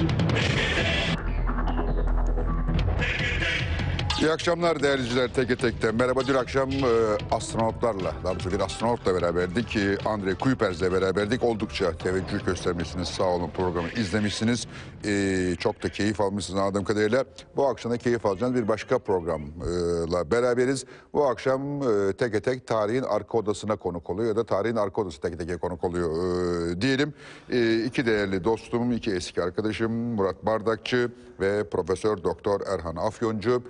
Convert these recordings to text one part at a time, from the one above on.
Thank you. İyi akşamlar değerli izleyiciler teke tekte. Merhaba dün akşam e, astronotlarla, daha doğrusu bir astronotla beraberdik. E, Andre Kuipers'le beraberdik. Oldukça teveccüh göstermişsiniz. Sağ olun programı izlemişsiniz. E, çok da keyif almışsınız anladığım kadarıyla. Bu akşam da keyif alacağınız bir başka programla beraberiz. Bu akşam e, teke tek tarihin arka odasına konuk oluyor ya da tarihin arka odası teke teke konuk oluyor e, diyelim. E, iki değerli dostum, iki eski arkadaşım Murat Bardakçı ve Profesör Doktor Erhan Afyoncu.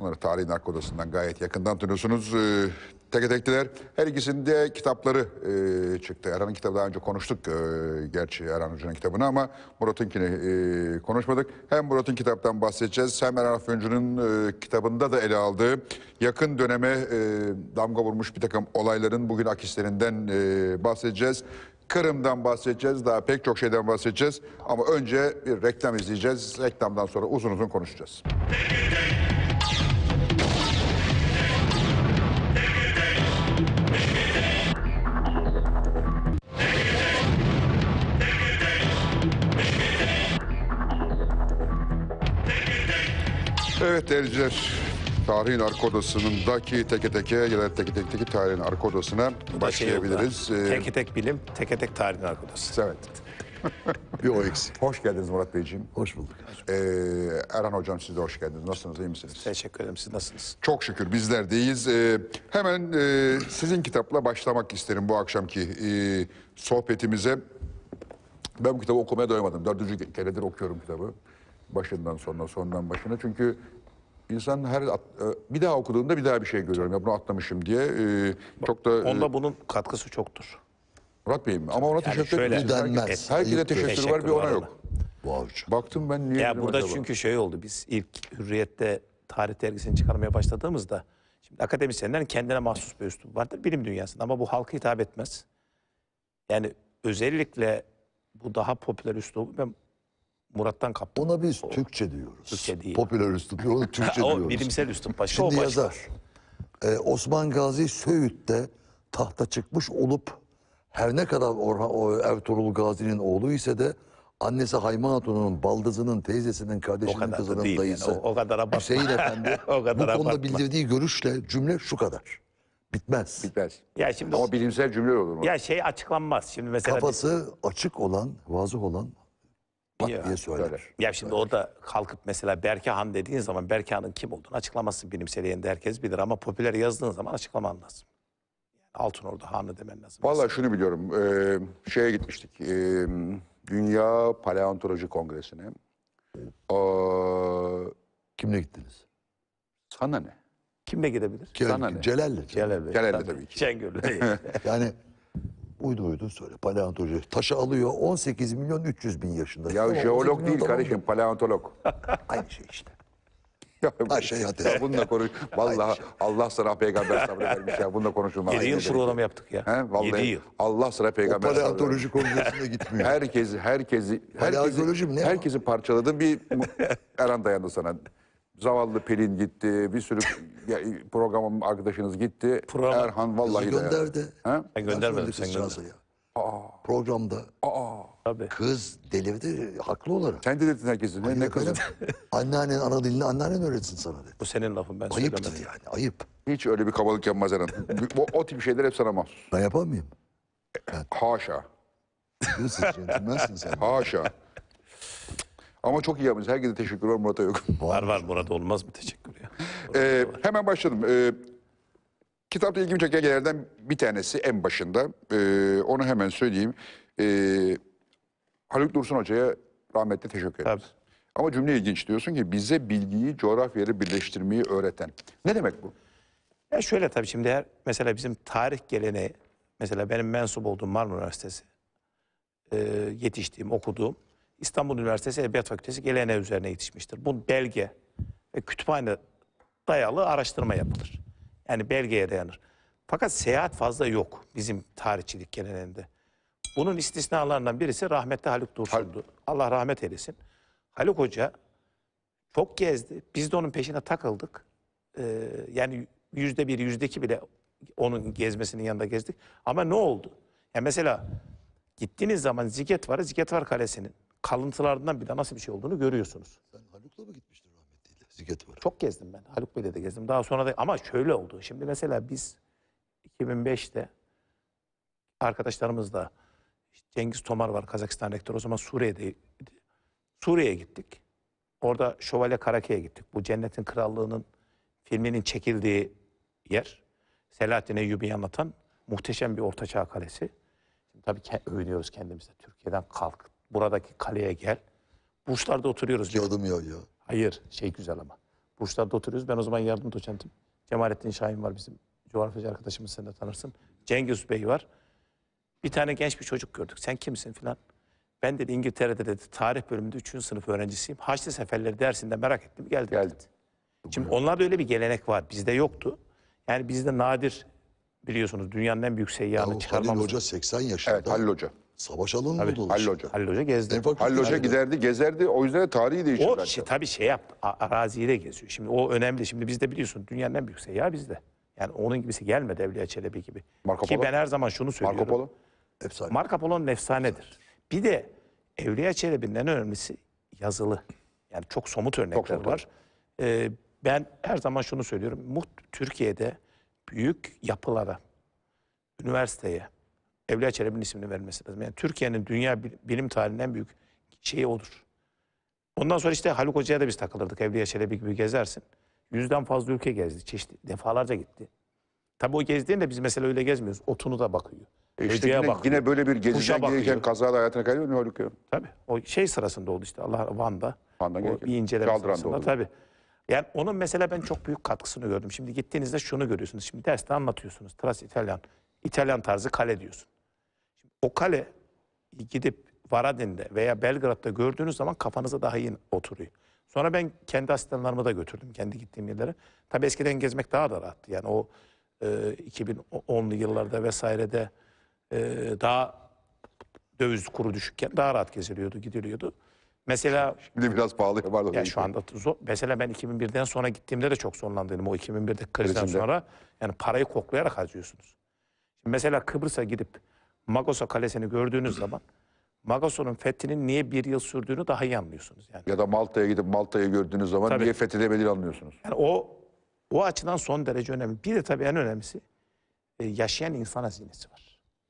Onları Tarihin Hak Odası'ndan gayet yakından tanıyorsunuz. Ee, teke tektiler. Her ikisinde kitapları e, çıktı. Erhan'ın kitabı daha önce konuştuk. E, gerçi Erhan Hoca'nın kitabını ama Murat'ınkini e, konuşmadık. Hem Murat'ın kitaptan bahsedeceğiz hem Erhan Afyonca'nın e, kitabında da ele aldığı yakın döneme e, damga vurmuş bir takım olayların bugün akislerinden e, bahsedeceğiz. Kırım'dan bahsedeceğiz. Daha pek çok şeyden bahsedeceğiz. Ama önce bir reklam izleyeceğiz. Reklamdan sonra uzun uzun konuşacağız. Evet değerliciler, tarihin arka daki teke teke ya da teke teke teke tarihin arka odasına şey başlayabiliriz. Ee, teke tek bilim, teke tek tarihin arka odası. Evet. Bir o eksik. Hoş geldiniz Murat Beyciğim. Hoş bulduk. Ee, Erhan Hocam siz de hoş geldiniz. Nasılsınız, iyi misiniz? Teşekkür ederim, siz nasılsınız? Çok şükür bizler deyiz. Ee, hemen e, sizin kitapla başlamak isterim bu akşamki e, sohbetimize. Ben bu kitabı okumaya doymadım Dördüncü keredir okuyorum kitabı başından sonuna, sondan başına. Çünkü İnsan her e, bir daha okuduğunda bir daha bir şey görüyorum. Ya bunu atlamışım diye. E, çok da e, Onda bunun katkısı çoktur. Murat Bey'im ama ona yani teşekkür şöyle, denmez. Herkese teşekkür var bir ona yok. Boğavucu. Baktım ben niye Ya burada acaba? çünkü şey oldu. Biz ilk Hürriyet'te tarih dergisini çıkarmaya başladığımızda şimdi akademisyenlerin kendine mahsus bir üslubu vardır bilim dünyasında ama bu halka hitap etmez. Yani özellikle bu daha popüler üslubu ben Murat'tan kaptım. Ona biz o, Türkçe diyoruz. Türkçe değil. Popüler üslup değil, onu Türkçe o diyoruz. bilimsel üslup başka, Şimdi o başka. yazar. Ee, Osman Gazi Söğüt'te tahta çıkmış olup her ne kadar Orhan, Ertuğrul Gazi'nin oğlu ise de annesi Hayman Hatun'un, baldızının, teyzesinin, kardeşinin kızının da dayısı. Yani. O, o kadar abartma. Hüseyin Efendi o kadar bu abartma. konuda bildirdiği görüşle cümle şu kadar. Bitmez. Bitmez. Ya şimdi Ama bilimsel cümle olur mu? Ya şey açıklanmaz. Şimdi mesela Kafası açık olan, vazı olan pat ya, diye söyler. Öyle. Ya şimdi öyle. da kalkıp mesela Berke Han dediğin zaman Berke Han'ın kim olduğunu açıklaması bilimseleyinde herkes bilir ama popüler yazdığın zaman açıklaman lazım. Altın orada Han'ı demen lazım. Vallahi şunu biliyorum. E, şeye gitmiştik. E, Dünya Paleontoloji Kongresi'ne. E, Kimle gittiniz? Sana ne? Kimle gidebilir? Gel, Sana ne? Celal'le. Celal'le. tabii ki. Şengül'le. yani Uydu uydu söyle paleontoloji. Taşı alıyor 18 milyon 300 bin yaşında. Ya Tamam, jeolog değil tamam. kardeşim paleontolog. Aynı şey işte. Her şey hadi. Ya bununla konuş. Şey. Vallahi Allah sıra peygamber sabredermiş ya. Bununla konuşulmaz. 7 yıl program yaptık ya. He, vallahi 7 yıl. Allah sıra O peygamber sabredermiş. paleontoloji konusunda gitmiyor. Herkesi, herkesi, herkesi, Paleontoloji herkesi parçaladı bir Erhan dayandı sana. Zavallı Pelin gitti. Bir sürü ya, programım arkadaşınız gitti. Program. Erhan vallahi Kızı gönderdi. Ha? Ben göndermedim sen gönder. Aa. Programda. Aa. Tabii. Kız delirdi haklı olarak. Sen delirdin herkesi. Ne, Hayır, ne kızı? anneannen ana dilini anneannen öğretsin sana dedi. Bu senin lafın ben Ayıptır söylemedim. yani ayıp. Hiç öyle bir kabalık yapmaz Eren. o, o tip şeyler hep sana mahsus. Ben yapar Ben. Haşa. Diyorsun centilmensin sen. Haşa. Ama çok iyi yapmış. Herkese teşekkür var Murat'a yok. Var var Murat olmaz mı teşekkür ya. Ee, hemen başladım. Ee, kitapta ilgimi çeken yerlerden bir tanesi en başında. Ee, onu hemen söyleyeyim. Ee, Haluk Dursun Hoca'ya rahmetli teşekkür ederim. Tabii. Ama cümle ilginç diyorsun ki bize bilgiyi coğrafyayla birleştirmeyi öğreten. Ne demek bu? Ya şöyle tabii şimdi her, mesela bizim tarih geleneği, mesela benim mensup olduğum Marmara Üniversitesi, e, yetiştiğim, okuduğum İstanbul Üniversitesi Edebiyat Fakültesi geleneği üzerine yetişmiştir. Bu belge ve kütüphane dayalı araştırma yapılır. Yani belgeye dayanır. Fakat seyahat fazla yok bizim tarihçilik geleneğinde. Bunun istisnalarından birisi rahmetli Haluk Dursun'du. Allah rahmet eylesin. Haluk Hoca çok gezdi. Biz de onun peşine takıldık. Ee, yani yüzde bir, yüzde iki bile onun gezmesinin yanında gezdik. Ama ne oldu? Ya yani mesela gittiğiniz zaman Ziketvar'ı, var Kalesi'nin kalıntılarından bir de nasıl bir şey olduğunu görüyorsunuz. Sen Haluk'la mı gitmiştin rahmetliyle? Ziget var. Çok gezdim ben. Haluk Bey'le de gezdim. Daha sonra da ama şöyle oldu. Şimdi mesela biz 2005'te arkadaşlarımızla Cengiz Tomar var Kazakistan rektörü o zaman Suriye'de Suriye'ye gittik. Orada Şövalye Karake'ye gittik. Bu Cennetin Krallığı'nın filminin çekildiği yer. Selahattin Eyyubi'yi anlatan muhteşem bir ortaçağ kalesi. Şimdi tabii ke övünüyoruz kendimizde. Türkiye'den kalktık buradaki kaleye gel. Burçlarda oturuyoruz. Yodum yo yo. Hayır şey güzel ama. Burçlarda oturuyoruz. Ben o zaman yardım doçentim. Cemalettin Şahin var bizim coğrafyacı arkadaşımız sen de tanırsın. Cengiz Bey var. Bir tane genç bir çocuk gördük. Sen kimsin filan. Ben dedi İngiltere'de dedi tarih bölümünde 3. sınıf öğrencisiyim. Haçlı Seferleri dersinde merak ettim geldim. geldi? Dedi. Şimdi onlarda öyle bir gelenek var. Bizde yoktu. Yani bizde nadir biliyorsunuz dünyanın en büyük seyyahını çıkarmamız. Halil Hoca 80 yaşında. Evet Halil Hoca. Savaş alanında Tabii, dolaşırdı. Halil Hoca. Halil Hoca gezdi. Halil Hoca giderdi, gezerdi. O yüzden tarihi değişir. O bence. Şey, işte tabii şey yaptı. Araziyi de geziyor. Şimdi o önemli. Şimdi biz de biliyorsun dünyanın en büyük seyyahı bizde. Yani onun gibisi gelmedi Evliya Çelebi gibi. Marco Polo. Ki ben her zaman şunu söylüyorum. Marco Polo. Efsane. Marco Polo'nun efsanedir. Bir de Evliya Çelebi'nin en önemlisi yazılı. Yani çok somut örnekler çok somut. var. Ee, ben her zaman şunu söylüyorum. Türkiye'de büyük yapılara, üniversiteye, Evliya Çelebi'nin ismini vermesi lazım. Yani Türkiye'nin dünya bilim tarihinin en büyük şeyi odur. Ondan sonra işte Haluk Hoca'ya da biz takılırdık. Evliya Çelebi gibi gezersin. Yüzden fazla ülke gezdi. Çeşitli, defalarca gitti. Tabii o gezdiğinde biz mesela öyle gezmiyoruz. Otunu da bakıyor. E işte yine, bakıyor. yine böyle bir geziden gelirken kazada hayatını kaybediyor mu Haluk Tabii. O şey sırasında oldu işte Allah Van'da. Van'da gelirken. Bir inceleme Kaldıran'da sırasında oldu. tabii. Yani onun mesela ben çok büyük katkısını gördüm. Şimdi gittiğinizde şunu görüyorsunuz. Şimdi derste anlatıyorsunuz. Tras İtalyan. İtalyan tarzı kale diyorsun o kale gidip Varadin'de veya Belgrad'da gördüğünüz zaman kafanıza daha iyi oturuyor. Sonra ben kendi asistanlarımı da götürdüm kendi gittiğim yerlere. Tabii eskiden gezmek daha da rahattı. Yani o e, 2010'lu yıllarda vesairede e, daha döviz kuru düşükken daha rahat geziliyordu, gidiliyordu. Mesela şimdi biraz pahalı yapardı. Ya şu anda zor, mesela ben 2001'den sonra gittiğimde de çok zorlandıydım. O 2001'deki krizden Krizinde. sonra yani parayı koklayarak harcıyorsunuz. Şimdi mesela Kıbrıs'a gidip Magosa kalesini gördüğünüz zaman Magosa'nın fethinin niye bir yıl sürdüğünü daha iyi anlıyorsunuz. Yani. Ya da Malta'ya gidip Malta'yı gördüğünüz zaman tabii. niye fethedemediğini anlıyorsunuz. Yani o o açıdan son derece önemli. Bir de tabii en önemlisi e, yaşayan insan hazinesi var.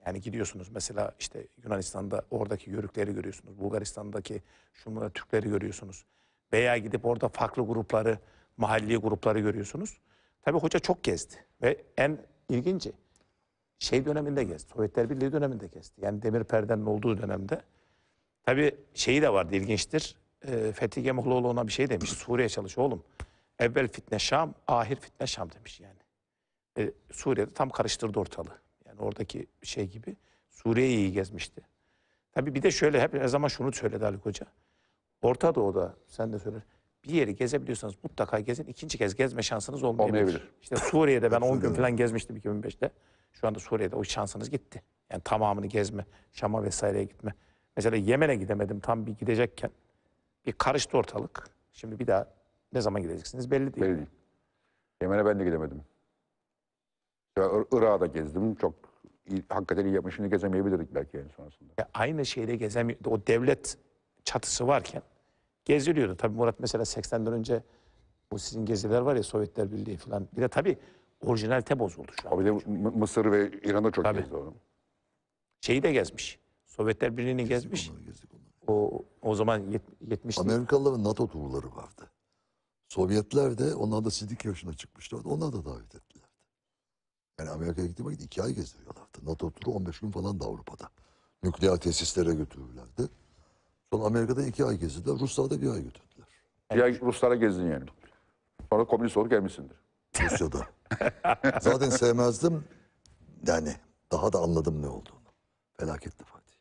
Yani gidiyorsunuz mesela işte Yunanistan'da oradaki Yörükleri görüyorsunuz. Bulgaristan'daki şunlara Türkleri görüyorsunuz. Veya gidip orada farklı grupları, mahalli grupları görüyorsunuz. Tabii hoca çok gezdi ve en ilginci şey döneminde gezdi. Sovyetler Birliği döneminde kesti. Yani demir perdenin olduğu dönemde. Tabii şeyi de vardı ilginçtir. E, ee, Fethi Gemukluoğlu ona bir şey demiş. Suriye çalış oğlum. Evvel fitne Şam, ahir fitne Şam demiş yani. E, Suriye'de tam karıştırdı ortalığı. Yani oradaki şey gibi. Suriye'yi iyi gezmişti. Tabii bir de şöyle hep her zaman şunu söyledi Ali Koca. Orta Doğu'da sen de söyler. Bir yeri gezebiliyorsanız mutlaka gezin. İkinci kez gezme şansınız olmayabilir. olmayabilir. İşte Suriye'de ben 10 gün falan gezmiştim 2005'te. Şu anda Suriye'de o şansınız gitti. Yani tamamını gezme, Şam'a vesaireye gitme. Mesela Yemen'e gidemedim tam bir gidecekken. Bir karıştı ortalık. Şimdi bir daha ne zaman gideceksiniz belli değil. Belli Yemen'e ben de gidemedim. Irak'a da gezdim. Çok hakikaten iyi yapmış. gezemeyebilirdik belki en sonrasında. Ya aynı şeyle gezemiyor. O devlet çatısı varken geziliyordu. Tabii Murat mesela 80'den önce bu sizin geziler var ya Sovyetler Birliği falan. Bir de tabii orijinalite bozuldu şu an. Abi de Mısır ve İran'da çok Tabii. gezdi o. Şeyi de gezmiş. Sovyetler Birliği'ni gezmiş. gezdik onları. O, o zaman yet- 70 Amerikalıların NATO turları vardı. Sovyetler de onlar da Sidikya yaşına çıkmışlardı. Onlar da davet ettilerdi. Yani Amerika'ya gittiğim vakit iki ay gezdiriyorlardı. NATO turu 15 gün falan da Avrupa'da. Nükleer tesislere götürürlerdi. Sonra Amerika'da iki ay gezdiler. Ruslarda bir ay götürdüler. Bir ay Ruslara gezdin yani. Sonra komünist olur gelmişsindir. Rusya'da. Zaten sevmezdim. Yani daha da anladım ne olduğunu. Felaketti Fatih.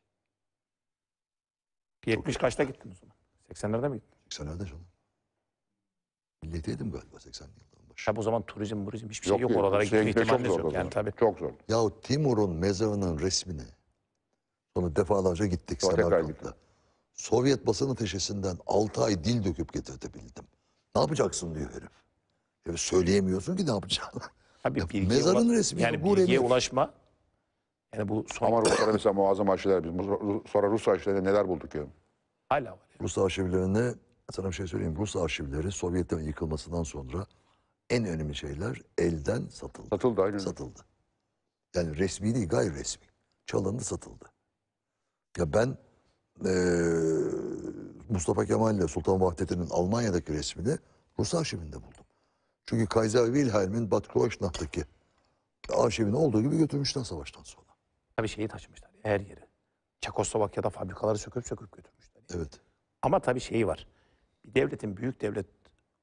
70 kaçta gittin o zaman? 80'lerde mi gittin? 80'lerde canım. Milleteydim galiba 80 yılların başı. Tabi o zaman turizm, turizm hiçbir şey yok, yok oralara şey gitme ihtimaliniz yok. Yani tabii. Çok zor. Ya Timur'un mezarının resmine. sonra defalarca gittik Semerkant'ta. Sovyet basını teşesinden 6 ay dil döküp getirtebildim. Ne yapacaksın diyor herif. Evet, söyleyemiyorsun ki ne yapacağını. Tabii ya, mezarın ula- resmi. Yani bu bilgiye ulaşma. Yani bu son... Ama Ruslara mesela muazzam arşivler. Biz sonra Rus arşivlerinde neler bulduk ya? Hala var. Yani. Rus arşivlerinde sana bir şey söyleyeyim. Rus arşivleri Sovyetlerin yıkılmasından sonra en önemli şeyler elden satıldı. Satıldı aynen. Satıldı. Yani resmi değil gayri resmi. Çalındı satıldı. Ya ben ee, Mustafa Kemal ile Sultan Vahdettin'in Almanya'daki resmini Rus arşivinde buldum. Çünkü Kaiser Wilhelm'in Bad Kreuznach'taki arşivini olduğu gibi götürmüşler savaştan sonra. Tabii şeyi taşımışlar her yeri. Çekoslovakya'da fabrikaları söküp söküp götürmüşler. Evet. Ama tabii şeyi var. Bir devletin büyük devlet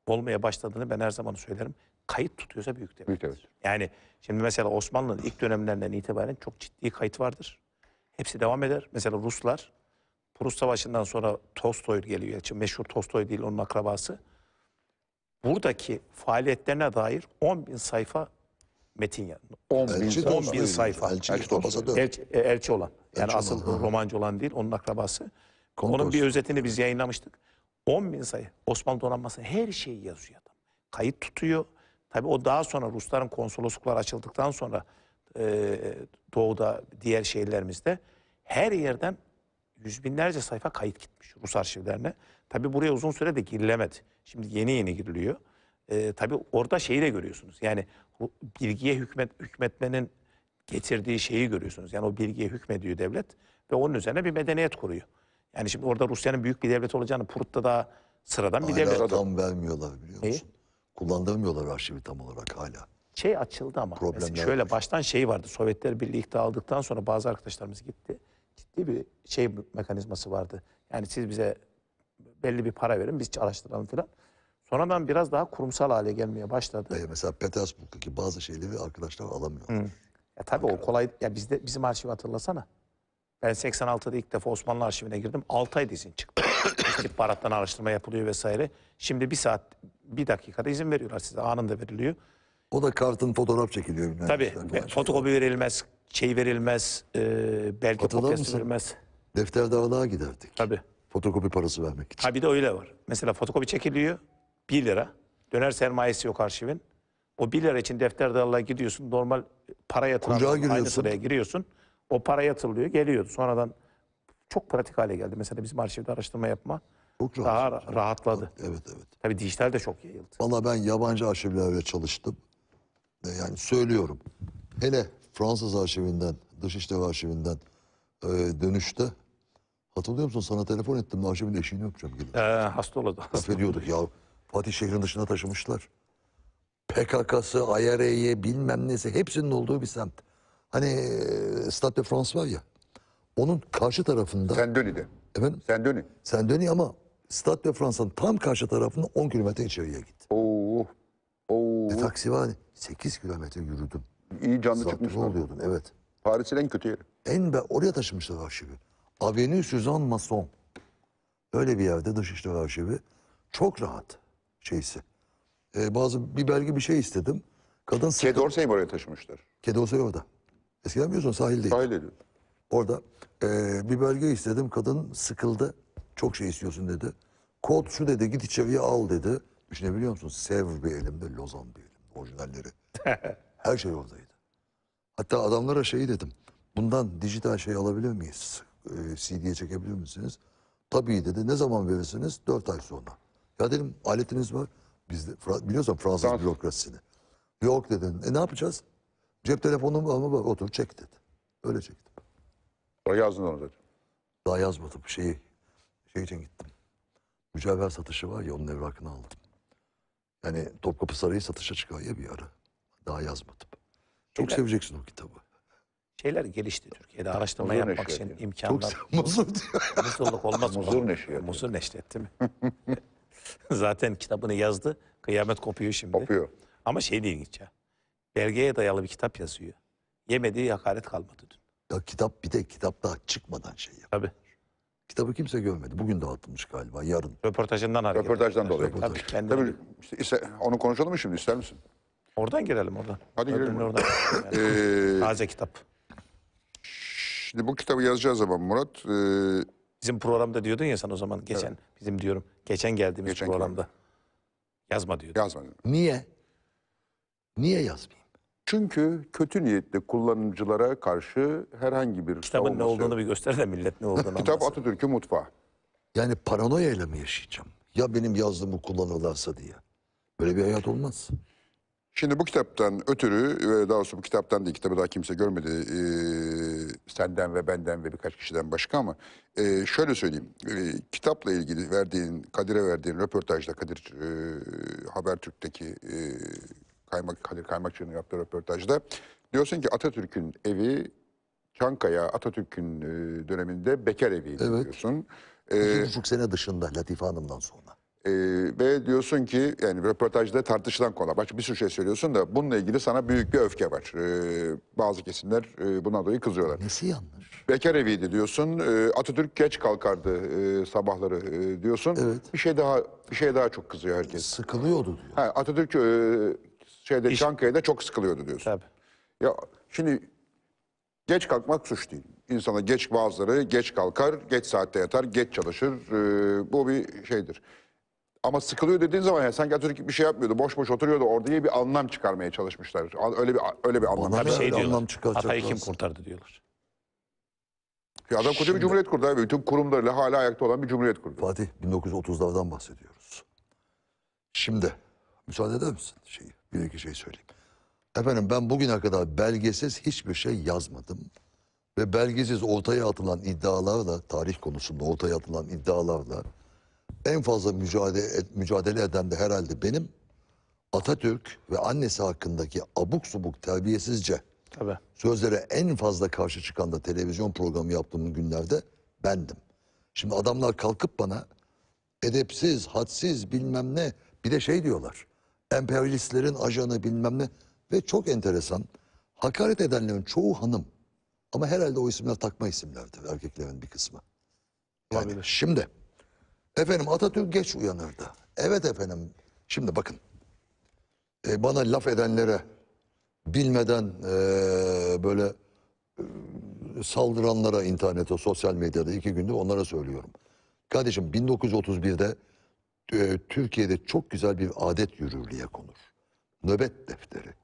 olmaya başladığını ben her zaman söylerim. Kayıt tutuyorsa büyük devlet. Büyük devlet. Yani şimdi mesela Osmanlı'nın ilk dönemlerinden itibaren çok ciddi kayıt vardır. Hepsi devam eder. Mesela Ruslar Prus Savaşı'ndan sonra Tolstoy geliyor. Şimdi meşhur Tolstoy değil onun akrabası buradaki faaliyetlerine dair 10 bin sayfa metin yani. 10 bin, 10 bin sayfa. Elçi, elçi, elçi, e, elçi olan. Yani elçi asıl olan. romancı olan değil, onun akrabası. Konkurs. Onun bir özetini biz yayınlamıştık. 10 bin sayı. Osmanlı donanması her şeyi yazıyor adam. Kayıt tutuyor. Tabi o daha sonra Rusların konsoloslukları açıldıktan sonra e, doğuda diğer şehirlerimizde her yerden yüz binlerce sayfa kayıt gitmiş Rus arşivlerine. Tabi buraya uzun süre de girilemedi. Şimdi yeni yeni giriliyor. E, tabii orada şeyi de görüyorsunuz. Yani bu bilgiye hükmet, hükmetmenin getirdiği şeyi görüyorsunuz. Yani o bilgiye hükmediyor devlet ve onun üzerine bir medeniyet kuruyor. Yani şimdi orada Rusya'nın büyük bir devlet olacağını Prut'ta da sıradan bir hala devlet. Hala tam vermiyorlar biliyor musun? Neyi? Kullandırmıyorlar arşivi tam olarak hala. Şey açıldı ama. Problemler mesela şöyle var. baştan şey vardı. Sovyetler Birliği aldıktan sonra bazı arkadaşlarımız gitti. Ciddi bir şey mekanizması vardı. Yani siz bize belli bir para verin biz araştıralım filan. Sonradan biraz daha kurumsal hale gelmeye başladı. E, mesela Petersburg'daki bazı şeyleri arkadaşlar alamıyor. Hı. Ya tabii Ankara'da. o kolay. Ya bizde bizim arşivi hatırlasana. Ben 86'da ilk defa Osmanlı arşivine girdim. 6 ay izin çıktı. İstihbarattan araştırma yapılıyor vesaire. Şimdi bir saat, bir dakikada izin veriyorlar size. Anında veriliyor. O da kartın fotoğraf çekiliyor. Yani Tabii. Be, fotokopi verilmez, şey verilmez, e, belge kopyası verilmez. Defterde aralığa giderdik. Tabii. Fotokopi parası vermek için. Ha bir de öyle var. Mesela fotokopi çekiliyor 1 lira. Döner sermayesi yok arşivin. O 1 lira için defter dalına gidiyorsun. Normal para Kucağa aynı giriyorsun. sıraya giriyorsun. O para yatırılıyor geliyordu. Sonradan çok pratik hale geldi. Mesela bizim arşivde araştırma yapma Çok rahat. daha ra- rahatladı. Evet evet. Tabii dijital de çok yayıldı. Valla ben yabancı arşivlerle çalıştım. Yani söylüyorum. Hele Fransız arşivinden, Dışişleri arşivinden e, dönüşte Hatırlıyor musun sana telefon ettim Naşim'in eşiğini öpeceğim gidip. Ee, hasta oldu. Hasta diyorduk ya Fatih şehrin dışına taşımışlar. PKK'sı, IRA'yı bilmem nesi hepsinin olduğu bir semt. Hani e, Stade de France var ya. Onun karşı tarafında. Sen Sendoni'de. Efendim? Sen dönü ama Stade de France'ın tam karşı tarafında 10 kilometre içeriye git. Oo. Oo. Bir taksi var 8 kilometre yürüdüm. İyi canlı çıkmışlar. oluyordum. evet. Paris'in en kötü yeri. En be oraya taşımışlar arşivi. Avenue Suzan Mason, Öyle bir yerde Dışişleri Arşivi. Çok rahat şeysi. Ee, bazı bir belge bir şey istedim. Kadın Kedorsey mi oraya taşımışlar? Kedorsey orada. Eskiden biliyorsun sahildeydi. Sahildeydi. Orada ee, bir belge istedim. Kadın sıkıldı. Çok şey istiyorsun dedi. Kod şu dedi git içeriye al dedi. Düşünebiliyor musun? Sev bir elimde, Lozan bir elimde. Orijinalleri. Her şey oradaydı. Hatta adamlara şeyi dedim. Bundan dijital şey alabilir miyiz? E, CD'ye çekebilir misiniz? Tabii dedi. Ne zaman verirsiniz? Dört ay sonra. Ya dedim aletiniz var. Biz de, Fra Fransız Fransız. bürokrasisini. Yok dedim. E ne yapacağız? Cep telefonum var mı? Otur çek dedi. Öyle çektim. Daha yazdın onu zaten. Daha yazmadım. Şey şey için gittim. Mücevher satışı var ya onun evrakını aldım. Yani Topkapı Sarayı satışa çıkıyor ya bir ara. Daha yazmadım. Çok seveceksin o kitabı şeyler gelişti Türkiye'de. Araştırma muzur yapmak için ediyor. imkanlar. Çok muzur diyor. Muzurluk olmaz mı? Muzur neşri Muzur neşretti mi? Zaten kitabını yazdı. Kıyamet kopuyor şimdi. Kopuyor. Ama şey değil ilginç ya. Belgeye dayalı bir kitap yazıyor. Yemediği hakaret kalmadı dün. Ya kitap bir de kitap daha çıkmadan şey yapıyor. Tabii. Kitabı kimse görmedi. Bugün dağıtılmış galiba yarın. Röportajından hareket. Röportajdan dolayı. Röportaj. Tabii, kendi Tabii işte, onu konuşalım mı şimdi ister misin? Oradan girelim oradan. Hadi girelim. Oradan. Ee, Taze kitap. Şimdi bu kitabı yazacağı zaman Murat... E, bizim programda diyordun ya sen o zaman geçen. Evet. Bizim diyorum geçen geldiğimiz geçen programda. Kitabı. Yazma diyordun. Yazma. Niye? Niye yazmayayım? Çünkü kötü niyetli kullanıcılara karşı herhangi bir... Kitabın ne olduğunu bir göster de millet ne olduğunu Kitap Atatürk'ün mutfağı. Yani paranoya ile mi yaşayacağım? Ya benim yazdığımı kullanırlarsa diye. Böyle bir hayat olmaz. Şimdi bu kitaptan ötürü ve daha doğrusu bu kitaptan değil kitabı daha kimse görmedi e, senden ve benden ve birkaç kişiden başka ama e, şöyle söyleyeyim e, kitapla ilgili verdiğin Kadir'e verdiğin röportajda Kadir e, Habertürk'teki e, kaymak Kadir Kaymakçı'nın yaptığı röportajda diyorsun ki Atatürk'ün evi Çankaya Atatürk'ün e, döneminde bekar evi evet. diyorsun. E, İki ee, buçuk sene dışında Latife Hanım'dan sonra. Ee, ve diyorsun ki yani röportajda tartışılan konu Başka bir sürü şey söylüyorsun da bununla ilgili sana büyük bir öfke var. Ee, bazı kesimler e, buna dolayı kızıyorlar. Nesi yanlış? Bekar eviydi diyorsun. Ee, Atatürk geç kalkardı e, sabahları e, diyorsun. Evet. Bir şey daha bir şey daha çok kızıyor herkes. Sıkılıyordu diyor. Ha, Atatürk e, şeyde İş... Çankaya'da çok sıkılıyordu diyorsun. Tabii. Ya şimdi geç kalkmak suç değil. İnsana geç bazıları geç kalkar, geç saatte yatar, geç çalışır. Ee, bu bir şeydir. Ama sıkılıyor dediğin zaman yani sanki Atatürk bir şey yapmıyordu. Boş boş oturuyordu orada diye bir anlam çıkarmaya çalışmışlar. Öyle bir öyle bir anlam. Onlar bir şey diyorlar. Anlam Hatay'ı kim kurtardı diyorlar. Ya adam koca Şimdi, bir cumhuriyet kurdu abi. Bütün kurumlarıyla hala ayakta olan bir cumhuriyet kurdu. Fatih 1930'lardan bahsediyoruz. Şimdi müsaade eder misin şeyi? Bir iki şey söyleyeyim. Efendim ben bugüne kadar belgesiz hiçbir şey yazmadım. Ve belgesiz ortaya atılan iddialarla, tarih konusunda ortaya atılan iddialarla en fazla mücadele, et, mücadele eden de herhalde benim Atatürk ve annesi hakkındaki abuk subuk terbiyesizce Tabii. sözlere en fazla karşı çıkan da televizyon programı yaptığım günlerde bendim. Şimdi adamlar kalkıp bana edepsiz, hadsiz bilmem ne bir de şey diyorlar. Emperyalistlerin ajanı bilmem ne ve çok enteresan hakaret edenlerin çoğu hanım. Ama herhalde o isimler takma isimlerdi erkeklerin bir kısmı. Yani Olabilir. şimdi Efendim Atatürk geç uyanırdı. Evet efendim. Şimdi bakın. E, bana laf edenlere bilmeden e, böyle e, saldıranlara internete, sosyal medyada iki gündür onlara söylüyorum. Kardeşim 1931'de e, Türkiye'de çok güzel bir adet yürürlüğe konur. Nöbet defteri.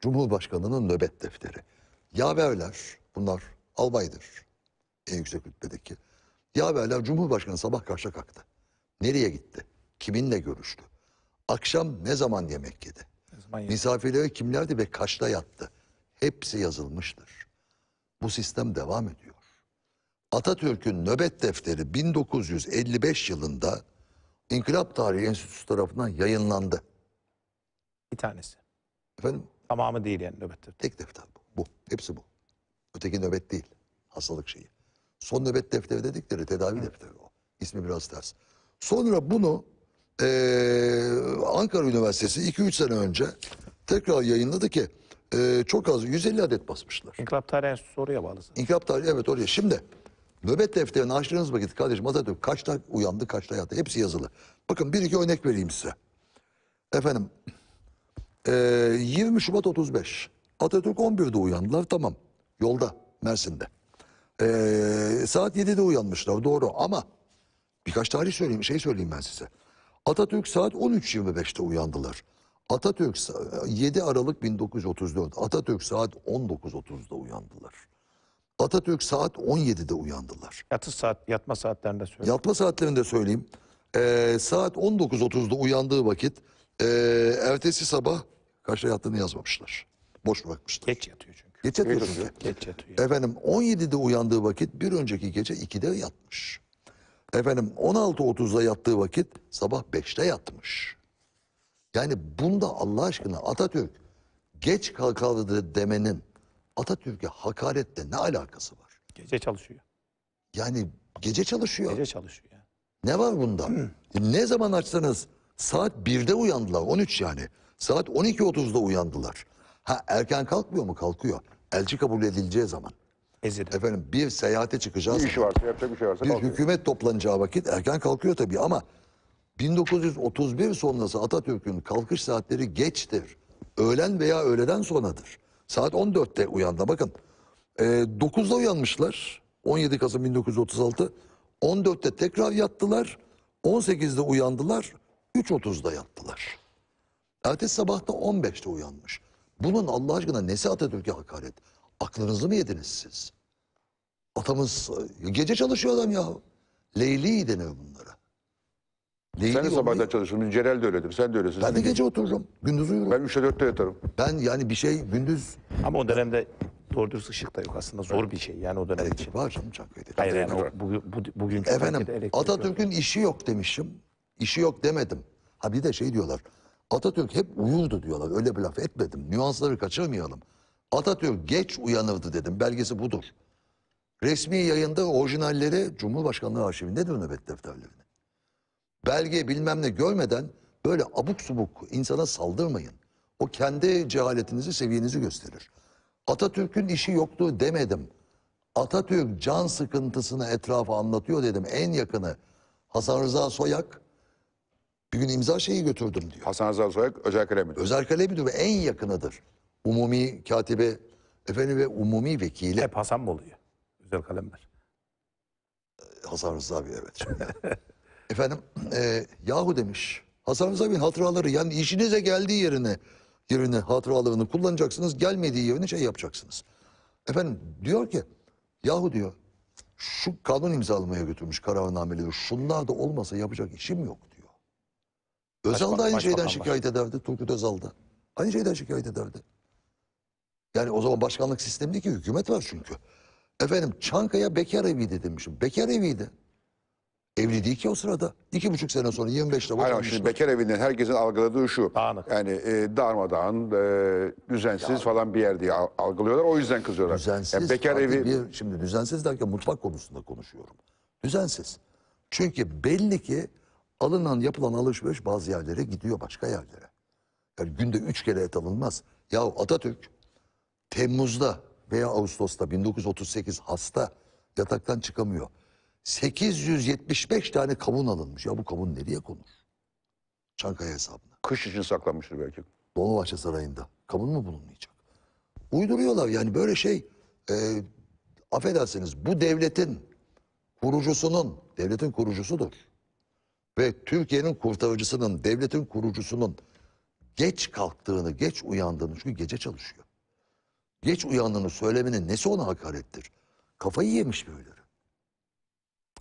Cumhurbaşkanının nöbet defteri. Yaverler, bunlar albaydır en yüksek rütbedeki. Yaverler Cumhurbaşkanı sabah karşı kalktı. Nereye gitti? Kiminle görüştü? Akşam ne zaman yemek yedi? zaman Misafirlere kimlerdi ve kaçta yattı? Hepsi yazılmıştır. Bu sistem devam ediyor. Atatürk'ün nöbet defteri 1955 yılında İnkılap Tarihi Enstitüsü tarafından yayınlandı. Bir tanesi. Efendim? Tamamı değil yani nöbet defteri. Tek defter bu. bu. Hepsi bu. Öteki nöbet değil. Hastalık şeyi. Son nöbet defteri dedikleri tedavi defteri o. İsmi biraz ters. Sonra bunu e, Ankara Üniversitesi 2-3 sene önce tekrar yayınladı ki e, çok az 150 adet basmışlar. İnkılap Tarihi Enstitüsü oraya bağlı. İnkılap Tarihi evet oraya. Şimdi nöbet defterini açtığınız vakit kardeşim Atatürk kaçta uyandı kaçta yattı hepsi yazılı. Bakın bir iki örnek vereyim size. Efendim e, 20 Şubat 35 Atatürk 11'de uyandılar tamam yolda Mersin'de. E, saat 7'de uyanmışlar doğru ama Birkaç tarih söyleyeyim, şey söyleyeyim ben size. Atatürk saat 13.25'te uyandılar. Atatürk 7 Aralık 1934. Atatürk saat 19.30'da uyandılar. Atatürk saat 17'de uyandılar. Yatış saat, yatma saatlerinde söyleyeyim. Yatma saatlerinde söyleyeyim. Ee, saat 19.30'da uyandığı vakit e, ertesi sabah kaçta yattığını yazmamışlar. Boş bırakmışlar. Geç yatıyor çünkü. Geç yatıyor çünkü. Geç yatıyor. Efendim 17'de uyandığı vakit bir önceki gece 2'de yatmış. Efendim 16.30'da yattığı vakit sabah 5'te yatmış. Yani bunda Allah aşkına Atatürk geç kalkalıdır demenin Atatürk'e hakaretle ne alakası var? Gece çalışıyor. Yani gece çalışıyor. Gece çalışıyor. Ne var bunda? Hı. Ne zaman açsanız saat 1'de uyandılar 13 yani. Saat 12.30'da uyandılar. Ha erken kalkmıyor mu? Kalkıyor. Elçi kabul edileceği zaman. Ezide. Efendim bir seyahate çıkacağız. Bir işi varsa yapacak bir şey varsa. Bir kalkıyor. hükümet toplanacağı vakit erken kalkıyor tabii ama 1931 sonrası Atatürk'ün kalkış saatleri geçtir. Öğlen veya öğleden sonradır. Saat 14'te uyandı bakın. E, 9'da uyanmışlar. 17 Kasım 1936. 14'te tekrar yattılar. 18'de uyandılar. 3.30'da yattılar. Ertesi sabah da 15'te uyanmış. Bunun Allah aşkına nesi Atatürk'e hakaret? Aklınızı mı yediniz siz? Atamız e, gece çalışıyor adam ya. Leyli deniyor bunlara. Leyli sen de sabahtan çalışıyorsun. Celal de öyledir. Sen de öylesin. Ben de gece otururum. Gündüz uyurum. Ben 3'te 4'te yatarım. Ben yani bir şey gündüz... Ama o dönemde doğru dürüst ışık da yok aslında. Zor bir şey yani o dönem elektrik için. var canım Çankaya'da. Hayır yani o, bu, bu, bugünkü Efendim Atatürk'ün işi yok demişim. İşi yok demedim. Ha bir de şey diyorlar. Atatürk hep uyurdu diyorlar. Öyle bir laf etmedim. Nüansları kaçırmayalım. Atatürk geç uyanırdı dedim. Belgesi budur. Resmi yayında orijinalleri Cumhurbaşkanlığı arşivinde arşivindedir nöbet defterlerinde. Belge bilmem ne görmeden böyle abuk subuk insana saldırmayın. O kendi cehaletinizi, seviyenizi gösterir. Atatürk'ün işi yoktu demedim. Atatürk can sıkıntısını etrafa anlatıyor dedim. En yakını Hasan Rıza Soyak bir gün imza şeyi götürdüm diyor. Hasan Rıza Soyak Özel Kalemi'dir. Özel Kalemi'dir ve en yakınıdır umumi katibe efendim ve umumi vekili Hep Hasan mı oluyor? Güzel kalemler. Ee, Hasan Rıza Bey evet. efendim e, yahu demiş Hasan Rıza Bey'in hatıraları yani işinize geldiği yerine yerine hatıralarını kullanacaksınız gelmediği yerine şey yapacaksınız. Efendim diyor ki yahu diyor şu kanun imzalamaya götürmüş kararnameleri şunlar da olmasa yapacak işim yok diyor. Özal da aynı şeyden şikayet ederdi Turgut Özal da. Aynı şeyden şikayet ederdi. Yani o zaman başkanlık sistemi ki hükümet var çünkü. Efendim Çankaya bekar eviydi demişim. Bekar eviydi. Evli değil ki o sırada. İki buçuk sene sonra 25'te Hayır, şimdi bekar evinden herkesin algıladığı şu. Dağınık. Yani e, darmadağın, e, düzensiz ya. falan bir yer diye algılıyorlar. O yüzden kızıyorlar. E, düzensiz. Yani bekar evi... Bir, şimdi düzensiz derken mutfak konusunda konuşuyorum. Düzensiz. Çünkü belli ki alınan yapılan alışveriş bazı yerlere gidiyor başka yerlere. Yani günde üç kere et alınmaz. Yahu Atatürk Temmuz'da veya Ağustos'ta 1938 hasta yataktan çıkamıyor. 875 tane kabun alınmış. Ya bu kabun nereye konur? Çankaya hesabına. Kış için saklanmıştır belki. Dolmabahçe Sarayı'nda. kabun mu bulunmayacak? Uyduruyorlar yani böyle şey. E, affedersiniz bu devletin kurucusunun, devletin kurucusudur. Ve Türkiye'nin kurtarıcısının, devletin kurucusunun geç kalktığını, geç uyandığını çünkü gece çalışıyor. Geç uyandığını söylemenin nesi ona hakarettir? Kafayı yemiş böyleleri.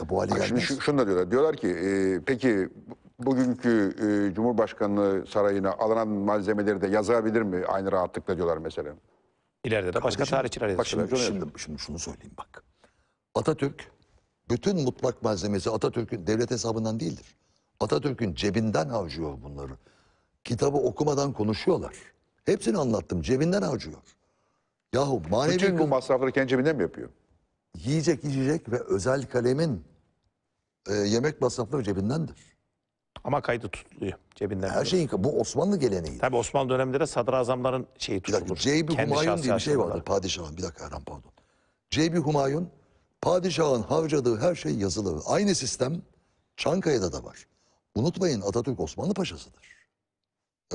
Ya bu hale Bak, gelmez. şunu da diyorlar. Diyorlar ki e, peki bugünkü e, Cumhurbaşkanlığı sarayına alınan malzemeleri de yazabilir mi aynı rahatlıkla diyorlar mesela. İleride de başka Kardeşim, tarihçiler yazar. şimdi, şimdi, şimdi şunu söyleyeyim bak. Atatürk bütün mutlak malzemesi Atatürk'ün devlet hesabından değildir. Atatürk'ün cebinden harcıyor bunları. Kitabı okumadan konuşuyorlar. Hepsini anlattım cebinden harcıyor. Yahu manevi... Bütün bu masrafları kendi cebinden mi yapıyor? Yiyecek, içecek ve özel kalemin e, yemek masrafları cebindendir. Ama kaydı tutuluyor cebinden. Her şeyin bu Osmanlı geleneği. Tabii Osmanlı döneminde de sadrazamların şeyi tutulur. Bir dakika, Ceybi Humayun diye bir şey vardı padişahın. Bir dakika Erhan pardon. Ceybi Humayun padişahın harcadığı her şey yazılı. Aynı sistem Çankaya'da da var. Unutmayın Atatürk Osmanlı Paşası'dır.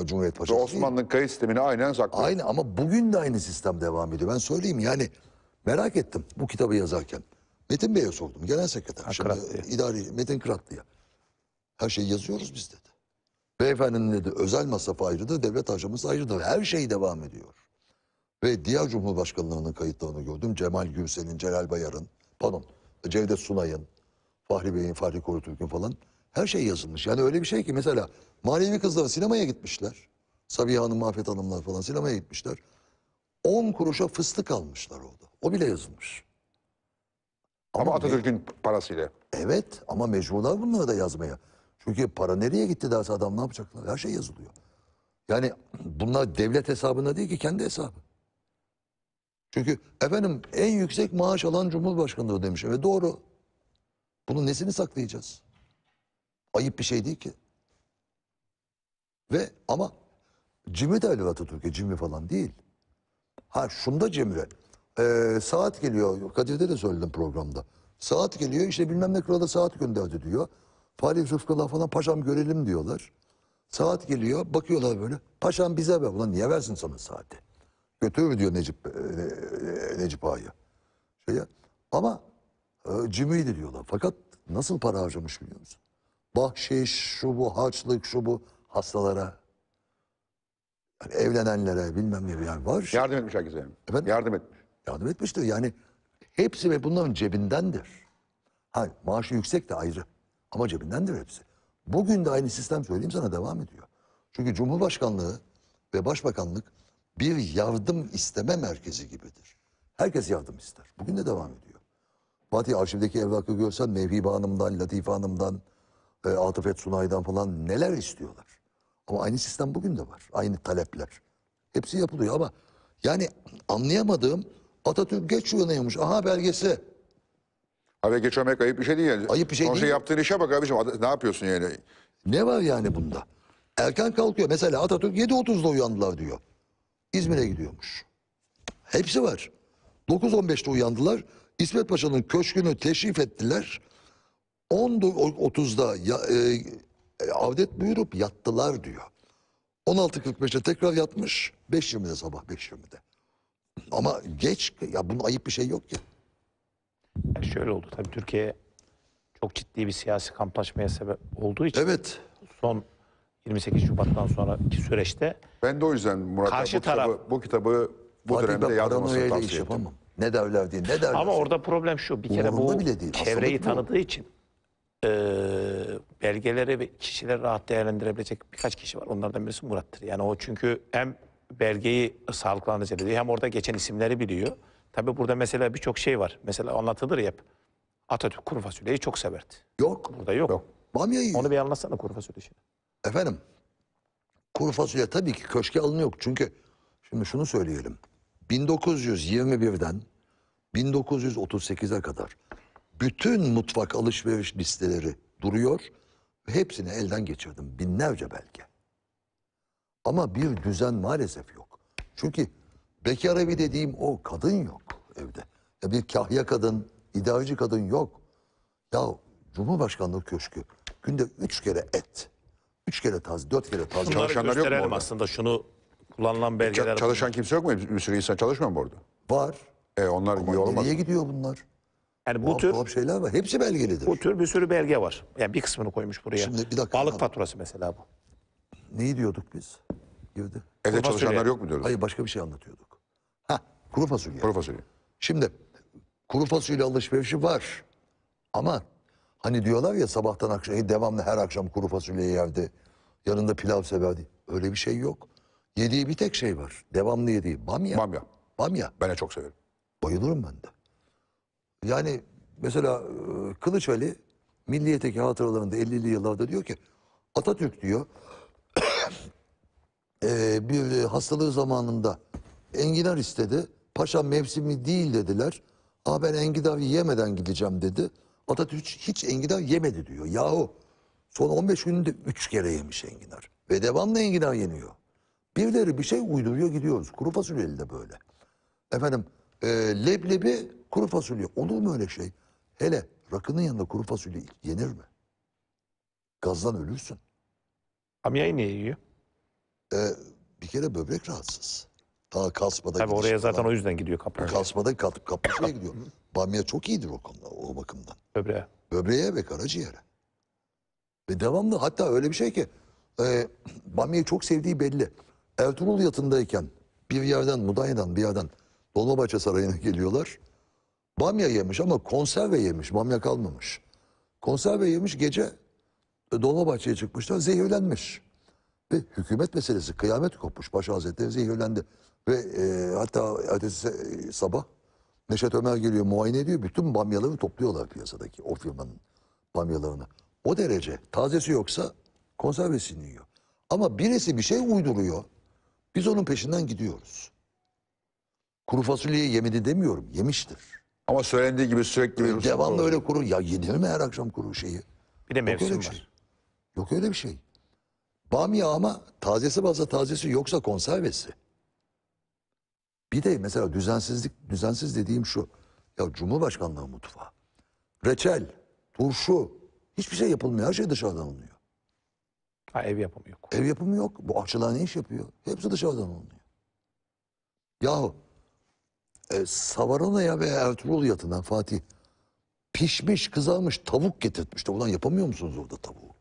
Cumhuriyet Paşası Osmanlı'nın kayıt sistemini aynen saklıyor. Aynı ama bugün de aynı sistem devam ediyor. Ben söyleyeyim yani merak ettim bu kitabı yazarken. Metin Bey'e sordum genel sekreter. Ha, Şimdi idari Metin Kıratlı'ya. Her şeyi yazıyoruz biz dedi. Beyefendinin dedi özel masrafı ayrıdır, devlet harcaması ayrıdır. Her şey devam ediyor. Ve diğer cumhurbaşkanlarının kayıtlarını gördüm. Cemal Gürsel'in, Celal Bayar'ın, pardon Cevdet Sunay'ın, Fahri Bey'in, Fahri Korutürk'ün falan. Her şey yazılmış. Yani öyle bir şey ki mesela manevi kızlar sinemaya gitmişler. Sabiha Hanım, Afet Hanımlar falan sinemaya gitmişler. 10 kuruşa fıstık almışlar orada. O bile yazılmış. Ama, ama Atatürk'ün parasıyla. Evet ama mecburlar bunları da yazmaya. Çünkü para nereye gitti derse adam ne yapacaklar? Her şey yazılıyor. Yani bunlar devlet hesabında değil ki kendi hesabı. Çünkü efendim en yüksek maaş alan Cumhurbaşkanı'dır demiş. Ve doğru. Bunun nesini saklayacağız? Ayıp bir şey değil ki. Ve ama Cimri de Ali Atatürk'e cimri falan değil. Ha şunda cimri. Ee, saat geliyor. Kadir'de de söyledim programda. Saat geliyor işte bilmem ne krala saat gönderdi diyor. Fahri Yusuf Krala falan paşam görelim diyorlar. Saat geliyor bakıyorlar böyle. Paşam bize ver. Ulan niye versin sana saati? Götürür diyor Necip, e, e, Necip Ağa'yı. Şeye. Ama e, cimriydi diyorlar. Fakat nasıl para harcamış biliyor musun? bahşiş, şu bu, harçlık, şu bu hastalara. Yani evlenenlere bilmem ne bir yer var. Yardım etmiş herkese. Efendim? Yardım etmiş. Yardım etmiştir. Yani hepsi ve bunların cebindendir. Ha maaşı yüksek de ayrı. Ama cebindendir hepsi. Bugün de aynı sistem söyleyeyim sana devam ediyor. Çünkü Cumhurbaşkanlığı ve Başbakanlık bir yardım isteme merkezi gibidir. Herkes yardım ister. Bugün de devam ediyor. Fatih arşivdeki evrakı görsen Mevhibe Hanım'dan, Latife Hanım'dan, e, Atıf Etsunay'dan falan neler istiyorlar. Ama aynı sistem bugün de var. Aynı talepler. Hepsi yapılıyor ama yani anlayamadığım Atatürk geç uyanıyormuş. Aha belgesi. Abi geç olmak ayıp bir şey değil yani. Ayıp bir şey Sonuçta değil. yaptığın işe bak abicim ne yapıyorsun yani? Ne var yani bunda? Erken kalkıyor. Mesela Atatürk 7.30'da uyandılar diyor. İzmir'e gidiyormuş. Hepsi var. 9.15'te uyandılar. İsmet Paşa'nın köşkünü teşrif ettiler. 10.30'da ya, e, e, avdet buyurup yattılar diyor. 16.45'te tekrar yatmış. 5.20'de sabah 5.20'de. Ama geç ya bunun ayıp bir şey yok ya. E, şöyle oldu tabii Türkiye çok ciddi bir siyasi kamplaşmaya sebep olduğu için. Evet. Son 28 Şubat'tan sonraki süreçte. Ben de o yüzden Murat karşı bu, taraf, kitabı, bu kitabı bu Fatih dönemde yazmasını tavsiye ettim. Ne derler diye ne derler. Ama orada problem şu bir kere Umurumda bu bile değil. çevreyi tanıdığı bu. için e, belgeleri ve kişileri rahat değerlendirebilecek birkaç kişi var. Onlardan birisi Murat'tır. Yani o çünkü hem belgeyi sağlıklı analiz ediyor hem orada geçen isimleri biliyor. Tabi burada mesela birçok şey var. Mesela anlatılır hep. Atatürk kuru fasulyeyi çok severdi. Yok. Burada yok. yok. Bamya yiyor. Onu bir anlatsana kuru fasulye şimdi. Efendim kuru fasulye tabii ki köşke alınıyor. Çünkü şimdi şunu söyleyelim. 1921'den 1938'e kadar bütün mutfak alışveriş listeleri duruyor. Hepsini elden geçirdim. Binlerce belge. Ama bir düzen maalesef yok. Çünkü bekar evi dediğim o kadın yok evde. Ya bir kahya kadın, idareci kadın yok. Ya Cumhurbaşkanlığı Köşkü günde üç kere et. Üç kere taz, dört kere taz. Çalışanlar yok mu orada? aslında şunu kullanılan e, belgeler. Çalışan kimse yok mu? Bir sürü insan çalışmıyor mu orada? Var. E onlar iyi Ama nereye gidiyor bunlar? Yani bu tür şeyler var. Hepsi belgelidir. bu tür bir sürü belge var. Yani bir kısmını koymuş buraya. Şimdi bir dakika, Balık anladım. faturası mesela bu. Neyi diyorduk biz? Girdi. Evde Kuru çalışanlar yok mu diyoruz? Hayır başka bir şey anlatıyorduk. Ha kuru fasulye. Kuru fasulye. Şimdi kuru fasulye alışverişi var. Ama hani diyorlar ya sabahtan akşam devamlı her akşam kuru fasulye yerde Yanında pilav severdi. Öyle bir şey yok. Yediği bir tek şey var. Devamlı yediği bamya. Bamya. Bamya. Ben de çok severim. Bayılırım ben de. Yani mesela e, Kılıç Ali milliyeteki hatıralarında 50'li yıllarda diyor ki Atatürk diyor e, bir e, hastalığı zamanında enginar istedi. Paşa mevsimi değil dediler. Aa ben enginar yemeden gideceğim dedi. Atatürk hiç enginar yemedi diyor. Yahu son 15 günde 3 kere yemiş enginar. Ve devamlı enginar yeniyor. Birileri bir şey uyduruyor gidiyoruz. Kuru fasulyeli de böyle. Efendim e, leblebi kuru fasulye olur mu öyle şey? Hele rakının yanında kuru fasulye yenir mi? Gazdan ölürsün. Amya'yı niye yiyor? Ee, bir kere böbrek rahatsız. Daha kasmada Tabii oraya zaten falan. o yüzden gidiyor kaplıca. Kasmada kap, kaplıcaya gidiyor. Bamya çok iyidir o konuda, o bakımdan. Böbreğe. Böbreğe ve karaciğere. Ve devamlı hatta öyle bir şey ki e, bamyayı çok sevdiği belli. Ertuğrul yatındayken bir yerden Mudanya'dan bir yerden Dolmabahçe Sarayı'na geliyorlar. Bamya yemiş ama konserve yemiş. Bamya kalmamış. Konserve yemiş gece e, Dolmabahçe'ye çıkmışlar zehirlenmiş. Ve hükümet meselesi kıyamet kopmuş. Paşa Hazretleri zehirlendi. Ve e, hatta ertesi sabah Neşet Ömer geliyor muayene ediyor. Bütün bamyaları topluyorlar piyasadaki o firmanın bamyalarını. O derece tazesi yoksa konservesini yiyor. Ama birisi bir şey uyduruyor. Biz onun peşinden gidiyoruz. Kuru fasulyeyi yemedi demiyorum, yemiştir. Ama söylendiği gibi sürekli bir Devamlı öyle kuru. Ya yedirir mi her akşam kuru şeyi? Bir de Yok mevsim öyle bir şey. var. şey. Yok öyle bir şey. Bamya ama tazesi varsa tazesi yoksa konservesi. Bir de mesela düzensizlik, düzensiz dediğim şu. Ya Cumhurbaşkanlığı mutfağı. Reçel, turşu, hiçbir şey yapılmıyor. Her şey dışarıdan alınıyor. Ha, ev yapımı yok. Ev yapımı yok. Bu aşçılar ne iş yapıyor? Hepsi dışarıdan alınıyor. Yahu e, Savarana'ya ve Ertuğrul yatından Fatih pişmiş kızarmış tavuk getirtmişti. Ulan yapamıyor musunuz orada tavuğu?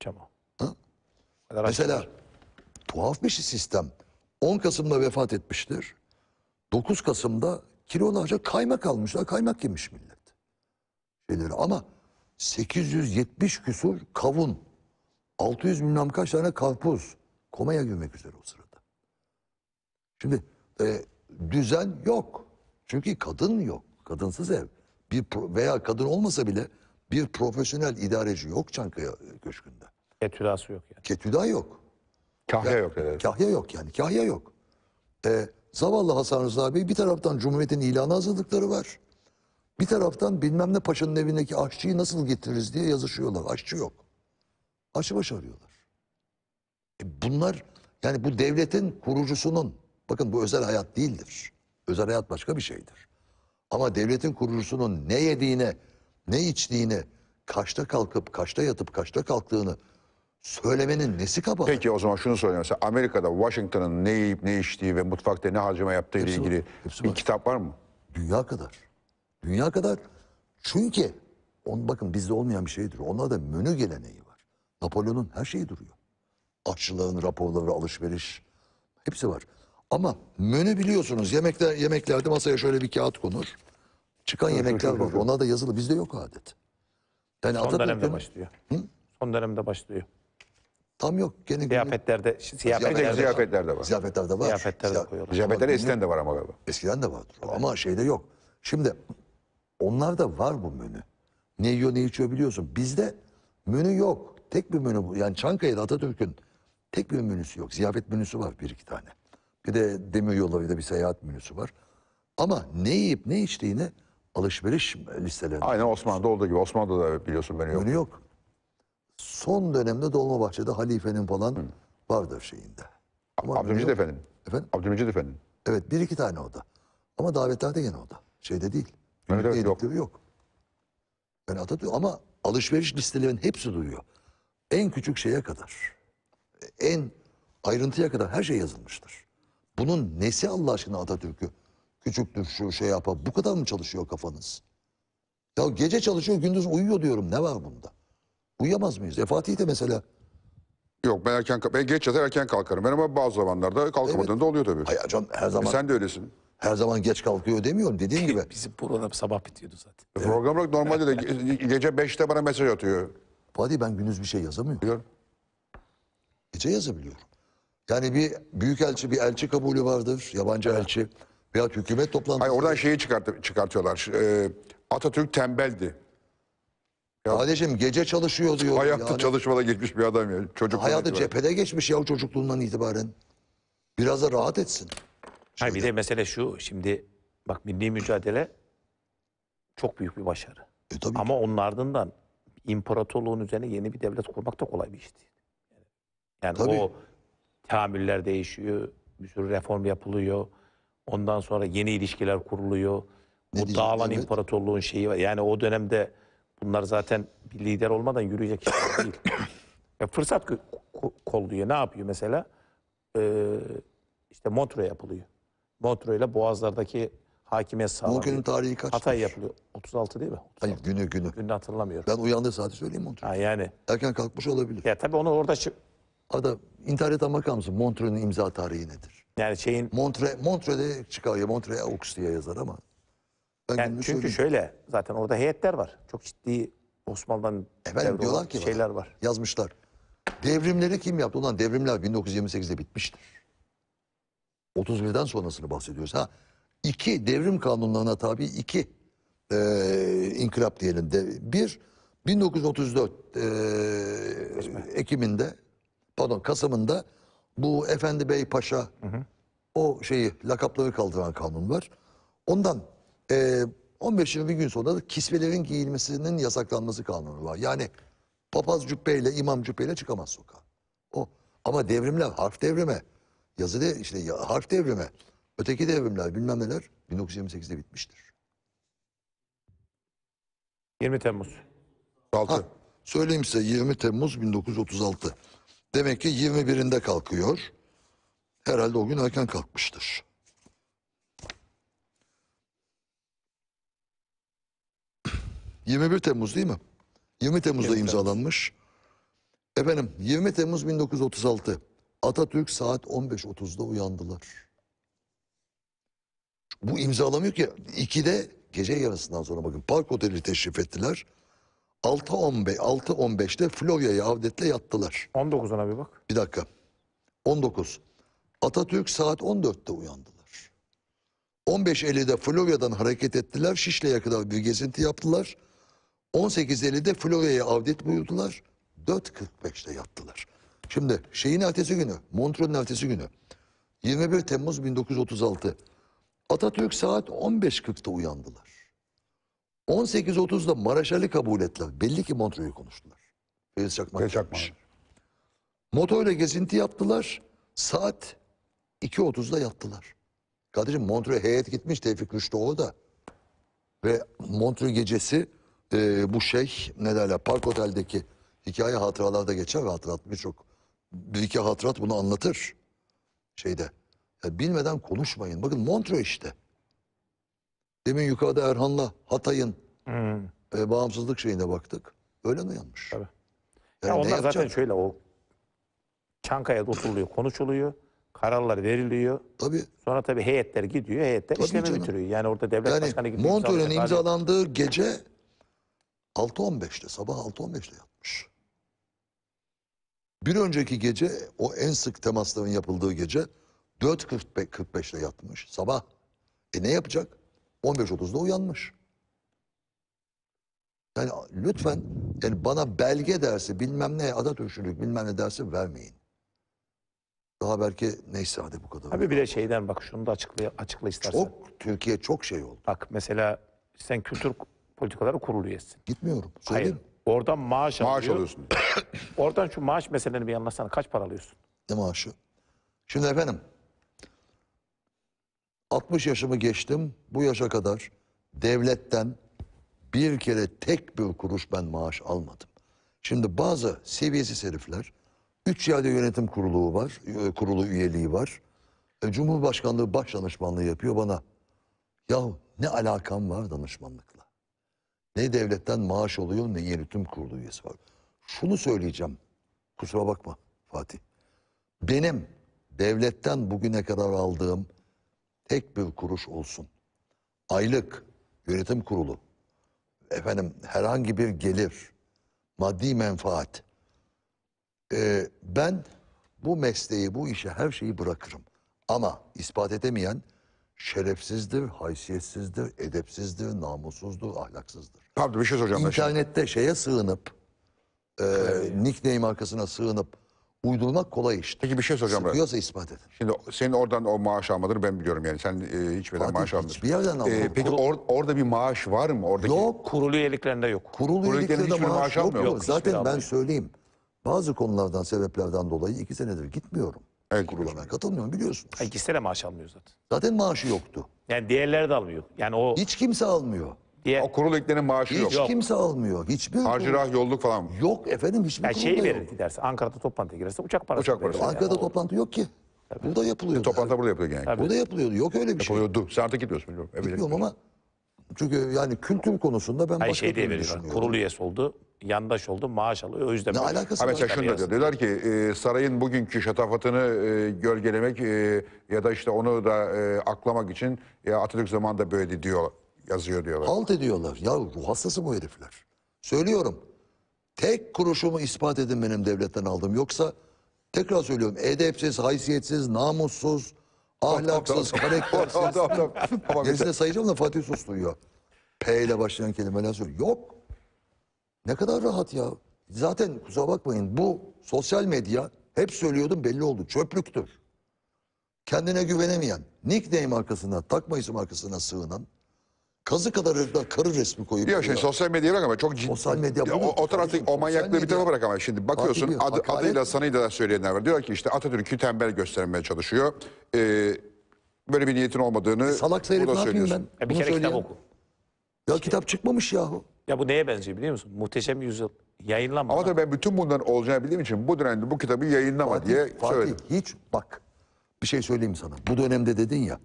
Tamam. Ha? Araştırır. Mesela tuhaf bir şey sistem. 10 Kasım'da vefat etmiştir. 9 Kasım'da kilolarca kaymak almışlar. Kaymak yemiş millet. Şeyleri. Ama 870 küsur kavun, 600 bilmem kaç tane karpuz komaya girmek üzere o sırada. Şimdi e, düzen yok. Çünkü kadın yok. Kadınsız ev. Bir veya kadın olmasa bile bir profesyonel idareci yok Çankaya e, Köşkü'nde. Ketüdası yok yani. Ketüda yok. Kahya yani, yok. Evet. Kahya yok yani. Kahya yok. Ee, zavallı Hasan Rıza Bey bir taraftan Cumhuriyet'in ilanı hazırlıkları var. Bir taraftan bilmem ne paşanın evindeki aşçıyı nasıl getiririz diye yazışıyorlar. Aşçı yok. Aşçı başı arıyorlar. E bunlar yani bu devletin kurucusunun Bakın bu özel hayat değildir. Özel hayat başka bir şeydir. Ama devletin kurucusunun ne yediğini, ne içtiğini, kaçta kalkıp, kaçta yatıp, kaçta kalktığını söylemenin nesi kabahat? Peki o zaman şunu söyleyeyim. Mesela Amerika'da Washington'ın ne yiyip ne içtiği ve mutfakta ne harcama yaptığı ile ilgili var. bir var. kitap var mı? Dünya kadar. Dünya kadar. Çünkü on, bakın bizde olmayan bir şeydir. da menü geleneği var. Napolyon'un her şeyi duruyor. Aşçılığın raporları, alışveriş hepsi var. Ama menü biliyorsunuz yemekler yemeklerde masaya şöyle bir kağıt konur. Çıkan yemekler var. ona da yazılı. Bizde yok adet. Yani Son Atatürk'ün- dönemde başlıyor. Hı? Son dönemde başlıyor. Tam yok. Gene Ziyafetlerde, şey, ziyafetlerde, Ziyafetlerde var. Ziyafetlerde var. ziyafetlerde Ziya- koyuyorlar. Ziyafetlere eskiden de var ama galiba. Eskiden de vardır. Ama şeyde yok. Şimdi onlar da var bu menü. Ne yiyor ne içiyor biliyorsun. Bizde menü yok. Tek bir menü bu. Yani Çankaya'da Atatürk'ün tek bir menüsü yok. Ziyafet menüsü var bir iki tane. Bir de demir yollarıyla bir seyahat menüsü var. Ama ne yiyip ne içtiğini alışveriş listelerinde. Aynen Osmanlı'da olduğu gibi. Osmanlı'da da biliyorsun menü yok. Menü yok. Son dönemde Dolmabahçe'de halifenin falan Hı. Hmm. vardır şeyinde. Ama Abdülmecid Efendi. Efendim? Abdülmecid Efendi. Evet bir iki tane oda. Ama davetlerde gene oda. Şeyde değil. Evet, evet, yok. yok. Yani Atatürk ama alışveriş listelerinin hepsi duyuyor. En küçük şeye kadar. En ayrıntıya kadar her şey yazılmıştır. Bunun nesi Allah aşkına Atatürk'ü? Küçüktür şu şey yapa. Bu kadar mı çalışıyor kafanız? Ya gece çalışıyor gündüz uyuyor diyorum. Ne var bunda? Uyuyamaz mıyız? E Fatih de mesela. Yok ben erken ben geç yatar erken kalkarım. Ben ama bazı zamanlarda kalkamadığında evet. oluyor tabii. Hayır canım her e, zaman. E sen de öylesin. Her zaman geç kalkıyor demiyorum dediğim gibi. Bizim program sabah bitiyordu zaten. Evet. Program olarak normalde de gece 5'te bana mesaj atıyor. Fatih ben gündüz bir şey yazamıyorum. Biliyorum. Gece yazabiliyorum. Yani bir büyük elçi, bir elçi kabulü vardır, yabancı elçi veya hükümet toplantısı. Hayır, oradan şeyi çıkart çıkartıyorlar. E, Atatürk tembeldi. Ya. Kardeşim gece çalışıyor diyor. Hayatta yani. çalışmada geçmiş bir adam ya. Çocuk Hayatı itibaren. cephede geçmiş ya çocukluğundan itibaren. Biraz da rahat etsin. Hayır, bir de mesele şu. Şimdi bak milli mücadele çok büyük bir başarı. E, tabii Ama ki. onun ardından imparatorluğun üzerine yeni bir devlet kurmak da kolay bir iş değil. Yani tabii. o tahammüller değişiyor, bir sürü reform yapılıyor. Ondan sonra yeni ilişkiler kuruluyor. Ne Bu diyeceğim, Dağlan evet. İmparatorluğu'nun şeyi var. Yani o dönemde bunlar zaten bir lider olmadan yürüyecek işler değil. ya fırsat kolluyor. Ne yapıyor mesela? Ee, işte Montreux yapılıyor. Montreux ile Boğazlar'daki hakimiyet sağlanıyor. Bugünün tarihi kaç? Hatay yapılıyor. 36 değil mi? 36. Hayır günü günü. Günü hatırlamıyorum. Ben uyandığı saati söyleyeyim Montreux. Ha, yani. Erken kalkmış olabilir. Ya tabii onu orada Adam internet bakar mısın? Montre'nin imza tarihi nedir? Yani şeyin... Montre, Montre'de çıkar ya Montre Aux diye yazar ama. Ben yani çünkü söyleyeyim. şöyle zaten orada heyetler var. Çok ciddi Osmanlı'dan Efendim, diyorlar ki şeyler bana, var. Yazmışlar. Devrimleri kim yaptı? Ulan devrimler 1928'de bitmiştir. 31'den sonrasını bahsediyoruz. Ha İki devrim kanunlarına tabi iki e, inkılap diyelim de bir 1934 e, Ekim'inde pardon Kasım'ında bu Efendi Bey Paşa hı hı. o şeyi lakapları kaldıran kanun var. Ondan e, 15-20 gün sonra da kisvelerin giyilmesinin yasaklanması kanunu var. Yani papaz cübbeyle imam cübbeyle çıkamaz sokağa. O ama devrimler harf devrime yazı de, işte harf devrime öteki devrimler bilmem neler 1928'de bitmiştir. 20 Temmuz. 6. Ha, söyleyeyim size 20 Temmuz 1936. Demek ki 21'inde kalkıyor. Herhalde o gün erken kalkmıştır. ...21 Temmuz değil mi? 20 Temmuz'da 20 imzalanmış. Efendim 20 Temmuz 1936... ...Atatürk saat 15.30'da uyandılar. Bu imzalamıyor ki... ...2'de gece yarısından sonra bakın... ...Park Oteli teşrif ettiler. 6-15'te Florya'yı avdetle yattılar. 19'una bir bak. Bir dakika. 19. Atatürk saat 14'te uyandılar. 15.50'de Florya'dan hareket ettiler. Şişli'ye kadar bir gezinti yaptılar. 18.50'de Florya'ya avdet buyurdular. 4.45'te yattılar. Şimdi şeyin ertesi günü, Montreux'un ertesi günü. 21 Temmuz 1936. Atatürk saat 15.40'da uyandılar. 18.30'da Maraşal'i kabul ettiler. Belli ki Montreux'u konuştular. Feyz Çakmak Çakmış. Motoyla gezinti yaptılar. Saat 2.30'da yattılar. Kadir'im Montreux heyet gitmiş Tevfik Rüştoğlu da. Ve Montreux gecesi e, bu şey ne derler Park Otel'deki hikaye hatıralarda geçer hatırat birçok bir iki hatırat bunu anlatır. Şeyde ya bilmeden konuşmayın. Bakın Montreux işte. Demin yukarıda Erhan'la Hatay'ın hmm. e, bağımsızlık şeyine baktık. Öğlen uyanmış. Tabii. Yani ya onlar yapacak? zaten şöyle o Çankaya'da oturuluyor, konuşuluyor. Kararlar veriliyor. Tabii. Sonra tabii heyetler gidiyor, heyetler tabii işlemi canım. bitiriyor. Yani orada devlet yani, başkanı gidiyor. Montör'ün imzalandığı abi. gece 6.15'te, sabah 6.15'te yatmış. Bir önceki gece, o en sık temasların yapıldığı gece 4.45'te yatmış sabah. E ne yapacak? 15.30'da uyanmış. Yani lütfen yani bana belge dersi bilmem ne adat Atatürkçülük bilmem ne dersi vermeyin. Daha belki neyse hadi bu kadar. Abi bir de şeyden bak şunu da açıkla, açıkla istersen. Çok, Türkiye çok şey oldu. Bak mesela sen kültür politikaları kurulu üyesisin. Gitmiyorum. Söyleyeyim. Hayır. Oradan maaş, maaş alıyor. alıyorsun. Oradan şu maaş meselelerini bir anlatsana. Kaç para alıyorsun? Ne maaşı? Şimdi efendim 60 yaşımı geçtim bu yaşa kadar devletten bir kere tek bir kuruş ben maaş almadım. Şimdi bazı seviyesiz herifler üç yerde yönetim kurulu var, e, kurulu üyeliği var. E, Cumhurbaşkanlığı baş danışmanlığı yapıyor bana. Yahu ne alakam var danışmanlıkla? Ne devletten maaş oluyor ne yönetim kurulu üyesi var. Şunu söyleyeceğim. Kusura bakma Fatih. Benim devletten bugüne kadar aldığım tek bir kuruş olsun. Aylık yönetim kurulu, efendim herhangi bir gelir, maddi menfaat. Ee, ben bu mesleği, bu işe her şeyi bırakırım. Ama ispat edemeyen şerefsizdir, haysiyetsizdir, edepsizdir, namussuzdur, ahlaksızdır. Pardon bir şey soracağım. İnternette şeye sığınıp, e, nickname arkasına sığınıp uydurmak kolay iş. Peki bir şey soracağım. Sıkıyorsa ispat edin. Şimdi senin oradan o maaş almadığını ben biliyorum yani. Sen e, hiçbirden maaş almadın. Hiçbir yerden almadım. E, peki or, orada bir maaş var mı? Oradaki... Yok. Kurulu üyeliklerinde yok. Kurulu, üyeliklerinde maaş, maaş yok. yok. Zaten ben almıyor. söyleyeyim. Bazı konulardan, sebeplerden dolayı iki senedir gitmiyorum. Evet, kurula ben katılmıyorum biliyorsunuz. İkisi de maaş almıyor zaten. Zaten maaşı yoktu. Yani diğerleri de almıyor. Yani o... Hiç kimse almıyor diye. O kurul eklerinin maaşı yok. Hiç kimse almıyor. Hiçbir Harcırah yolluk falan. Yok efendim hiçbir yani şey verir giderse Ankara'da toplantıya girerse uçak parası Uçak parası. verir. Yani. Ankara'da toplantı yok ki. Burada yapılıyor. Toplantı burada yapılıyor genellikle. Burada yapılıyor. Yok öyle bir şey. Yapılıyordu. Sen artık gitmiyorsun biliyorum. Evet. Bilmiyorum ama çünkü yani kültür konusunda ben Her başka şey diye türlü veriyor. düşünüyorum. Kurul üyesi oldu, yandaş oldu, maaş alıyor. O yüzden Ne alakası var? mesela şunu da diyor. Diyorlar ki e, sarayın bugünkü şatafatını e, gölgelemek e, ya da işte onu da e, aklamak için ya Atatürk zamanında böyle diyor yazıyor diyorlar. Halt ediyorlar. Ya ruh hastası bu herifler. Söylüyorum. Tek kuruşumu ispat edin benim devletten aldım. Yoksa tekrar söylüyorum edepsiz, haysiyetsiz, namussuz, ahlaksız, karaktersiz. Gerisine sayacağım da Fatih Sus ya. P ile başlayan kelimeler söylüyor. Yok. Ne kadar rahat ya. Zaten kusura bakmayın bu sosyal medya hep söylüyordum belli oldu çöplüktür. Kendine güvenemeyen, nickname arkasına, takma isim arkasına sığınan, kazı kadar herifler karı resmi koyuyor. Şey, ya şimdi sosyal medyayı bırak ama çok ciddi. Sosyal medya. Ya, o, o tarafta o manyaklığı bir tarafa bırak ama şimdi bakıyorsun adı, adıyla sanıyla da söyleyenler var. Diyor ki işte Atatürk'ü tembel göstermeye çalışıyor. Ee, böyle bir niyetin olmadığını e, Salak seyret ne burada yapayım ben? Ya bir Bunu kere kitap oku. Ya kitap çıkmamış yahu. Ya bu neye benziyor biliyor musun? Muhteşem Yüzyıl. Yayınlanma. Ama tabii ben bütün bunların olacağını bildiğim için bu dönemde bu kitabı yayınlama Fatih, diye Fatih, söyledim. hiç bak bir şey söyleyeyim sana. Bu dönemde dedin ya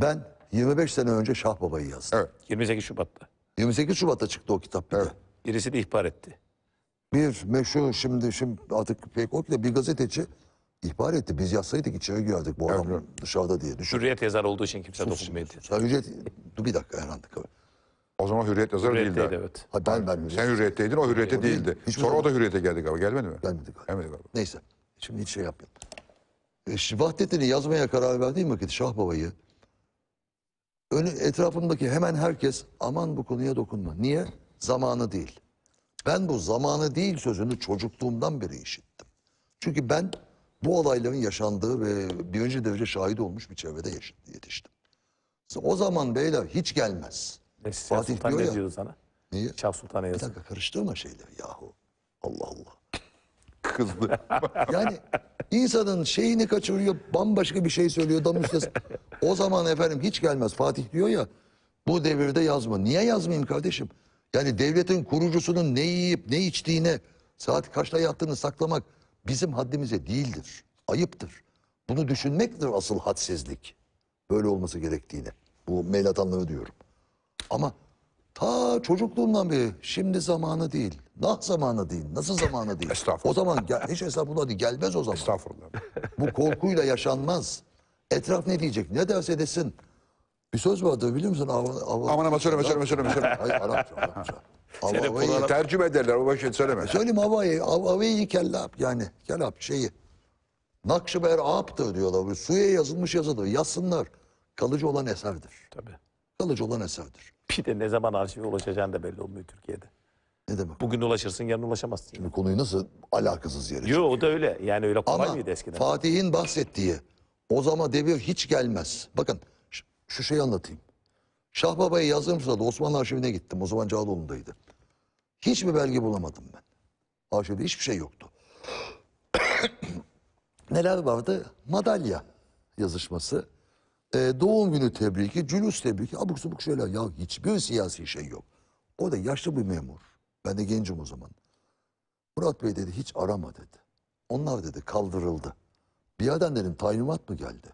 ben 25 sene önce Şah Baba'yı yazdı. Evet. 28 Şubat'ta. 28 Şubat'ta çıktı o kitap bir de. Evet. Birisi de ihbar etti. Bir meşhur şimdi şimdi artık pek yok da bir gazeteci ihbar etti. Biz yazsaydık içeri girerdik bu adam dışarıda diye. Düşün. Hürriyet yazar olduğu için kimse dokunmuyor. Sen hürriyet... Dur bir dakika herhandık. O zaman hürriyet yazarı değildi. evet. Ha, ben, ben Sen hürriyetteydin o hürriyette O değil. değildi. Hiçbir Sonra o da hürriyete geldi galiba gelmedi mi? Gelmedi galiba. Gelmedi galiba. Neyse. Şimdi hiç şey yapmayalım. E, Şi- Vahdettin'i yazmaya karar verdiğim vakit Şah Baba'yı önü, etrafımdaki hemen herkes aman bu konuya dokunma. Niye? Zamanı değil. Ben bu zamanı değil sözünü çocukluğumdan beri işittim. Çünkü ben bu olayların yaşandığı ve bir önce derece şahit olmuş bir çevrede yetiştim. O zaman beyler hiç gelmez. Fatih Sultan diyor ne ya, diyordu sana? Niye? Şah Sultan'a yazın. Bir dakika karıştırma şeyleri yahu. Allah Allah kızdı. yani insanın şeyini kaçırıyor, bambaşka bir şey söylüyor damın O zaman efendim hiç gelmez. Fatih diyor ya, bu devirde yazma. Niye yazmayayım kardeşim? Yani devletin kurucusunun ne yiyip ne içtiğine, saat kaçta yattığını saklamak bizim haddimize değildir. Ayıptır. Bunu düşünmektir asıl hadsizlik. Böyle olması gerektiğini. Bu mail atanları diyorum. Ama Ta çocukluğumdan beri şimdi zamanı değil. Nah zamanı değil. Nasıl zamanı değil? Estağfurullah. O zaman gel, hiç hesap bulamadı. Gelmez o zaman. Estağfurullah. Bu korkuyla yaşanmaz. Etraf ne diyecek? Ne derse desin. Bir söz vardı biliyor musun? Av, av, Aman aman söyleme söyleme söyleme. söyleme. Hayır Arapça Arapça. Seni Av, avayı, Tercüme ederler o şey söyleme. E, söyleyeyim havayı. Av, avayı kellap yani. Kellap şeyi. Nakşiber Aap'tır diyorlar. Suya yazılmış yazıdır. Yazsınlar. Kalıcı olan eserdir. Tabii. Kalıcı olan eserdir. Bir de ne zaman arşive ulaşacağın da belli olmuyor Türkiye'de. Ne demek? Bugün ulaşırsın yarın ulaşamazsın. Şimdi konuyu nasıl alakasız yere Yok o da öyle. Yani öyle kolay Ama mıydı eskiden? Fatih'in bahsettiği o zaman devir hiç gelmez. Bakın şu şeyi anlatayım. Şah Baba'yı yazdığım sırada Osmanlı arşivine gittim. O zaman Cağaloğlu'ndaydı. Hiçbir belge bulamadım ben. Arşivde hiçbir şey yoktu. Neler vardı? Madalya yazışması e, doğum günü tebriki, cülüs tebriki, abuk subuk şeyler. Ya hiçbir siyasi şey yok. O da yaşlı bir memur. Ben de gencim o zaman. Murat Bey dedi hiç arama dedi. Onlar dedi kaldırıldı. Bir yerden dedim talimat mı geldi?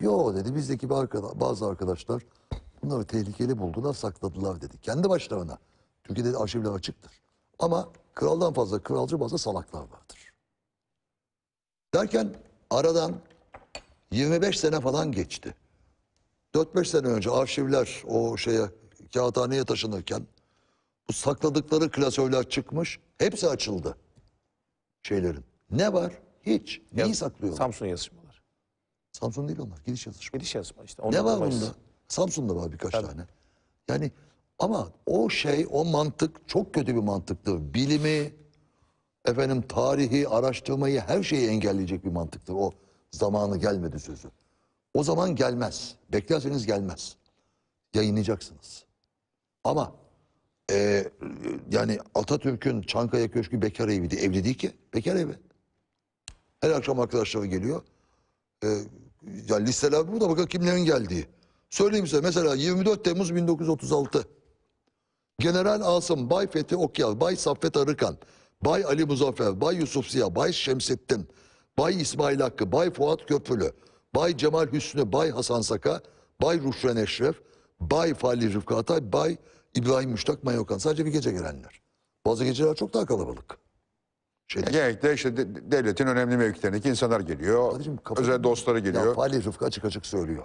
Yo dedi bizdeki bir arkada, bazı arkadaşlar bunları tehlikeli buldular sakladılar dedi. Kendi başlarına. Çünkü dedi arşivler açıktır. Ama kraldan fazla kralcı bazı salaklar vardır. Derken aradan 25 sene falan geçti. 4-5 sene önce arşivler o şeye kağıthaneye taşınırken bu sakladıkları klasörler çıkmış. Hepsi açıldı. Şeylerin. Ne var? Hiç. Neyi ya, saklıyorlar? Samsun yazışmaları. Samsun değil onlar. Gidiş yazışma. Gidiş yazışma işte. Ne var bunda? Samsun'da var birkaç Tabii. tane. Yani ama o şey, o mantık çok kötü bir mantıktır. Bilimi, efendim tarihi, araştırmayı her şeyi engelleyecek bir mantıktır. O zamanı gelmedi sözü. O zaman gelmez. Beklerseniz gelmez. Yayınlayacaksınız. Ama e, yani Atatürk'ün Çankaya Köşkü bekar eviydi. Evli değil ki. Bekar evi. Her akşam arkadaşları geliyor. E, ya listeler burada bakın kimlerin geldiği. Söyleyeyim size mesela 24 Temmuz 1936. General Asım, Bay Fethi Okyal, Bay Saffet Arıkan, Bay Ali Muzaffer, Bay Yusuf Ziya, Bay Şemsettin, Bay İsmail Hakkı, Bay Fuat Köprülü, Bay Cemal Hüsnü, Bay Hasan Saka, Bay Ruşen Eşref, Bay Fali Rıfkı Atay, Bay İbrahim Müştak Mayokan. Sadece bir gece gelenler. Bazı geceler çok daha kalabalık. Şey, Genellikle işte devletin önemli mevkilerindeki insanlar geliyor. Kardeşim, özel dostları geliyor. Ya, Fahri Rıfkı açık açık söylüyor.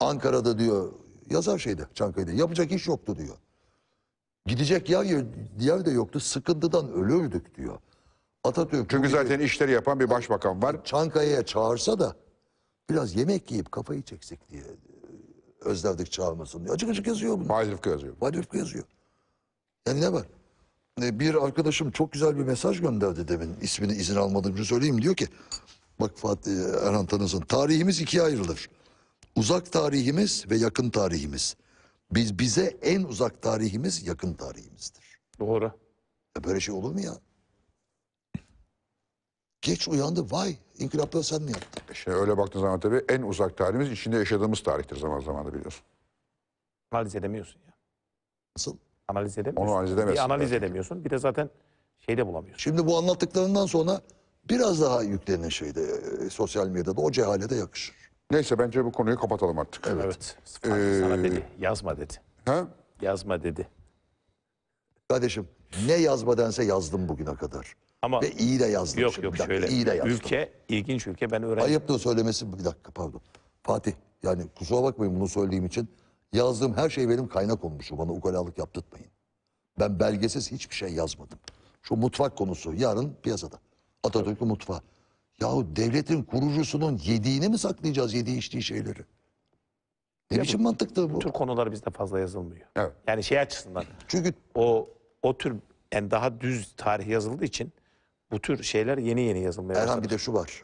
Ankara'da diyor yazar şeyde Çankaya'da yapacak iş yoktu diyor. Gidecek yer, yer de yoktu sıkıntıdan ölürdük diyor. Atatürk Çünkü zaten işleri yapan bir başbakan var. Çankaya'ya çağırsa da biraz yemek yiyip kafayı çeksek diye e, özledik çağırmasın diye. Açık açık yazıyor bunu. Vahid Rıfkı yazıyor. Vahid Rıfkı yazıyor. Yani ne var? E, bir arkadaşım çok güzel bir mesaj gönderdi demin. İsmini izin almadığım için söyleyeyim. Diyor ki bak Fatih e, Erhan Tanız'ın tarihimiz ikiye ayrılır. Uzak tarihimiz ve yakın tarihimiz. Biz bize en uzak tarihimiz yakın tarihimizdir. Doğru. E böyle şey olur mu ya? Geç uyandı vay inkılapları sen ne? yaptın? E şimdi öyle baktığın zaman tabii en uzak tarihimiz içinde yaşadığımız tarihtir zaman zaman da biliyorsun. Analiz edemiyorsun ya. Nasıl? Analiz edemiyorsun. Onu analiz edemezsin. Bir analiz edemiyorsun bir de zaten şey de bulamıyorsun. Şimdi bu anlattıklarından sonra biraz daha yüklenin şeyde e, sosyal medyada o cehalete yakışır. Neyse bence bu konuyu kapatalım artık. Evet. evet. Ee... Sana dedi yazma dedi. Ha? Yazma dedi. Kardeşim ne yazma dense yazdım bugüne kadar. Ama Ve iyi de yazdım. Yok şimdi. yok dakika, şöyle. iyi de yazdım. Ülke ilginç ülke ben öğrendim. da söylemesi bir dakika pardon. Fatih yani kusura bakmayın bunu söylediğim için. Yazdığım her şey benim kaynak olmuşu. Bana ukalalık yaptırtmayın. Ben belgesiz hiçbir şey yazmadım. Şu mutfak konusu yarın piyasada. Atatürk'ün mutfağı. Yahu devletin kurucusunun yediğini mi saklayacağız yediği içtiği şeyleri? Ne biçim mantıktır bu? Bu tür konular bizde fazla yazılmıyor. Evet. Yani şey açısından Çünkü o o tür yani daha düz tarih yazıldığı için bu tür şeyler yeni yeni yazılmaya başladı. Erhan bir de şu var.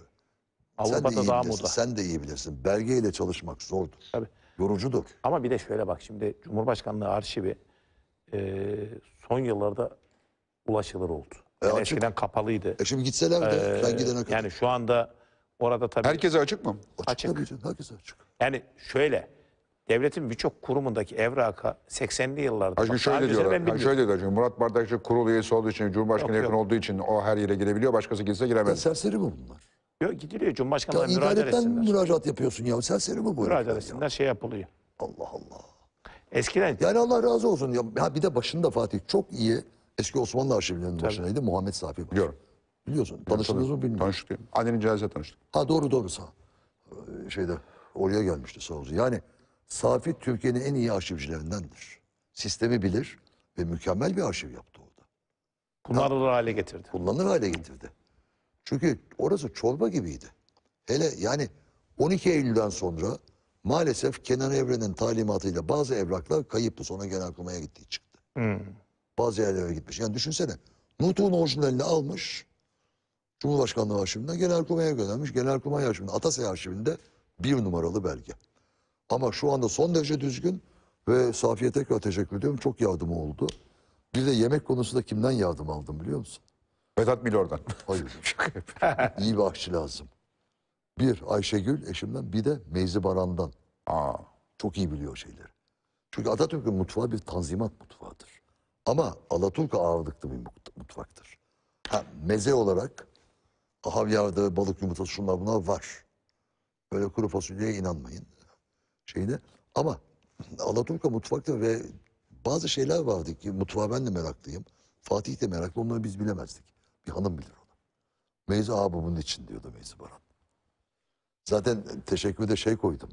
Avrupa'da sen de daha moda. Sen de iyi bilirsin. Belgeyle çalışmak zordur. Tabii. Yorucudur. Ama bir de şöyle bak şimdi Cumhurbaşkanlığı arşivi e, son yıllarda ulaşılır oldu. E, Yani açık. eskiden kapalıydı. E şimdi gitseler de Ee, ben gidene kadar. Yani şu anda orada tabii Herkese açık mı? açık. açık. Tabii herkes açık. yani şöyle devletin birçok kurumundaki evraka 80'li yıllarda. Hacı şöyle diyorlar. şöyle diyor. Hacı Murat Bardakçı kurul üyesi olduğu için, Cumhurbaşkanı yok, yakın yok. olduğu için o her yere girebiliyor. Başkası girse giremez. Serseri mi bunlar? Yok gidiliyor. Cumhurbaşkanına ya, müracaat etsinler. müracaat yapıyorsun ya. Serseri mi bu? Müracaat etsinler şey yapılıyor. Allah Allah. Eskiden. Yani Allah razı olsun. Ya, ya bir de başında Fatih çok iyi. Eski Osmanlı arşivlerinin Tabii. başındaydı. Muhammed Safi. Başı. Biliyorum. Biliyorsun. Tanıştınız mı bilmiyorum. Tanıştık. Annenin cenazesinde tanıştık. Ha doğru doğru sağ. Ee, şeyde oraya gelmişti sağ olsun. Yani Safi Türkiye'nin en iyi arşivcilerindendir. Sistemi bilir ve mükemmel bir arşiv yaptı orada. Kullanılır hale getirdi. Kullanılır hale getirdi. Çünkü orası çorba gibiydi. Hele yani 12 Eylül'den sonra maalesef Kenan Evren'in talimatıyla bazı evraklar kayıptı. Sonra Genelkurmay'a gittiği çıktı. Hmm. Bazı yerlere gitmiş. Yani düşünsene Nutuk'un orijinalini almış Cumhurbaşkanlığı arşivinden Genelkurmay'a göndermiş. Genelkurmay arşivinde Atasay arşivinde bir numaralı belge. Ama şu anda son derece düzgün ve Safiye tekrar teşekkür ediyorum. Çok yardım oldu. Bir de yemek konusunda kimden yardım aldım biliyor musun? Vedat Milor'dan. Hayır. İyi bir aşçı lazım. Bir Ayşegül eşimden bir de Meyzi Baran'dan. Aa. Çok iyi biliyor şeyleri. Çünkü Atatürk'ün mutfağı bir tanzimat mutfağıdır. Ama Alaturka ağırlıklı bir mutfaktır. Ha, meze olarak havyarda balık yumurtası şunlar bunlar var. Böyle kuru fasulyeye inanmayın şeyine. Ama Alaturka mutfakta ve bazı şeyler vardı ki mutfağa ben de meraklıyım. Fatih de meraklı onları biz bilemezdik. Bir hanım bilir onu. Meyze abi bunun için diyordu Meyze Baran. Zaten teşekkürde şey koydum.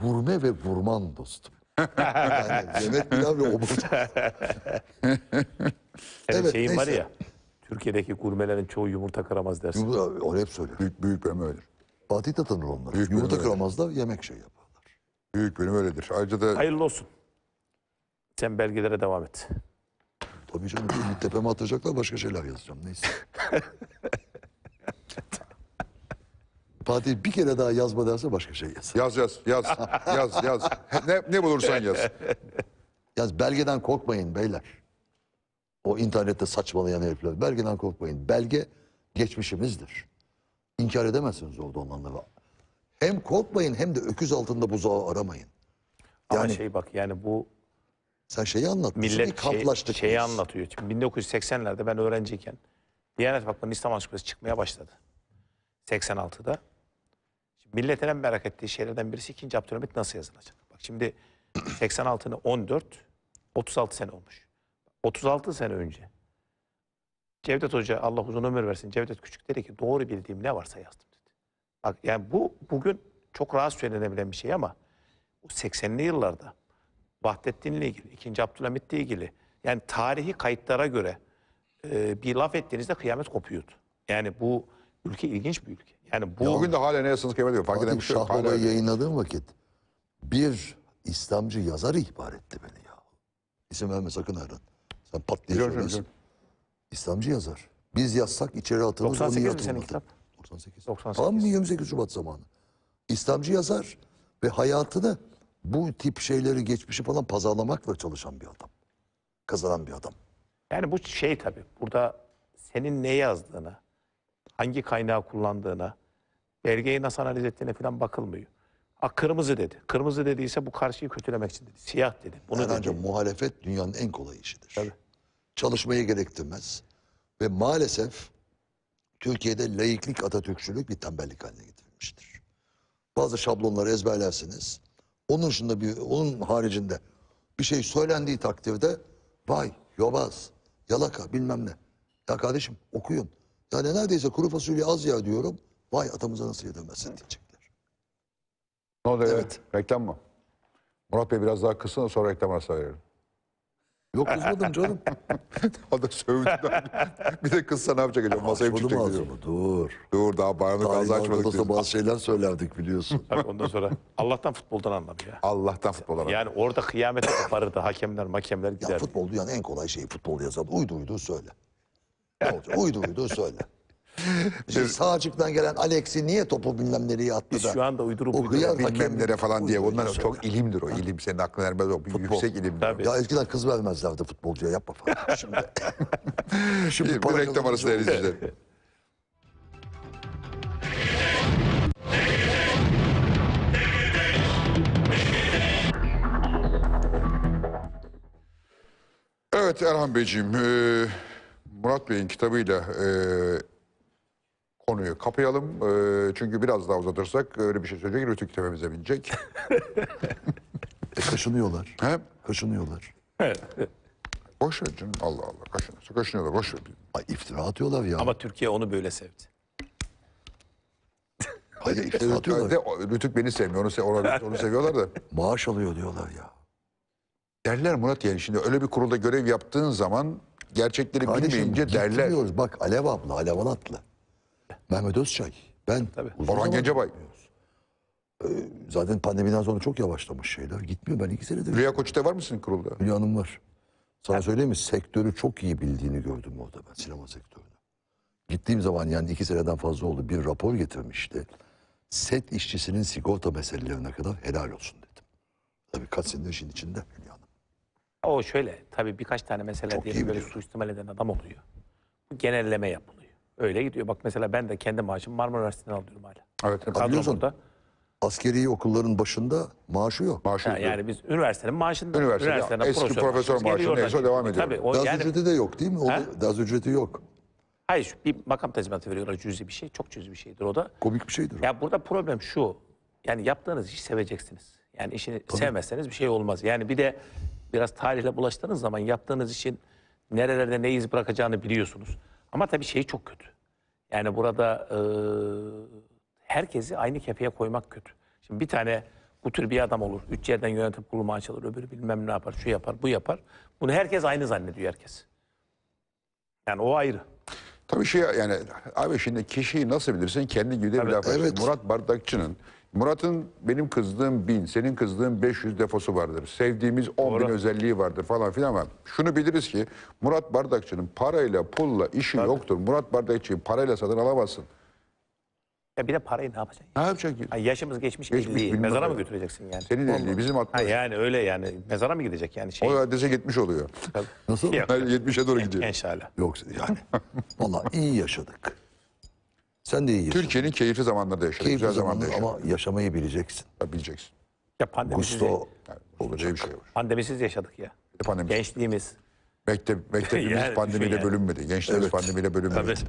Gurme ve vurman dostum. yani yemek pilav ve obur. evet, şeyim neyse. var ya. Türkiye'deki gurmelerin çoğu yumurta kıramaz dersin. Yumurta, onu hep söylüyor. Büyük, büyük ben öyle. Fatih de tanır onları. Büyük yumurta kıramazlar yemek şey yapar. Büyük bölüm öyledir. Ayrıca da... Hayırlı olsun. Sen belgelere devam et. Tabii canım şimdi tepeme atacaklar başka şeyler yazacağım neyse. Fatih bir kere daha yazma derse başka şey yaz. Yaz yaz yaz yaz yaz. Ne, ne bulursan yaz. Yaz belgeden korkmayın beyler. O internette saçmalayan herifler. Belgeden korkmayın. Belge geçmişimizdir. İnkar edemezsiniz orada olanları. Hem korkmayın hem de öküz altında buzağı aramayın. Yani, Ama şey bak yani bu sen şeyi anlatmışsın. Millet şey- kamplaştık şey, şeyi biz. anlatıyor. Şimdi 1980'lerde ben öğrenciyken Diyanet Vakfı'nın İslam Ansiklopedisi çıkmaya başladı. 86'da. Şimdi milletin en merak ettiği şeylerden birisi 2. Abdülhamit nasıl yazılacak? Bak şimdi 86'ını 14, 36 sene olmuş. 36 sene önce Cevdet Hoca Allah uzun ömür versin Cevdet Küçük dedi ki doğru bildiğim ne varsa yazdım. Bak yani bu bugün çok rahat söylenebilen bir şey ama 80'li yıllarda Vahdettin'le ilgili, 2. Abdülhamit'le ilgili yani tarihi kayıtlara göre e, bir laf ettiğinizde kıyamet kopuyordu. Yani bu ülke ilginç bir ülke. Yani bu... bugün de hala ne yasanız kıyamet yok. Fark eden şey yok. yayınladığım vakit bir İslamcı yazar ihbar etti beni ya. İsim verme sakın Erhan. Sen pat diye biliyorum, biliyorum. İslamcı yazar. Biz yazsak içeri atılır onu yatılmadı. 98 senin kitap? 98. 98. Tam 28 Şubat zamanı. İslamcı yazar ve hayatını bu tip şeyleri geçmişi falan pazarlamakla çalışan bir adam. Kazanan bir adam. Yani bu şey tabii burada senin ne yazdığına, hangi kaynağı kullandığına, belgeyi nasıl analiz ettiğine falan bakılmıyor. A, kırmızı dedi. Kırmızı dediyse bu karşıyı kötülemek için dedi. Siyah dedi. Bunu yani dedi. ancak muhalefet dünyanın en kolay işidir. Tabii. Çalışmayı gerektirmez. Ve maalesef Türkiye'de laiklik Atatürkçülük bir tembellik haline getirilmiştir. Bazı şablonları ezberlersiniz. Onun dışında bir, onun haricinde bir şey söylendiği takdirde vay, yobaz, yalaka bilmem ne. Ya kardeşim okuyun. Yani neredeyse kuru fasulye az ya diyorum. Vay atamıza nasıl yedirmezsin diyecekler. Ne oldu? Evet. Reklam mı? Murat Bey biraz daha kısın sonra reklam arası verelim. Yok kızmadım canım. o da sövdüler. bir de kız sana yapacak acaba? Masaya mı çıkacak? Açmadım dur. Dur daha bayramlık daha açmadık. Daha bazı şeyler söylerdik biliyorsun. Tabii ondan sonra Allah'tan futboldan anladı ya. Allah'tan futbol anladı. Yani orada kıyamet koparırdı hakemler makemler giderdi. Ya futbol dünyanın en kolay şeyi futbol yazar. Uydu uydu söyle. Ne olacak? Uydu uydu söyle. Şey, sağcıktan gelen Alex'i niye topu bilmem nereye attı da? Biz şu anda uydurup o hıyar bilmem nere falan diye. Onlar çok ilimdir o. ilim senin aklına ermez o. Yüksek ilim. Ya eskiden kız vermezlerdi futbolcuya yapma falan. Şimdi. Şimdi bir reklam arası izleyelim. Evet Erhan Beyciğim, e, Murat Bey'in kitabıyla e, konuyu kapayalım. Ee, çünkü biraz daha uzatırsak öyle bir şey söyleyecek. Rütük tepemize binecek. E, kaşınıyorlar. He? Kaşınıyorlar. Boş ver canım. Allah Allah. Kaşınıyorsa kaşınıyorlar. Boş ver. Ay, iftira atıyorlar ya. Ama Türkiye onu böyle sevdi. Hayır iftira atıyorlar. De, Rütük beni sevmiyor. Onu, se onu, onu seviyorlar da. Maaş alıyor diyorlar ya. Derler Murat yani şimdi öyle bir kurulda görev yaptığın zaman gerçekleri Kardeşim bilmeyince derler. Bak Alev abla, Alev Anat'la. Mehmet Özçay, ben, Tabii. Orhan Gencebay. Ee, zaten pandemiden sonra çok yavaşlamış şeyler. Gitmiyor ben iki senedir. Rüya Koç'ta var mısın kurulda? Rüya Hanım var. Sana evet. söyleyeyim mi? Sektörü çok iyi bildiğini gördüm orada ben sinema sektörünü. Gittiğim zaman yani iki seneden fazla oldu bir rapor getirmişti. Set işçisinin sigorta meselelerine kadar helal olsun dedim. Tabii kaç senedir işin içinde Hülya Hanım. O şöyle tabii birkaç tane mesele diye böyle suistimal eden adam oluyor. Bu genelleme yapılıyor. Öyle gidiyor. Bak mesela ben de kendi maaşımı Marmara Üniversitesi'nden alıyorum hala. Evet. Biliyorsun, burada. askeri okulların başında maaşı yok. Maaşı Ha, yok. yani biz üniversitenin maaşında. Üniversitede eski profesör maaşı geliyor neyse devam e, ediyor. Tabii, o Gaz yani, ücreti de yok değil mi? O da- ücreti yok. hayır bir makam tazminatı veriyorlar cüzi bir şey. Çok cüzi bir şeydir o da. Komik bir şeydir. Ya burada problem şu. Yani yaptığınız işi seveceksiniz. Yani işini sevmezseniz bir şey olmaz. Yani bir de biraz tarihle bulaştığınız zaman yaptığınız işin nerelerde ne iz bırakacağını biliyorsunuz. Ama tabii şey çok kötü. Yani burada e, herkesi aynı kefeye koymak kötü. Şimdi bir tane bu tür bir adam olur. Üç yerden yönetip kurulu maaş Öbürü bilmem ne yapar. Şu yapar, bu yapar. Bunu herkes aynı zannediyor herkes. Yani o ayrı. Tabii şey yani abi şimdi kişiyi nasıl bilirsin kendi güdemi evet, laf evet. Murat Bardakçı'nın Murat'ın benim kızdığım bin, senin kızdığın 500 defosu vardır. Sevdiğimiz 10 bin özelliği vardır falan filan ama şunu biliriz ki Murat Bardakçı'nın parayla, pulla işi Tabii. yoktur. Murat Bardakçı'yı parayla satın alamazsın. Ya bir de parayı ne yapacaksın? Ne yapacaksın? ki? Ha, yaşımız geçmiş, Geçmiş elli değil. Mezara mı götüreceksin yani? Senin elliği bizim Ha, yani öyle yani. Mezara mı gidecek yani şey? O adrese gitmiş oluyor. Nasıl? Yok. 70'e doğru gidiyor. İnşallah. Yoksa yani. Valla iyi yaşadık. Sen de iyi Türkiye'nin keyifli zamanlarda yaşadık. Keyifli güzel zamanlarda yaşadık. Ama yaşamayı bileceksin. Ya bileceksin. Ya pandemisiz, Gusto olacak bir şey var. pandemisiz yaşadık ya. E, Pandemi. Gençliğimiz. Mektep, mektebimiz Yani pandemiyle yani. bölünmedi. Gençlerimiz Evet. pandemiyle bölünmedi. Tabii.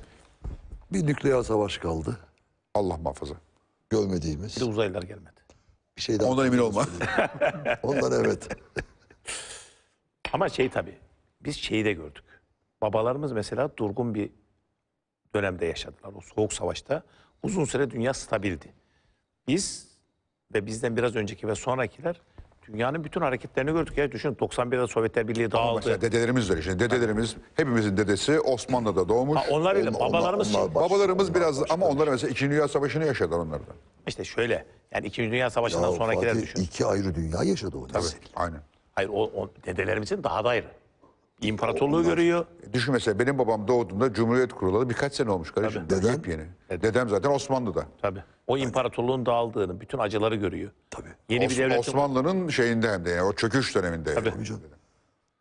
Bir nükleer savaş kaldı. Allah muhafaza. Görmediğimiz. Bir de uzaylılar gelmedi. Bir şey daha. Ondan emin olma. Ondan evet. Ama şey tabii biz şeyi de gördük. Babalarımız mesela durgun bir dönemde yaşadılar. O soğuk savaşta uzun süre dünya stabildi. Biz ve bizden biraz önceki ve sonrakiler dünyanın bütün hareketlerini gördük. Ya düşünün 91'de Sovyetler Birliği dağıldı. Mesela dedelerimiz de şimdi dedelerimiz hepimizin dedesi Osmanlı'da doğmuş. Ha, onlar bile babalarımız onlar, onlar şey- baş, babalarımız onlar biraz ama onlar mesela 2. Dünya Savaşı'nı yaşadılar onlardan. İşte şöyle yani 2. Dünya Savaşı'ndan ya, sonrakiler Fatih, düşün. İki ayrı dünya yaşadı o nesil. Tabii, aynen. Hayır o, o dedelerimizin daha da ayrı. İmparatorluğu Onlar, görüyor. E, düşün mesela benim babam doğduğunda Cumhuriyet kurulalı birkaç sene olmuş kardeşim. Dedem? Yepyeni. Evet. Dedem zaten Osmanlı'da. Tabii. O imparatorluğun dağıldığını, bütün acıları görüyor. Tabii. Yeni Os bir devlet Osmanlı'nın şeyinde hem de yani o çöküş döneminde. Tabii. Yani.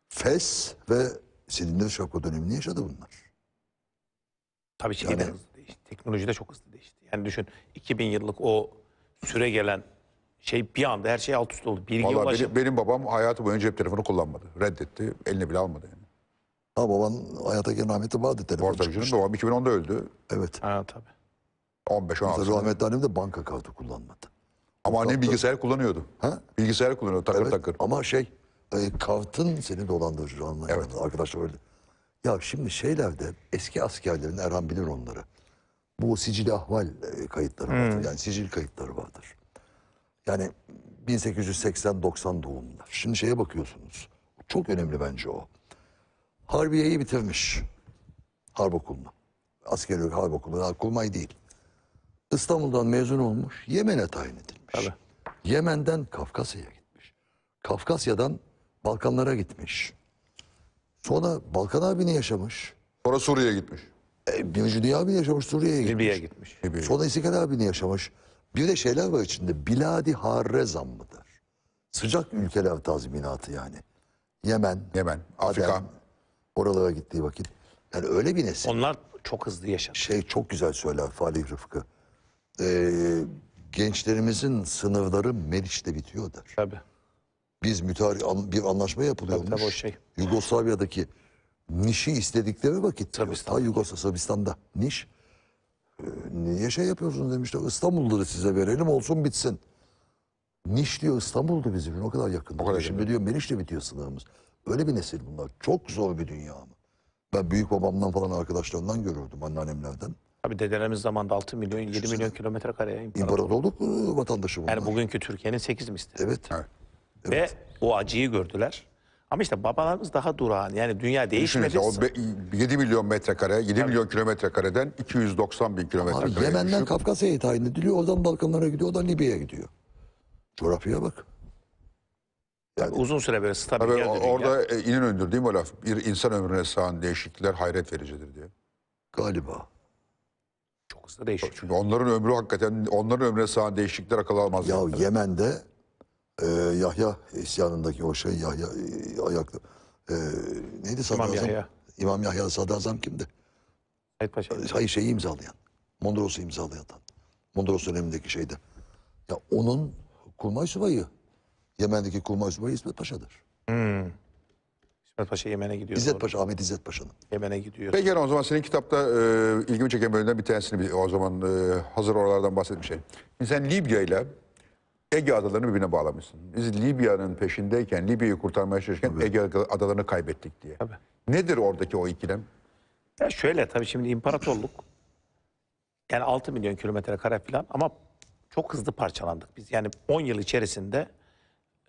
Fes ve Silindir Şapko dönemini yaşadı bunlar. Tabii şeyde yani, hızlı değişti. Teknoloji de çok hızlı değişti. Yani düşün 2000 yıllık o süre gelen şey bir anda her şey alt üst oldu. Bilgi Vallahi benim, benim babam hayatı boyunca cep telefonu kullanmadı. Reddetti. Eline bile almadı yani. Ha baban hayata gelen rahmetli vardı telefon. Var Babam 2010'da öldü. Evet. Ha tabii. 15 16. Mesela rahmetli annem de banka kartı kullanmadı. Ama annem bilgisayar kullanıyordu. Ha? Bilgisayar kullanıyordu takır Evet, takır. Ama şey e, kartın seni dolandırıcı anlamında Evet. arkadaşlar öyle. Ya şimdi şeylerde eski askerlerin Erhan bilir onları. Bu sicil ahval e, kayıtları vardır. Hmm. Yani sicil kayıtları vardır. Yani 1880-90 doğumlular. Şimdi şeye bakıyorsunuz. Çok önemli bence o. Harbiye'yi bitirmiş. Harp okulunu. Askeri harp okulunu. Harp kurmay değil. İstanbul'dan mezun olmuş. Yemen'e tayin edilmiş. Evet. Yemen'den Kafkasya'ya gitmiş. Kafkasya'dan Balkanlara gitmiş. Sonra Balkan abini yaşamış. Sonra Suriye'ye gitmiş. E, Birinci Dünya abini yaşamış, Suriye'ye gitmiş. Libya'ya gitmiş. Sonra İstiklal abini yaşamış. Bir de şeyler var içinde. Biladi Harre zammıdır. Sıcak ülkeler tazminatı yani. Yemen, Yemen, Afrika. Adem, oralara gittiği vakit. Yani öyle bir nesil. Onlar çok hızlı yaşar. Şey çok güzel söyler Falih Rıfkı. Ee, gençlerimizin sınırları Meriç'te bitiyor der. Tabii. Biz mütari bir anlaşma yapılıyormuş. Tabii, tabii o şey. Yugoslavya'daki Niş'i istedikleri vakit. Tabii. Ta Yugoslavya'da, Niş. Ee, niye şey yapıyorsunuz demişti, İstanbul'da size verelim olsun bitsin. Niş diyor İstanbul'da bizim o kadar yakın. O kadar Şimdi yakın. diyor Meriç'le bitiyor sınırımız. Öyle bir nesil bunlar. Çok zor bir dünya mı? Ben büyük babamdan falan arkadaşlarından görürdüm anneannemlerden. Tabii dedelerimiz zamanında 6 milyon 7 Düşünsene. milyon kilometre kareye İmparatorluk e, vatandaşı bunlar. Yani bugünkü Türkiye'nin 8 misli. Evet. evet. Ve evet. o acıyı gördüler. Ama işte babalarımız daha durağan. Yani dünya değişmedi. O 7 milyon metrekare, 7 milyon kilometrekareden 290 bin kilometre Abi Yemen'den düşüp- Kafkasya'ya tayin ediliyor. Oradan Balkanlara gidiyor. Oradan Libya'ya gidiyor. Coğrafyaya bak. Yani Uzun süre böyle stabil Tabii orada e, İnönü'ndür değil mi o laf? Bir insan ömrüne sığan değişiklikler hayret vericidir diye. Galiba. Çok hızlı değişik. Çünkü onların ömrü hakikaten onların ömrüne sığan değişiklikler akıl almaz. Ya Yemen'de e, Yahya isyanındaki o şey Yahya e, ayaklı. E, ee, neydi Sadrazam? İmam Yahya. İmam Yahya Sadrazam kimdi? Said Paşa. Ee, hayır şeyi imzalayan. Mondros'u imzalayan. Mondros dönemindeki şeyde. Ya onun kurmay subayı Yemen'deki kurmay subayı İsmet Paşa'dır. Hmm. İsmet Paşa Yemen'e gidiyor. İzzet Paşa, Ahmet İzzet Paşa'nın. Yemen'e gidiyor. Peki yani o zaman senin kitapta e, ilgimi çeken bölümden bir tanesini bir, o zaman e, hazır oralardan bahsetmişsin. Şimdi sen Libya ile Ege adalarını birbirine bağlamışsın. Biz Libya'nın peşindeyken, Libya'yı kurtarmaya çalışırken Ege adalarını kaybettik diye. Tabii. Nedir oradaki o ikilem? Ya şöyle tabii şimdi imparatorluk yani 6 milyon kilometre kare falan ama çok hızlı parçalandık biz. Yani 10 yıl içerisinde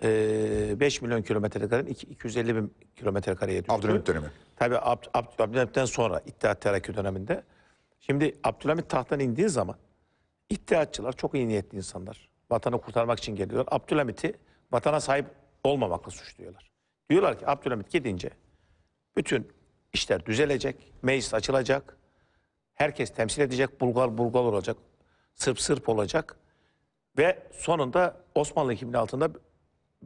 e, 5 milyon kilometre kare 250 bin kilometre kareye düştü. Abdülhamit dönemi. Tabii Abd, Abd, Abdülhamit'ten sonra İttihat Terakki döneminde. Şimdi Abdülhamit tahttan indiği zaman İttihatçılar çok iyi niyetli insanlar vatanı kurtarmak için geliyorlar. Abdülhamit'i vatana sahip olmamakla suçluyorlar. Diyorlar ki Abdülhamit gidince bütün işler düzelecek, meclis açılacak, herkes temsil edecek, Bulgar Bulgar olacak, Sırp Sırp olacak ve sonunda Osmanlı hükmünün altında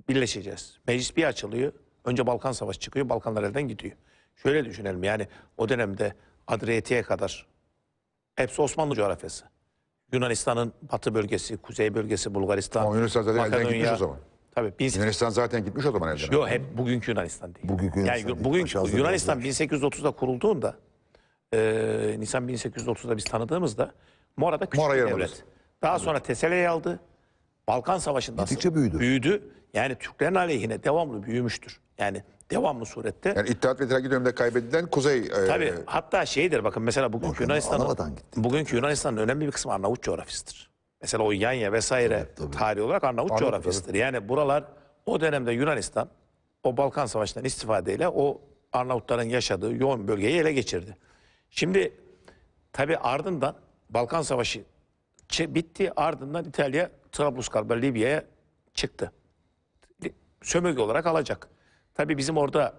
birleşeceğiz. Meclis bir açılıyor, önce Balkan Savaşı çıkıyor, Balkanlar elden gidiyor. Şöyle düşünelim yani o dönemde Adriyeti'ye kadar hepsi Osmanlı coğrafyası. Yunanistan'ın batı bölgesi, kuzey bölgesi, Bulgaristan, Ama Yunanistan zaten elden gitmiş o zaman. Tabii 18... Yunanistan zaten gitmiş o zaman elden. Yok hep bugünkü Yunanistan değil. Bugünkü Yunanistan bugün değil. Yunanistan 1830'da kurulduğunda e, Nisan 1830'da biz tanıdığımızda Mora'da küçük Mora bir devlet. Daha sonra Tesele'yi aldı. Balkan Savaşı'nda büyüdü. büyüdü yani Türklerin aleyhine devamlı büyümüştür. Yani devamlı surette. Yani İttihat ve Terakki döneminde kaybedilen Kuzey... E, Tabii hatta şeydir bakın mesela bugünkü Yunanistan'ın bugünkü Yunanistan'ın önemli bir kısmı Arnavut coğrafyasıdır. Mesela o Yanya vesaire evet, tarih olarak Arnavut, Arnavut coğrafyasıdır. Tabii. Yani buralar o dönemde Yunanistan o Balkan Savaşı'ndan istifadeyle o Arnavutların yaşadığı yoğun bölgeyi ele geçirdi. Şimdi tabi ardından Balkan Savaşı bitti ardından İtalya Trablusgarp'a Libya'ya çıktı sömürge olarak alacak. Tabii bizim orada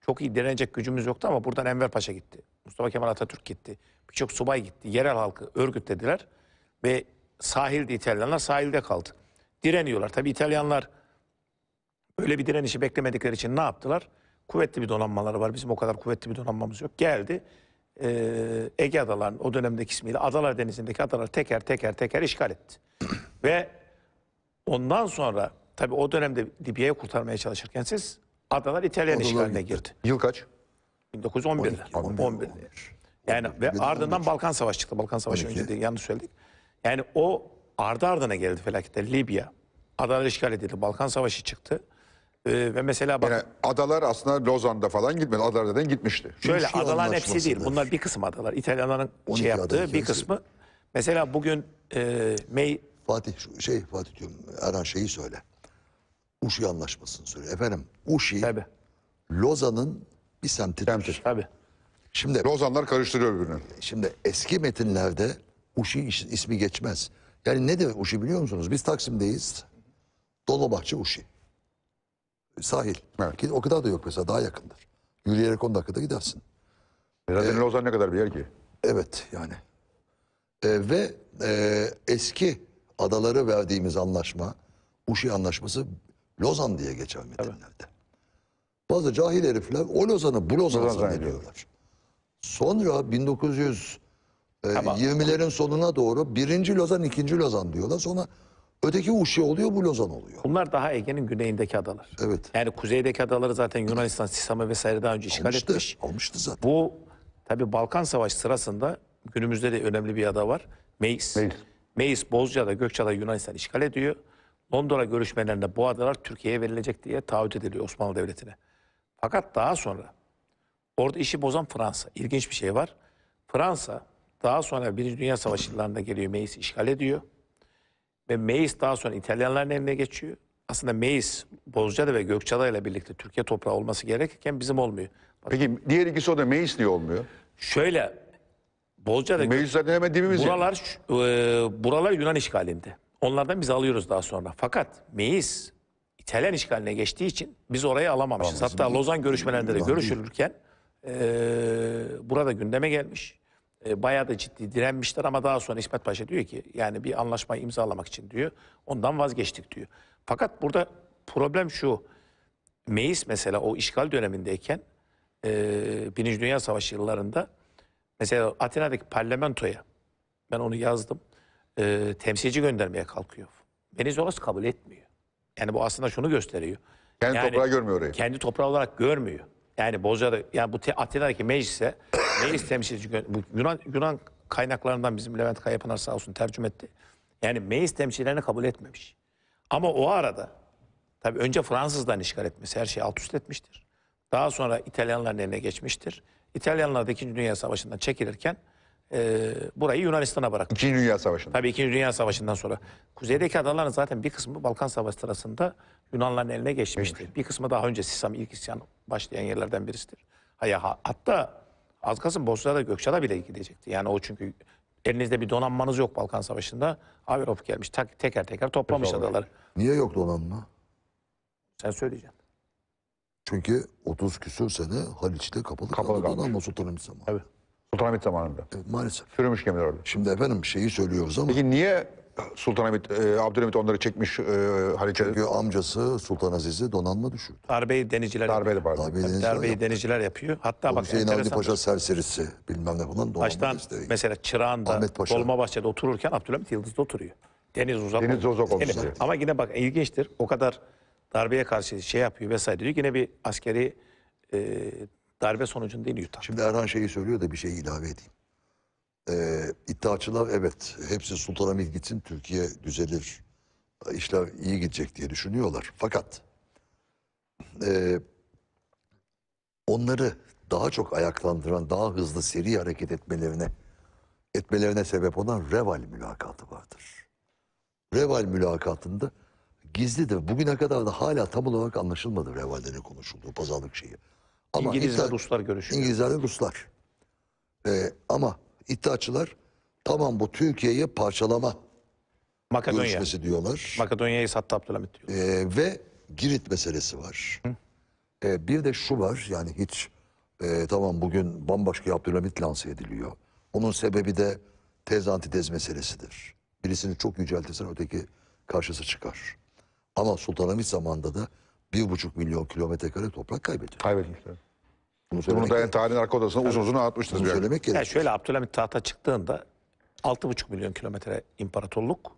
çok iyi direnecek gücümüz yoktu ama buradan Enver Paşa gitti. Mustafa Kemal Atatürk gitti. Birçok subay gitti. Yerel halkı örgütlediler ve sahilde İtalyanlar sahilde kaldı. Direniyorlar. Tabii İtalyanlar böyle bir direnişi beklemedikleri için ne yaptılar? Kuvvetli bir donanmaları var. Bizim o kadar kuvvetli bir donanmamız yok. Geldi e, Ege Adaları'nın o dönemdeki ismiyle Adalar Denizi'ndeki adalar teker teker teker işgal etti. ve ondan sonra Tabii o dönemde Libya'yı kurtarmaya çalışırken siz adalar İtalyan işgaline girdi. Yıl kaç? 1911'de. 11, 11. Yani ve ardından Balkan Savaşı çıktı. Balkan Savaşı önce de yanlış söyledik. Yani o ardı ardına geldi felaketler. Libya, adalar işgal edildi. Balkan Savaşı çıktı. Ee, ve mesela bak, Yani adalar aslında Lozan'da falan gitmedi. Adalar zaten gitmişti. şöyle Üçlü adaların hepsi değil. Bunlar bir kısım adalar. İtalyanların 12 şey yaptığı bir kısmı. Mesela bugün e, May Fatih şey Fatih diyorum Erhan şeyi söyle. Uşi anlaşmasını söylüyor. Efendim Uşi Lozan'ın bir semtidir. Semtir, tabii. Şimdi, Lozanlar karıştırıyor birbirini. şimdi eski metinlerde Uşi ismi geçmez. Yani ne demek Uşi biliyor musunuz? Biz Taksim'deyiz. Dolmabahçe Uşi. Sahil. Evet. O kadar da yok mesela daha yakındır. Yürüyerek 10 dakikada gidersin. Zaten ee, Lozan ne kadar bir yer ki? Evet yani. E, ve e, eski adaları verdiğimiz anlaşma, Uşi Anlaşması Lozan diye geçen metinlerde. Bazı cahil herifler o Lozan'ı bu Lozan zannediyorlar. Sonra 1920'lerin e, sonuna doğru birinci Lozan, ikinci Lozan diyorlar. Sonra öteki Uşi oluyor, bu Lozan oluyor. Bunlar daha Ege'nin güneyindeki adalar. Evet. Yani kuzeydeki adaları zaten Yunanistan, Sisame vesaire daha önce işgal almıştı, etmiş. Almıştı zaten. Bu tabi Balkan Savaşı sırasında günümüzde de önemli bir ada var. Meis. Meis. Meis Bozcaada, Gökçeada Yunanistan işgal ediyor. Londra görüşmelerinde bu adalar Türkiye'ye verilecek diye taahhüt ediliyor Osmanlı Devleti'ne. Fakat daha sonra orada işi bozan Fransa. İlginç bir şey var. Fransa daha sonra Birinci Dünya Savaşı yıllarında geliyor Meis işgal ediyor. Ve Meis daha sonra İtalyanların eline geçiyor. Aslında Meis, Bozcaada ve Gökçada ile birlikte Türkiye toprağı olması gerekirken bizim olmuyor. Peki diğer ikisi o da Meis niye olmuyor? Şöyle Bozcaada Meis zaten hemen dibimiz. Buralar e, buralar Yunan işgalinde. Onlardan biz alıyoruz daha sonra. Fakat Meis İtalyan işgaline geçtiği için biz orayı alamamışız. Anlasın. Hatta Lozan görüşmelerinde de görüşülürken e, burada gündeme gelmiş. E, bayağı da ciddi direnmişler ama daha sonra İsmet Paşa diyor ki yani bir anlaşma imzalamak için diyor. Ondan vazgeçtik diyor. Fakat burada problem şu. Meis mesela o işgal dönemindeyken e, Birinci Dünya Savaşı yıllarında mesela Atina'daki parlamentoya ben onu yazdım e, temsilci göndermeye kalkıyor. Venizelos kabul etmiyor. Yani bu aslında şunu gösteriyor. Kendi yani, toprağı görmüyor orayı. Kendi toprağı olarak görmüyor. Yani Bozcaada, yani bu Atina'daki meclise meclis temsilci bu Yunan Yunan kaynaklarından bizim Levent Kayapınar sağ olsun tercüme etti. Yani meclis temsilcilerini kabul etmemiş. Ama o arada tabii önce Fransızdan işgal etmesi her şeyi alt üst etmiştir. Daha sonra İtalyanların eline geçmiştir. İtalyanlar da 2. Dünya Savaşı'ndan çekilirken e, burayı Yunanistan'a bıraktı. İkinci Dünya Savaşı'nda. Tabii İkinci Dünya Savaşı'ndan sonra. Kuzeydeki adaların zaten bir kısmı Balkan Savaşı sırasında Yunanların eline geçmişti. Evet. Bir kısmı daha önce Sisam ilk isyan başlayan yerlerden birisidir. Haya, hatta az kalsın Bosna'da Gökçeada bile gidecekti. Yani o çünkü elinizde bir donanmanız yok Balkan Savaşı'nda. Avrop gelmiş tak, teker teker toplamış Peki, adaları. Niye yok donanma? Sen söyleyeceksin. Çünkü 30 küsür sene Haliç'te kapalı, kapalı kaldı donanma Sultanım Evet. Sultanahmet zamanında. E, maalesef. Sürümüş gemiler orada. Şimdi efendim şeyi söylüyoruz ama. Peki niye Sultanahmet, e, Abdülhamit onları çekmiş e, Haliç'e? Çünkü amcası Sultan Aziz'i donanma düşürdü. Darbeyi denizciler Darbeyi yapıyor. Darbeyi, Darbeyi denizciler, Darbeyi yapıyor. denizciler yapıyor. Hatta o bak Hüseyin Avni Paşa serserisi bilmem ne falan donanma Baştan desteği. mesela Çırağan'da Dolmabahçe'de otururken Abdülhamit Yıldız'da oturuyor. Deniz uzak Deniz uzak olmuş. Evet. Ama yine bak ilginçtir. O kadar darbeye karşı şey yapıyor vesaire diyor. Yine bir askeri e, darbe sonucunda değil Utah. Şimdi Erhan şeyi söylüyor da bir şey ilave edeyim. Ee, iddiaçılar evet hepsi Sultanahmet gitsin Türkiye düzelir. İşler iyi gidecek diye düşünüyorlar. Fakat e, onları daha çok ayaklandıran, daha hızlı seri hareket etmelerine etmelerine sebep olan Reval mülakatı vardır. Reval mülakatında gizlidir. Bugüne kadar da hala tam olarak anlaşılmadı Reval'de ne konuşuldu pazarlık şeyi. Ama İngilizler, iddia, Ruslar görüşüyor. İngilizler Ruslar. Ee, ama iddiaçılar tamam bu Türkiye'yi parçalama Makedonya. görüşmesi diyorlar. Makedonya'yı sattı Abdülhamit diyor. Ee, ve Girit meselesi var. Ee, bir de şu var yani hiç e, tamam bugün bambaşka Abdülhamit lanse ediliyor. Onun sebebi de tez antitez meselesidir. Birisini çok yüceltirsen öteki karşısı çıkar. Ama Sultanahmet zamanında da bir buçuk milyon kilometre kare toprak kaybediyor. Kaybetmişler. Bunu, Bunu da en tarihin arka odasına uzun uzun anlatmıştınız. bunu bir söylemek gerekir. Yani şöyle Abdülhamit tahta çıktığında altı buçuk milyon kilometre imparatorluk.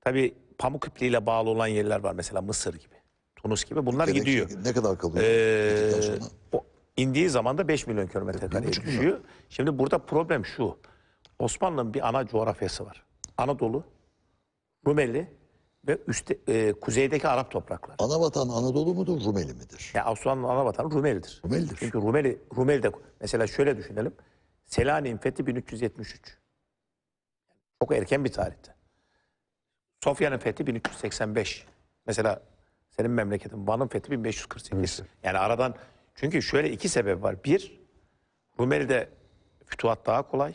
Tabi pamuk ipliğiyle bağlı olan yerler var mesela Mısır gibi, Tunus gibi. Bunlar Demek gidiyor. ki Ne kadar kalıyor? Ee, o indiği zaman da 5 milyon kilometre e, kare. düşüyor. Şimdi burada problem şu. Osmanlı'nın bir ana coğrafyası var. Anadolu, Rumeli, ve üstte, e, kuzeydeki Arap toprakları. Anavatan Anadolu mudur, Rumeli midir? Ya Osmanlı ana Rumeli'dir. Rumeli'dir. Çünkü Rumeli, Rumeli'de mesela şöyle düşünelim. Selanik'in fethi 1373. Çok erken bir tarihte. Sofya'nın fethi 1385. Mesela senin memleketin Van'ın fethi 1548. Evet. Yani aradan çünkü şöyle iki sebep var. Bir, Rumeli'de fütuhat daha kolay.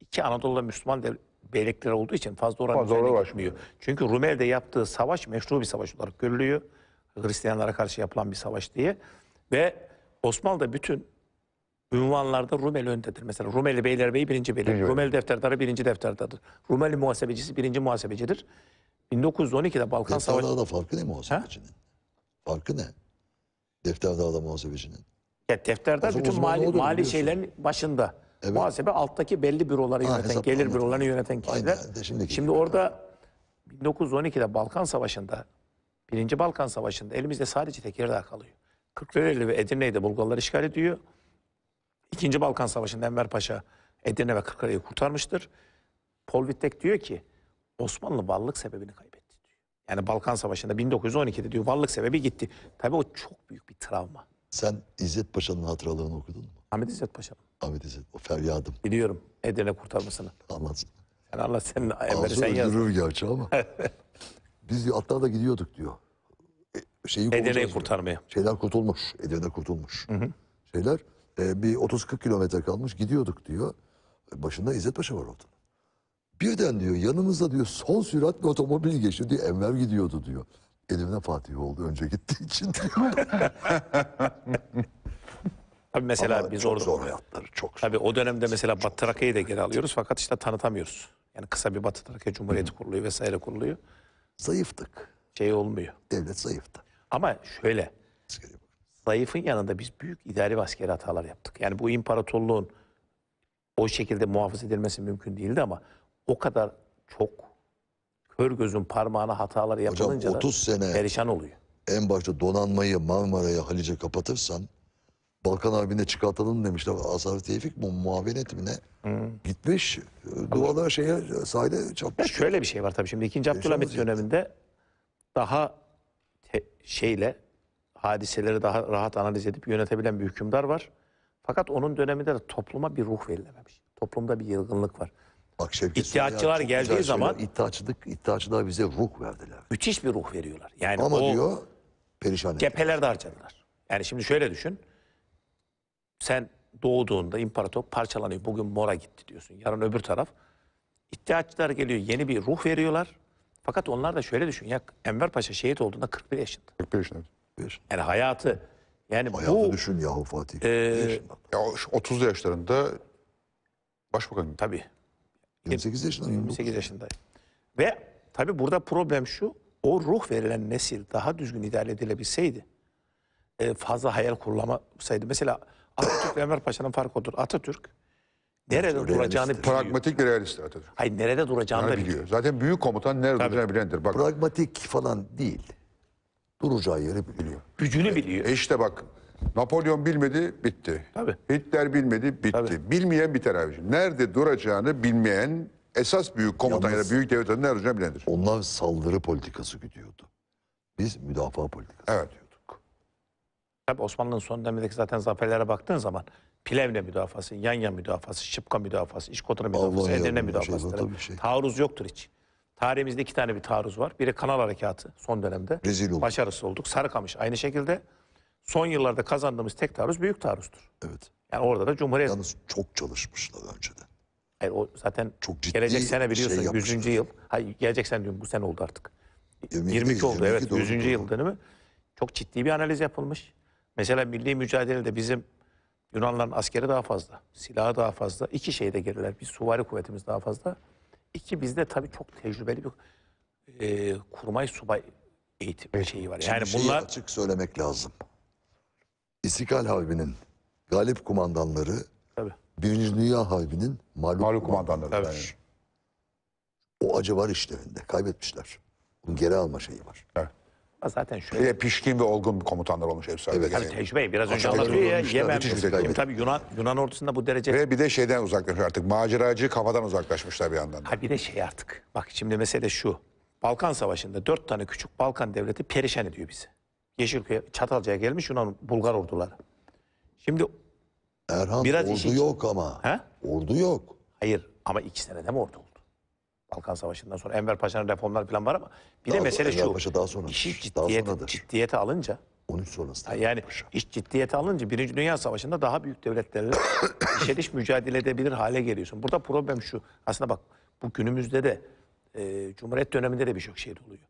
İki, Anadolu'da Müslüman dev, beylikler olduğu için fazla oranın fazla üzerine gitmiyor. Çünkü Rumeli'de yaptığı savaş meşru bir savaş olarak görülüyor. Hristiyanlara karşı yapılan bir savaş diye. Ve Osmanlı'da bütün ünvanlarda Rumeli öndedir. Mesela Rumeli Beylerbeyi birinci beyler, Bilmiyorum. Rumeli Defterdarı birinci defterdadır. Rumeli Muhasebecisi birinci muhasebecidir. 1912'de Balkan Savaşı... Defterdağ'da farkı ne muhasebecinin? Farkı ne? Defterdağ'da muhasebecinin. Ya defterdar bütün mali, mali şeylerin başında. Evet. Muhasebe alttaki belli büroları ha, yöneten, gelir bürolarını yöneten kişiler. Aynen, Şimdi gibi. orada 1912'de Balkan Savaşı'nda, Birinci Balkan Savaşı'nda elimizde sadece Tekirdağ kalıyor. Kırklareli ve Edirne'yi de Bulgarlar işgal ediyor. İkinci Balkan Savaşı'nda Enver Paşa Edirne ve Kırklareli'yi kurtarmıştır. Polvitek diyor ki Osmanlı varlık sebebini kaybetti diyor. Yani Balkan Savaşı'nda 1912'de diyor varlık sebebi gitti. Tabii o çok büyük bir travma. Sen İzzet Paşa'nın hatıralarını okudun mu? Ahmet İzzet Paşa'nın. Ahmet O feryadım. Biliyorum Edirne kurtarmasını. Anlatsın. Sen Allah senin emri Ağzı sen yaz. öldürür gerçi ama. Biz diyor da gidiyorduk diyor. E, şeyi kovacağız Edirne'yi diyor. kurtarmaya. Şeyler kurtulmuş. Edirne kurtulmuş. Şeyler e, bir 30-40 kilometre kalmış gidiyorduk diyor. E, başında İzzet Paşa var ortada. Birden diyor yanımızda diyor son sürat bir otomobil geçti diyor. Enver gidiyordu diyor. Edirne Fatih oldu önce gittiği için diyor. Tabii mesela Ama biz çok orada, zor hayatları çok zor. Tabii o dönemde mesela Batı Trakya'yı da geri alıyoruz fakat işte tanıtamıyoruz. Yani kısa bir Batı Trakya Cumhuriyeti Hı. kuruluyor vesaire kuruluyor. Zayıftık. Şey olmuyor. Devlet zayıftı. Ama şöyle zayıfın yanında biz büyük idari ve askeri hatalar yaptık. Yani bu imparatorluğun o şekilde muhafaza edilmesi mümkün değildi ama o kadar çok kör gözün parmağına hatalar yapılınca Hocam, 30 da sene perişan oluyor. En başta donanmayı Marmara'ya Halice kapatırsan Balkan abine çıkartalım demişler. Asar Tevfik bu muavenet mi ne? Hı. Gitmiş duvarlara şeye sahile çarpmış. şöyle bir şey var tabii şimdi. ikinci Abdülhamit döneminde daha şeyle hadiseleri daha rahat analiz edip yönetebilen bir hükümdar var. Fakat onun döneminde de topluma bir ruh verilememiş. Toplumda bir yılgınlık var. Bak Şevket İttihatçılar yani geldiği zaman iddiaçılık iddiaçılar bize ruh verdiler. Müthiş bir ruh veriyorlar. Yani Ama o diyor perişan cephelerde harcadılar. Yani şimdi şöyle düşün sen doğduğunda imparator parçalanıyor. Bugün mora gitti diyorsun. Yarın öbür taraf. İttihatçılar geliyor. Yeni bir ruh veriyorlar. Fakat onlar da şöyle düşün. Ya Enver Paşa şehit olduğunda 41 yaşında. 41 yaşında. 41 Yani hayatı yani Hayatı bu... düşün yahu Fatih. E, ya 30 yaşlarında başbakan. Tabii. 28 yaşında. 28 yaşında. Ve tabii burada problem şu. O ruh verilen nesil daha düzgün idare edilebilseydi. E, fazla hayal kurulamasaydı. Mesela Atatürk ve Enver Paşa'nın farkı odur. Atatürk nerede Realist. duracağını biliyor. Pragmatik bir realist Atatürk. Hayır nerede duracağını da biliyor. biliyor. Zaten büyük komutan nerede Tabii. duracağını bilendir. Bak Pragmatik falan değil. Duracağı yeri biliyor. Gücünü e, biliyor. E işte bak Napolyon bilmedi bitti. Tabii. Hitler bilmedi bitti. Tabii. Bilmeyen biter abiciğim. Nerede duracağını bilmeyen esas büyük komutan Yalnız- ya da büyük devletin nerede duracağını bilendir. Onlar saldırı politikası gidiyordu. Biz müdafaa politikası Evet. gidiyoruz. Tabi Osmanlı'nın son dönemindeki zaten zaferlere baktığın zaman Plevne müdafası, Yanya müdafası, Şıpka müdafası, İşkotra müdafası, Edirne şey müdafası. Şey. Taarruz yoktur hiç. Tarihimizde iki tane bir taarruz var. Biri Kanal Harekatı son dönemde. Rezil olduk. Başarısız olduk. Sarıkamış aynı şekilde. Son yıllarda kazandığımız tek taarruz büyük taarruzdur. Evet. Yani orada da Cumhuriyet... Yalnız çok çalışmışlar önceden. Hayır o zaten çok ciddi gelecek sene şey biliyorsun şey 100. yıl. Hayır gelecek sene diyorum bu sene oldu artık. 22, 22 oldu 22 evet 100. yıl dönümü. Çok ciddi bir analiz yapılmış. Mesela milli mücadelede bizim Yunanların askeri daha fazla, silahı daha fazla. iki şeyde geriler. Bir suvari kuvvetimiz daha fazla. İki bizde tabii çok tecrübeli bir e, kurmay subay eğitim şeyi var. Yani bunlar açık söylemek lazım. İstiklal Harbi'nin galip kumandanları tabii. Birinci Dünya Harbi'nin mağlup, mağlup kumandanları. Tabii. O acı var işlerinde. Kaybetmişler. Bunun geri alma şeyi var. Evet zaten şöyle... Bir pişkin ve olgun komutanlar olmuş hepsi. Evet, yani. tecrübe biraz önce anlatıyor ya. Yemen, tabii, tabii Yunan, Yunan ordusunda bu derece... Ve bir de şeyden uzaklaşmış artık. Maceracı kafadan uzaklaşmışlar bir yandan. Da. Ha bir de şey artık. Bak şimdi mesele şu. Balkan Savaşı'nda dört tane küçük Balkan devleti perişan ediyor bizi. Yeşilköy, Çatalca'ya gelmiş Yunan, Bulgar orduları. Şimdi... Erhan biraz ordu işi... yok ama. He? Ordu yok. Hayır ama iki senede mi ordu Balkan Savaşı'ndan sonra Enver Paşa'nın reformlar falan var ama bir daha de mesele Enver şu. Paşa daha sonra. İşi ciddiyet, ciddiyete alınca 13 sonrası. Yani, yani iş ciddiyete alınca Birinci Dünya Savaşı'nda daha büyük devletlerle işeliş mücadele edebilir hale geliyorsun. Burada problem şu. Aslında bak bu günümüzde de e, Cumhuriyet döneminde de birçok şey oluyor.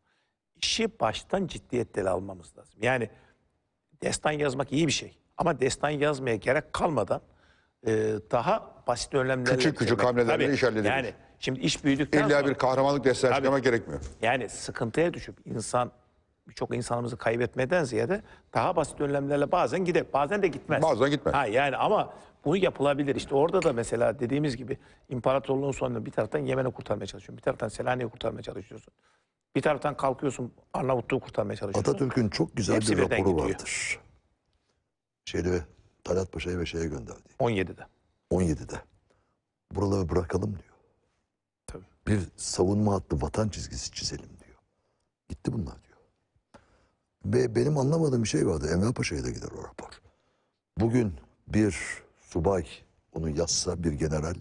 İşi baştan ciddiyetle almamız lazım. Yani destan yazmak iyi bir şey. Ama destan yazmaya gerek kalmadan e, daha basit önlemlerle... Küçük küçük hamlelerle iş halledebilir. Yani Şimdi iş büyüdükten İlla sonra, bir kahramanlık desteği gerekmiyor. Yani sıkıntıya düşüp insan birçok insanımızı kaybetmeden ziyade daha basit önlemlerle bazen gider. Bazen de gitmez. Bazen gitmez. Ha yani ama bunu yapılabilir. İşte orada da mesela dediğimiz gibi imparatorluğun sonunda bir taraftan Yemen'i kurtarmaya çalışıyorsun. Bir taraftan Selanik'i kurtarmaya çalışıyorsun. Bir taraftan kalkıyorsun Arnavutluğu kurtarmaya çalışıyorsun. Atatürk'ün çok güzel Hepsi bir raporu gidiyor. vardır. Şeyde Talat Paşa'ya ve şeye gönderdi. 17'de. 17'de. Buraları bırakalım diyor bir savunma hattı vatan çizgisi çizelim diyor. Gitti bunlar diyor. Ve benim anlamadığım bir şey vardı. Enver Paşa'ya da gider o rapor. Bugün bir subay onu yazsa bir general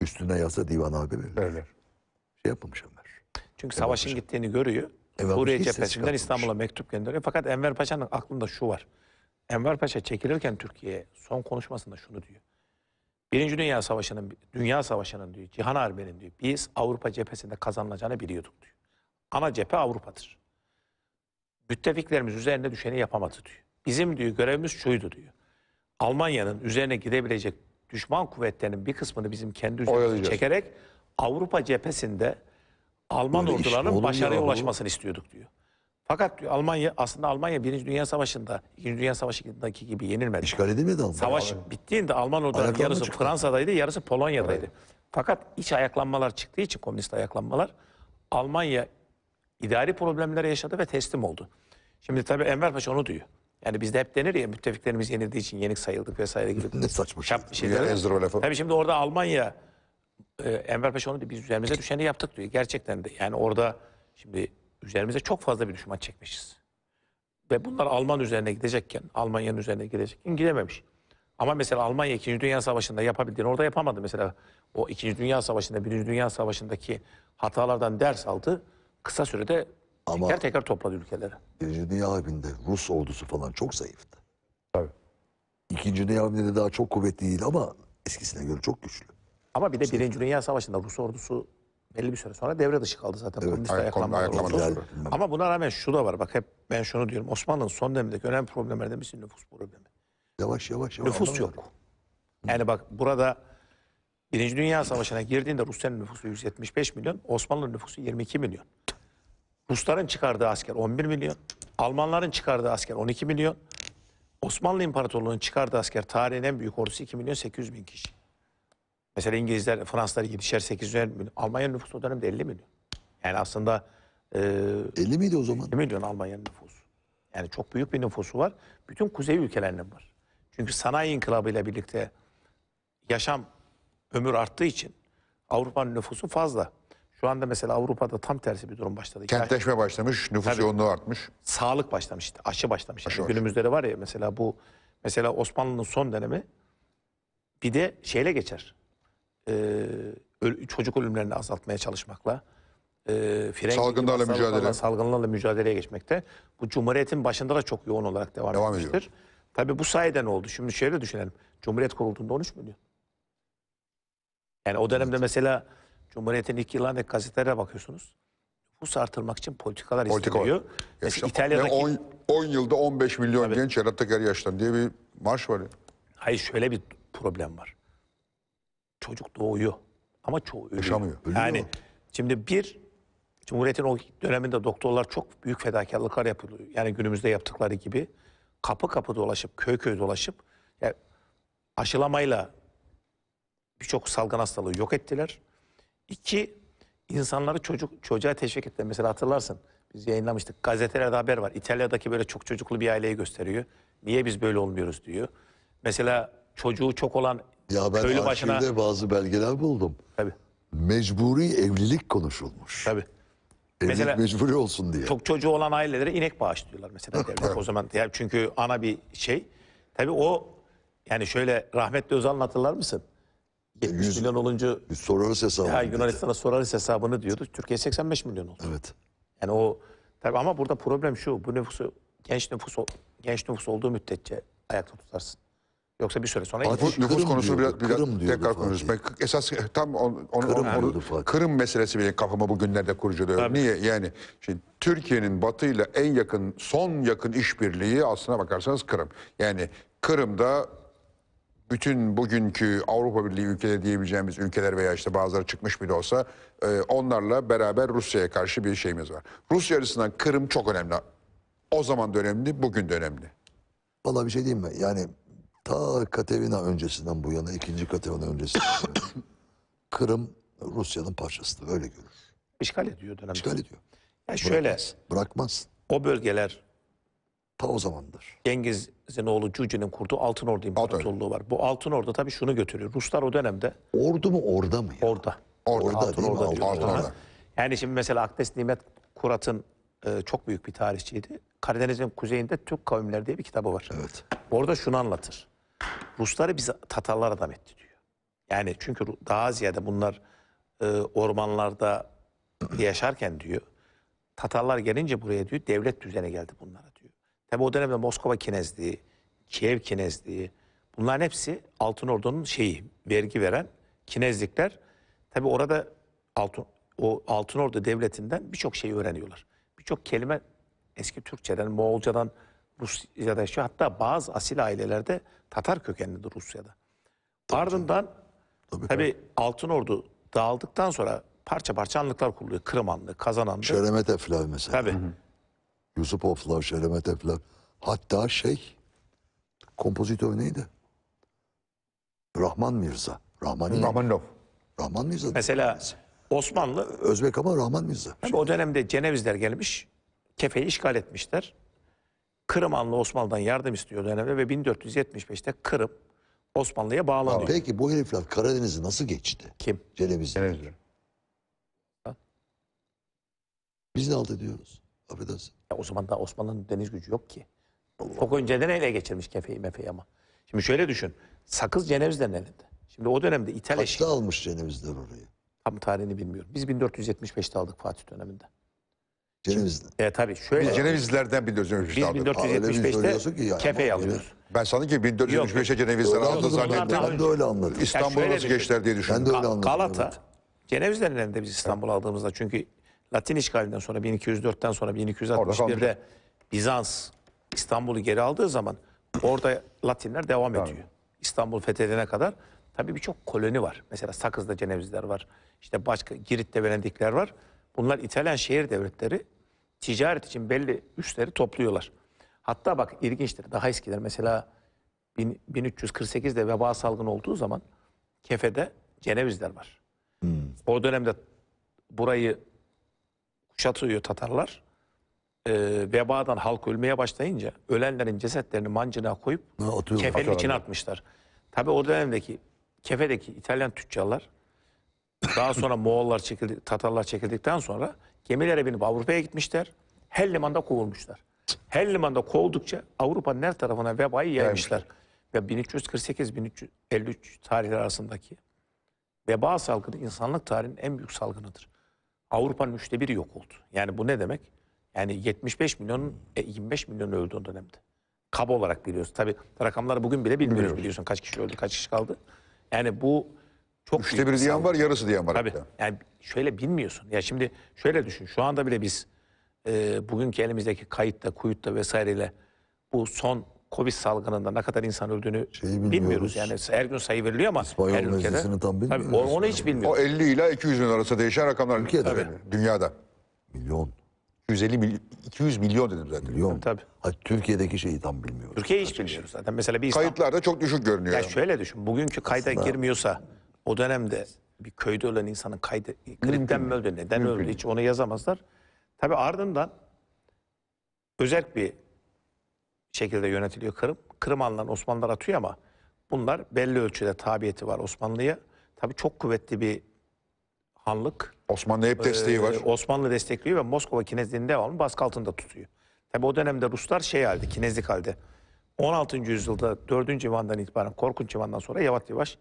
üstüne yazsa divan abi verir. Öyle. Şey yapmamış Enver. Çünkü Enver savaşın Paşa. gittiğini görüyor. Enver Suriye cephesinden İstanbul'a mektup gönderiyor. Fakat Enver Paşa'nın aklında şu var. Enver Paşa çekilirken Türkiye'ye son konuşmasında şunu diyor. Birinci Dünya Savaşı'nın, Dünya Savaşı'nın diyor, Cihan Harbi'nin diyor, biz Avrupa cephesinde kazanılacağını biliyorduk diyor. Ana cephe Avrupa'dır. Müttefiklerimiz üzerinde düşeni yapamadı diyor. Bizim diyor görevimiz şuydu diyor. Almanya'nın üzerine gidebilecek düşman kuvvetlerinin bir kısmını bizim kendi üzerimize çekerek Avrupa cephesinde Alman ordularının başarıya ulaşmasını istiyorduk diyor. Fakat diyor, Almanya aslında Almanya Birinci Dünya Savaşı'nda, İkinci Dünya Savaşı'ndaki gibi yenilmedi. İşgal edilmedi Almanya. Savaş bittiğinde Alman ordularının yarısı çıktı. Fransa'daydı, yarısı Polonya'daydı. Evet. Fakat iç ayaklanmalar çıktığı için komünist ayaklanmalar Almanya idari problemleri yaşadı ve teslim oldu. Şimdi tabii Enver Paşa onu duyuyor. Yani bizde hep denir ya müttefiklerimiz yenildiği için yenik sayıldık vesaire gibi. ne saçma şey. Şeyler. Yani tabii şimdi orada Almanya e, Enver Paşa onu diyor, biz üzerimize düşeni yaptık diyor. Gerçekten de yani orada şimdi üzerimize çok fazla bir düşman çekmişiz. Ve bunlar Alman üzerine gidecekken, Almanya'nın üzerine gidecekken gidememiş. Ama mesela Almanya 2. Dünya Savaşı'nda yapabildiğini orada yapamadı. Mesela o 2. Dünya Savaşı'nda, 1. Dünya Savaşı'ndaki hatalardan ders aldı. Kısa sürede Ama teker teker topladı ülkeleri. 1. Dünya Harbi'nde Rus ordusu falan çok zayıftı. Tabii. 2. Dünya Harbi'nde daha çok kuvvetli değil ama eskisine göre çok güçlü. Ama bir de birinci Dünya Savaşı'nda Rus ordusu belli bir süre sonra devre dışı kaldı zaten. Evet, komünist ayaklanmalar ayaklanma oldu. Geldi. Ama buna rağmen şu da var. Bak hep ben şunu diyorum. Osmanlı'nın son dönemindeki önemli problemlerden birisi nüfus problemi. Yavaş yavaş. yavaş nüfus yok. Hı. Yani bak burada Birinci Dünya Savaşı'na girdiğinde Rusya'nın nüfusu 175 milyon, Osmanlı'nın nüfusu 22 milyon. Rusların çıkardığı asker 11 milyon, Almanların çıkardığı asker 12 milyon, Osmanlı İmparatorluğu'nun çıkardığı asker tarihin en büyük ordusu 2 milyon 800 bin kişi. Mesela İngilizler, Fransızlar 7'şer 8 milyon. Almanya'nın nüfusu o dönemde 50 milyon. Yani aslında... E, 50 miydi o zaman? 50 milyon Almanya'nın nüfusu. Yani çok büyük bir nüfusu var. Bütün kuzey ülkelerinin var. Çünkü sanayi inkılabıyla birlikte yaşam ömür arttığı için Avrupa'nın nüfusu fazla. Şu anda mesela Avrupa'da tam tersi bir durum başladı. Kentleşme Yaş... başlamış, nüfus Tabii, yoğunluğu artmış. Sağlık başlamış, işte, aşı başlamış. Aşı yani günümüzde de var ya mesela bu mesela Osmanlı'nın son dönemi bir de şeyle geçer e, çocuk ölümlerini azaltmaya çalışmakla, e, fren salgınlarla mücadele. salgınlarla mücadeleye geçmekte. Bu Cumhuriyet'in başında da çok yoğun olarak devam, devam etmiştir. Ediyor. Tabii bu sayede ne oldu? Şimdi şöyle düşünelim. Cumhuriyet kurulduğunda 13 milyon. Yani o dönemde evet. mesela Cumhuriyet'in ilk yıllarındaki gazetelere bakıyorsunuz. Nüfus artırmak için politikalar Politika isteniyor. Mesela İtalya'daki... 10 yılda 15 milyon Tabii. genç yarattık her yaştan diye bir marş var ya. Hayır şöyle bir problem var çocuk doğuyor ama çoğu ölüyor. Yaşamıyor. Ölüyor. Yani şimdi bir Cumhuriyet'in o döneminde doktorlar çok büyük fedakarlıklar yapıyordu. Yani günümüzde yaptıkları gibi kapı kapı dolaşıp köy köy dolaşıp yani aşılamayla birçok salgın hastalığı yok ettiler. İki insanları çocuk çocuğa teşvik ettiler. Mesela hatırlarsın biz yayınlamıştık. Gazetelerde haber var. İtalya'daki böyle çok çocuklu bir aileyi gösteriyor. Niye biz böyle olmuyoruz diyor. Mesela çocuğu çok olan ya ben köylü başına... bazı belgeler buldum. Tabii. Mecburi evlilik konuşulmuş. Tabii. Evlilik mesela, mecburi olsun diye. Çok çocuğu olan ailelere inek bağışlıyorlar mesela devlet o zaman. Yani çünkü ana bir şey. Tabii o yani şöyle rahmetli Özal'ın hatırlar mısın? 70 100, milyon olunca... Biz sorarız hesabını. Ya Yunanistan'a sorarız hesabını diyordu. Türkiye 85 milyon oldu. Evet. Yani o... Tabii ama burada problem şu. Bu nüfusu genç nüfus genç nüfus olduğu müddetçe ayakta tutarsın. Yoksa bir süre sonra Nüfus, gidecek. nüfus konusu biraz, biraz Kırım tekrar Fatih. konuşuruz. Esas eh, tam on, on, Kırım Kırım, diyordu Kırım meselesi bile kafama bugünlerde kurcalıyor. Tabii. Niye? Yani şimdi Türkiye'nin batıyla en yakın, son yakın işbirliği aslına bakarsanız Kırım. Yani Kırım'da bütün bugünkü Avrupa Birliği ülkeleri diyebileceğimiz ülkeler veya işte bazıları çıkmış bile olsa e, onlarla beraber Rusya'ya karşı bir şeyimiz var. Rusya açısından Kırım çok önemli. O zaman da önemli, bugün de önemli. Vallahi bir şey diyeyim mi? Yani ta Katevina öncesinden bu yana, ikinci Katevina öncesinden yana, Kırım Rusya'nın parçasıdır. Öyle görür. İşgal ediyor dönemde. İşgal ediyor. Ya şöyle. Bırakmaz. O bölgeler ta o zamandır. Cengiz Zenoğlu Cüce'nin kurduğu Altın Ordu İmparatorluğu var. Bu Altın Ordu tabii şunu götürüyor. Ruslar o dönemde... Ordu mu orada mı ya? Orada. Orada, orada Altın değil mi? Altın Orada. Yani şimdi mesela Akdes Nimet Kurat'ın e, çok büyük bir tarihçiydi. Karadeniz'in kuzeyinde Türk kavimler diye bir kitabı var. Evet. Orada şunu anlatır. Rusları biz Tatarlara adam etti diyor. Yani çünkü daha ziyade bunlar e, ormanlarda yaşarken diyor. Tatarlar gelince buraya diyor devlet düzene geldi bunlara diyor. Tabi o dönemde Moskova Kinezliği, Kiev Kinezliği bunların hepsi Altın Ordu'nun şeyi vergi veren Kinezlikler. Tabi orada Altın, o Altın Ordu devletinden birçok şeyi öğreniyorlar. Birçok kelime eski Türkçeden, Moğolcadan, Rusça'da yaşıyor. Şey, hatta bazı asil ailelerde Tatar kökenlidir Rusya'da. Tabii Ardından tabii, tabii Altın Ordu dağıldıktan sonra parça parça anlıklar kuruluyor. Kırım Anlı, Kazan Anlı. Şeremetevler mesela. Tabii. Yusupovlar, Şeremetevler. Hatta şey, kompozitör neydi? Rahman Mirza. Rahman Rahmanov. Rahman Mirza. Mesela Osmanlı. Özbek ama Rahman Mirza. Tabii o dönemde Cenevizler gelmiş, Kefe'yi işgal etmişler. Kırım Anlı Osmanlı'dan yardım istiyor dönemde ve 1475'te Kırım Osmanlı'ya bağlanıyor. Ha, peki bu herifler Karadeniz'i nasıl geçti? Kim? Celebi'si. Biz ne alt ediyoruz. Affedersin. Ya o zaman da Osmanlı'nın deniz gücü yok ki. Allah Çok önceden ele geçirmiş kefeyi mefeyi ama. Şimdi şöyle düşün. Sakız Cenevizlerin elinde. Şimdi o dönemde İtalya... Kaçta almış Cenevizler orayı? Tam tarihini bilmiyorum. Biz 1475'te aldık Fatih döneminde. Cenevizli. E tabii şöyle. Biz Cenevizlilerden 1475'te Biz 1475'te yani. alıyoruz. Ben sanki ki 1475'e Cenevizler aldı zannettim. Daha Ben de önce. öyle anladım. İstanbul'a şöyle nasıl düşün. geçtiler diye Ben de öyle anladım. Galata, evet. Cenevizler'den biz İstanbul'u aldığımızda çünkü Latin işgalinden sonra 1204'ten sonra Orada 1261'de Bizans İstanbul'u geri aldığı zaman orada Latinler devam ediyor. İstanbul fethedene kadar tabii birçok koloni var. Mesela Sakız'da Cenevizler var. İşte başka Girit'te Venedikler var. Bunlar İtalyan şehir devletleri ticaret için belli üsleri topluyorlar. Hatta bak ilginçtir daha eskiler mesela 1348'de veba salgını olduğu zaman Kefe'de Cenevizler var. Hmm. O dönemde burayı kuşatıyor Tatarlar. Ee, vebadan halk ölmeye başlayınca ölenlerin cesetlerini mancına koyup ha, kefenin içine atmışlar. Tabi o dönemdeki Kefe'deki İtalyan tüccarlar daha sonra Moğollar çekildi, Tatarlar çekildikten sonra gemilere binip Avrupa'ya gitmişler. Her limanda kovulmuşlar. Her limanda kovuldukça Avrupa'nın her tarafına vebayı yaymışlar. Ve 1348-1353 tarihler arasındaki veba salgını insanlık tarihinin en büyük salgınıdır. Avrupa'nın üçte biri yok oldu. Yani bu ne demek? Yani 75 milyon, 25 e, milyon öldü o dönemde. Kaba olarak biliyoruz. Tabi rakamları bugün bile bilmiyoruz biliyorsun kaç kişi öldü, kaç kişi kaldı. Yani bu çok Üçte bir diyen var, yarısı diyen var. Tabii. Hatta. Yani şöyle bilmiyorsun. Ya şimdi şöyle düşün. Şu anda bile biz e, bugünkü elimizdeki kayıtta, kuyutta vesaireyle bu son Covid salgınında ne kadar insan öldüğünü bilmiyoruz. bilmiyoruz. Yani her gün sayı veriliyor ama İspanyol her ülkede. tam bilmiyoruz. Tabii, onu, onu hiç bilmiyoruz. O 50 ile 200 bin arası değişen rakamlar ülkede, Tabii. dünyada. Milyon. 150 mil, 200 milyon dedim zaten. Milyon. Tabii. Ha, Türkiye'deki şeyi tam bilmiyoruz. Türkiye hiç bilmiyoruz zaten. Mesela bir İslam... Kayıtlarda çok düşük görünüyor. Ya yani. şöyle düşün. Bugünkü kayda Aslında- girmiyorsa o dönemde bir köyde ölen insanın kaydı, gripten mi öldü, neden Mümkün. öldü hiç onu yazamazlar. Tabi ardından özel bir şekilde yönetiliyor Kırım. Kırım alınan Osmanlılar atıyor ama bunlar belli ölçüde tabiyeti var Osmanlı'ya. Tabi çok kuvvetli bir hanlık. Osmanlı hep desteği ee, var. Osmanlı destekliyor ve Moskova Kinezliği'nin devamlı baskı altında tutuyor. Tabi o dönemde Ruslar şey halde, kinezlik halde. 16. yüzyılda 4. civandan itibaren, Korkunç civandan sonra yavaş yavaş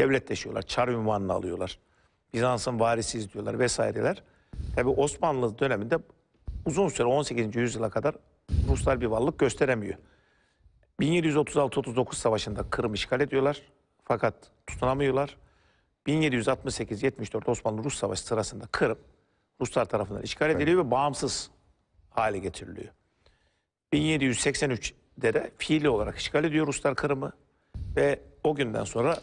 devletleşiyorlar. Çar ünvanını alıyorlar. Bizans'ın varisiyiz diyorlar vesaireler. Tabi Osmanlı döneminde uzun süre 18. yüzyıla kadar Ruslar bir varlık gösteremiyor. 1736-39 savaşında Kırım işgal ediyorlar. Fakat tutunamıyorlar. 1768-74 Osmanlı-Rus savaşı sırasında Kırım Ruslar tarafından işgal ediliyor evet. ve bağımsız hale getiriliyor. 1783'de de fiili olarak işgal ediyor Ruslar Kırım'ı ve o günden sonra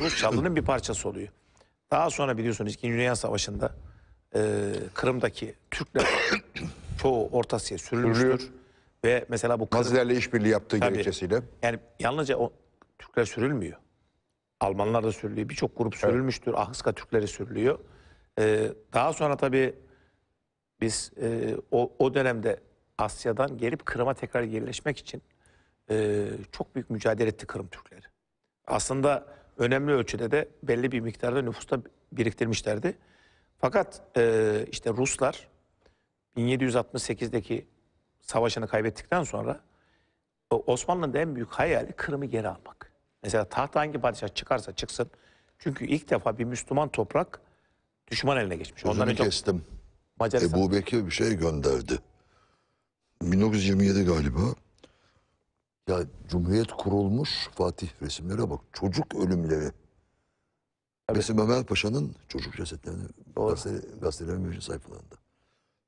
Rus çalının bir parçası oluyor. Daha sonra biliyorsunuz 2. Dünya Savaşı'nda e, Kırım'daki Türkler çoğu Orta Asya sürülmüştür. Ve mesela bu Kırım, Nazilerle işbirliği yaptığı tabii, gerekçesiyle. Yani yalnızca o, Türkler sürülmüyor. Almanlar da sürülüyor. Birçok grup sürülmüştür. Evet. Ahıska Türkleri sürülüyor. Ee, daha sonra tabii biz e, o, o dönemde Asya'dan gelip Kırım'a tekrar yerleşmek için e, çok büyük mücadele etti Kırım Türkleri. Aslında önemli ölçüde de belli bir miktarda nüfusta biriktirmişlerdi. Fakat e, işte Ruslar 1768'deki savaşını kaybettikten sonra e, Osmanlı'nın en büyük hayali Kırım'ı geri almak. Mesela tahta hangi padişah çıkarsa çıksın. Çünkü ilk defa bir Müslüman toprak düşman eline geçmiş. Onları kestim. Ebu Bekir bir şey gönderdi. 1927 galiba. Ya Cumhuriyet kurulmuş Fatih resimlere bak. Çocuk ölümleri. Evet. Resim Ömer Paşa'nın çocuk cesetlerini gazete, gazetelerin mevcut sayfalarında.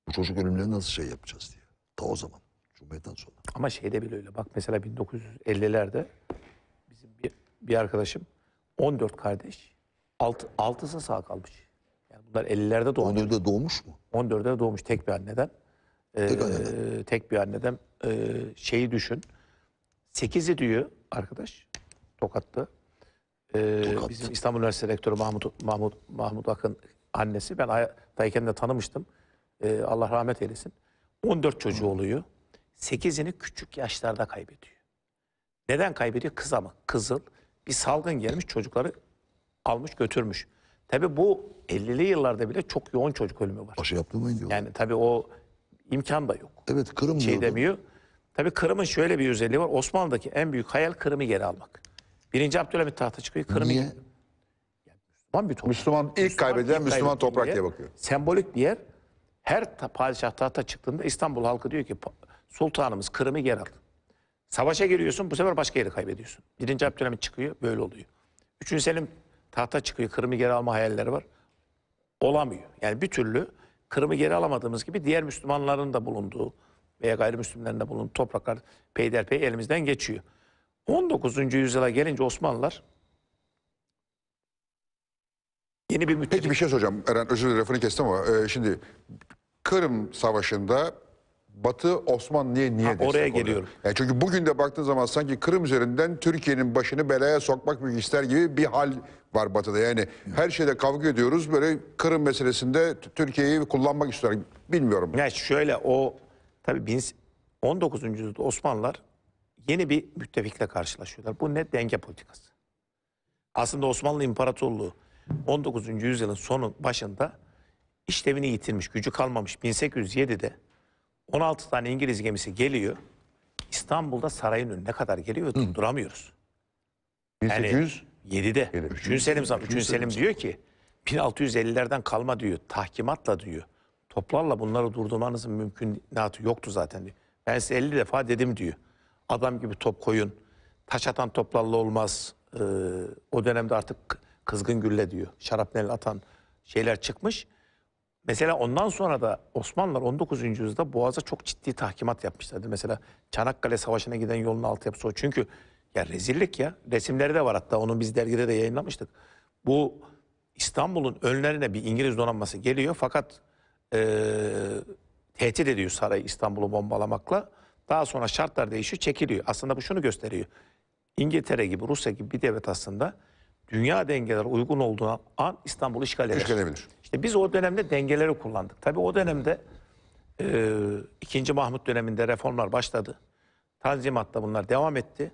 Bu çocuk ölümlerini nasıl şey yapacağız diye. Ta o zaman. Cumhuriyet'ten sonra. Ama şeyde bile öyle. Bak mesela 1950'lerde bizim bir, bir arkadaşım 14 kardeş 6, 6'sı sağ kalmış. Yani bunlar 50'lerde doğmuş. 14'de doğmuş mu? 14'de doğmuş tek bir anneden. Tek, ee, anneden. tek bir anneden. Ee, şeyi düşün. 8'i diyor arkadaş Tokat'ta. Ee, Tokat. Bizim İstanbul Üniversitesi Rektörü Mahmut, Mahmut, Mahmut Akın annesi. Ben hayattayken de tanımıştım. Ee, Allah rahmet eylesin. 14 çocuğu oluyor. 8'ini küçük yaşlarda kaybediyor. Neden kaybediyor? ama kızıl. Bir salgın gelmiş çocukları almış götürmüş. Tabi bu 50'li yıllarda bile çok yoğun çocuk ölümü var. Aşı yaptırmayın diyorlar. Yani tabi o imkan da yok. Evet Kırım Şey diyordu. demiyor. Tabii Kırım'ın şöyle bir özelliği var. Osmanlı'daki en büyük hayal Kırım'ı geri almak. Birinci Abdülhamit tahta çıkıyor. Kırım'ı Niye? Müslüman bir toprak. Müslüman ilk Müslüman kaybedilen ilk Müslüman toprak diye, bakıyor. Sembolik bir yer. Her ta padişah tahta çıktığında İstanbul halkı diyor ki sultanımız Kırım'ı geri aldı. Savaşa giriyorsun bu sefer başka yeri kaybediyorsun. Birinci Abdülhamit çıkıyor böyle oluyor. Üçüncü Selim tahta çıkıyor Kırım'ı geri alma hayalleri var. Olamıyor. Yani bir türlü Kırım'ı geri alamadığımız gibi diğer Müslümanların da bulunduğu veya gayrimüslimlerinde de topraklar peyderpey elimizden geçiyor. 19. yüzyıla gelince Osmanlılar yeni bir müttefik. Peki bir şey soracağım Eren özür dilerim lafını kestim ama e, şimdi Kırım Savaşı'nda Batı Osmanlı'ya niye ha, Oraya geliyorum. Yani çünkü bugün de baktığın zaman sanki Kırım üzerinden Türkiye'nin başını belaya sokmak mı ister gibi bir hal var Batı'da. Yani her şeyde kavga ediyoruz böyle Kırım meselesinde Türkiye'yi kullanmak istiyorlar. Bilmiyorum. Ya şöyle o Tabii 19. yüzyılda Osmanlılar yeni bir müttefikle karşılaşıyorlar. Bu ne denge politikası. Aslında Osmanlı İmparatorluğu 19. yüzyılın sonu başında işlevini yitirmiş, gücü kalmamış. 1807'de 16 tane İngiliz gemisi geliyor. İstanbul'da sarayın önüne kadar geliyor ve durduramıyoruz. 1800 yani 7'de. 3. Selim, 3. Selim diyor ki 1650'lerden kalma diyor, tahkimatla diyor toplarla bunları durdurmanızın mümkünatı yoktu zaten diyor. Ben size 50 defa dedim diyor. Adam gibi top koyun. Taş atan toplarla olmaz. Ee, o dönemde artık kızgın gülle diyor. Şarapnel atan şeyler çıkmış. Mesela ondan sonra da Osmanlılar 19. yüzyılda Boğaz'a çok ciddi tahkimat yapmışlardı. Mesela Çanakkale Savaşı'na giden yolun altyapısı o. Çünkü ya rezillik ya. Resimleri de var hatta. Onu biz dergide de yayınlamıştık. Bu İstanbul'un önlerine bir İngiliz donanması geliyor fakat e, tehdit ediyor sarayı İstanbul'u bombalamakla. Daha sonra şartlar değişiyor, çekiliyor. Aslında bu şunu gösteriyor. İngiltere gibi, Rusya gibi bir devlet aslında dünya dengeler uygun olduğuna an İstanbul'u işgal eder. İşgal edebilir. İşte biz o dönemde dengeleri kullandık. Tabii o dönemde e, 2. Mahmut döneminde reformlar başladı. Tanzimat'ta bunlar devam etti.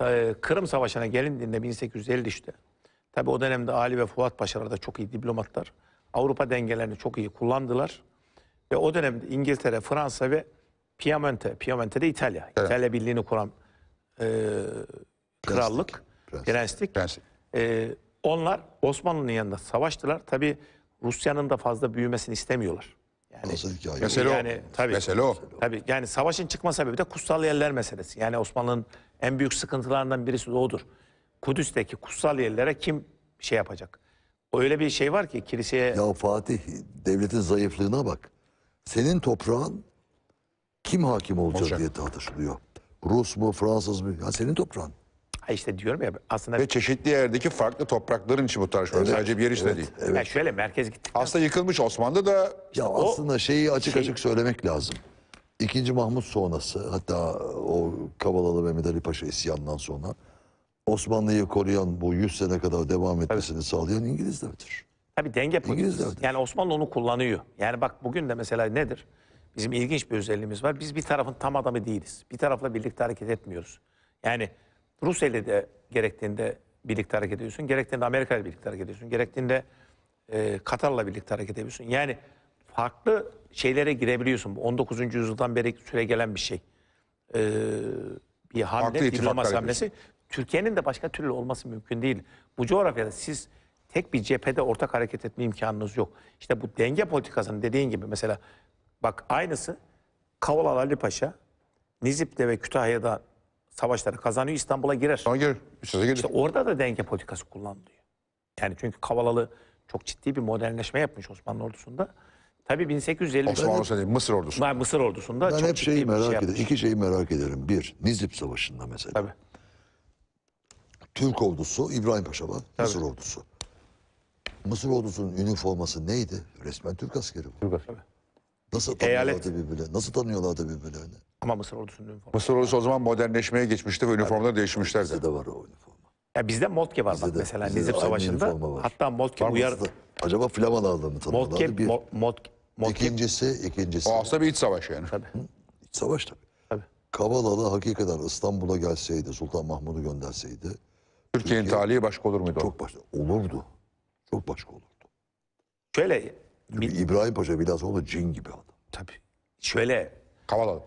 E, Kırım Savaşı'na gelindiğinde işte. Tabii o dönemde Ali ve Fuat Paşalar da çok iyi diplomatlar. Avrupa dengelerini çok iyi kullandılar. Ve o dönemde İngiltere, Fransa ve Piemonte, Piemonte de İtalya. Evet. İtalya Birliği'ni kuran e, krallık, prenslik. E, onlar Osmanlı'nın yanında savaştılar. Tabi Rusya'nın da fazla büyümesini istemiyorlar. Yani, Mesele yani, o. Tabii, mesele o. Tabii, yani savaşın çıkma sebebi de kutsal yerler meselesi. Yani Osmanlı'nın en büyük sıkıntılarından birisi de odur. Kudüs'teki kutsal yerlere kim şey yapacak? Öyle bir şey var ki kiliseye... Ya Fatih devletin zayıflığına bak. Senin toprağın kim hakim olacak, olacak. diye tartışılıyor. Rus mu Fransız mı? Ya senin toprağın. Ha işte diyorum ya aslında... Ve çeşitli yerdeki farklı toprakların için bu tartışma. Evet, Sadece bir yer işte evet, değil. Evet. Yani şöyle merkez gitti. Aslında yıkılmış Osmanlı da... Ya o aslında şeyi açık şey... açık söylemek lazım. İkinci Mahmut sonrası hatta o Kavalalı Mehmet Ali Paşa isyanından sonra Osmanlı'yı koruyan bu 100 sene kadar devam etmesini sağlayan İngilizlerdir. devletidir. Tabii denge politikası. Yani Osmanlı onu kullanıyor. Yani bak bugün de mesela nedir? Bizim ilginç bir özelliğimiz var. Biz bir tarafın tam adamı değiliz. Bir tarafla birlikte hareket etmiyoruz. Yani Rusya ile de gerektiğinde birlikte hareket ediyorsun. Gerektiğinde Amerika ile birlikte hareket ediyorsun. Gerektiğinde e, ile birlikte hareket ediyorsun. Yani farklı şeylere girebiliyorsun. Bu 19. yüzyıldan beri süre gelen bir şey. Ee, bir hamle, Farklı ittifaklar diplomas hamlesi. Türkiye'nin de başka türlü olması mümkün değil. Bu coğrafyada siz tek bir cephede ortak hareket etme imkanınız yok. İşte bu denge politikasının dediğin gibi mesela bak aynısı Kavala Ali Paşa Nizip'te ve Kütahya'da savaşları kazanıyor İstanbul'a girer. Ama gir. İşte orada da denge politikası kullanılıyor. Yani çünkü Kavalalı çok ciddi bir modernleşme yapmış Osmanlı ordusunda. Tabii 1850 Osmanlı ordusu Mısır ordusunda. Mısır ordusunda Ben çok hep ciddi şeyi bir şey merak şey ederim. İki şeyi merak ederim. Bir, Nizip Savaşı'nda mesela. Tabii. Türk ordusu İbrahim Paşa'la Mısır ordusu. Mısır ordusunun üniforması neydi? Resmen Türk askeri bu. Türk askeri. Nasıl Eyalet. tanıyorlardı birbirlerini? Nasıl tanıyorlardı birbirlerini? Ama Mısır ordusunun üniforması. Mısır ordusu o zaman modernleşmeye geçmişti ve üniformları değişmişlerdi. Bizde de var o üniforma. Ya bizde Moltke var bak de- mesela Nizip Savaşı'nda. Hatta Moltke uyar... Bizde- Acaba Flamalarla mı tanıyorlardı? Moltke, Bir. Mo- Moltke, Moltke, İkincisi, ikincisi. O aslında bir iç savaş yani. Tabii. İç savaş tabii. Tabii. Kavalalı hakikaten İstanbul'a gelseydi, Sultan Mahmud'u gönderseydi Türkiye'nin Türkiye, talihi başka olur muydu? Çok başka olurdu. Çok başka olurdu. Şöyle Çünkü İbrahim Paşa biraz oldu cin gibi adam. Tabii. Şöyle Kavalalı.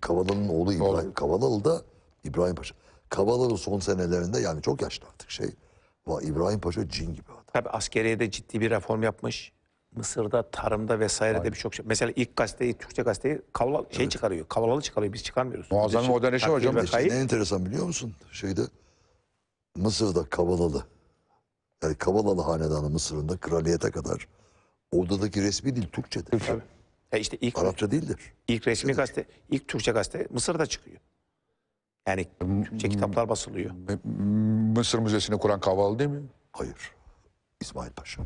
Kavalalı'nın oğlu İbrahim. Kavalalı da İbrahim Paşa. Kavalalı son senelerinde yani çok yaşlı artık şey. İbrahim Paşa cin gibi adam. Tabii de ciddi bir reform yapmış. Mısır'da, tarımda vesairede birçok şey. Mesela ilk gazeteyi, Türkçe gazeteyi kavla, şey evet. çıkarıyor. Kavalalı çıkarıyor. Biz çıkarmıyoruz. Muazzam moderneşe hocam. Ve ne enteresan biliyor musun? Şeyde Mısır'da Kavalalı, yani Kavalalı Hanedanı Mısır'ında kraliyete kadar Odadaki resmi dil Türkçedir. Türkçe. E işte ilk Arapça değildir. İlk resmi Türkçedir. gazete, ilk Türkçe gazete Mısır'da çıkıyor. Yani Türkçe kitaplar basılıyor. Mısır Müzesi'ni kuran Kavalı değil mi? Hayır. İsmail Paşa.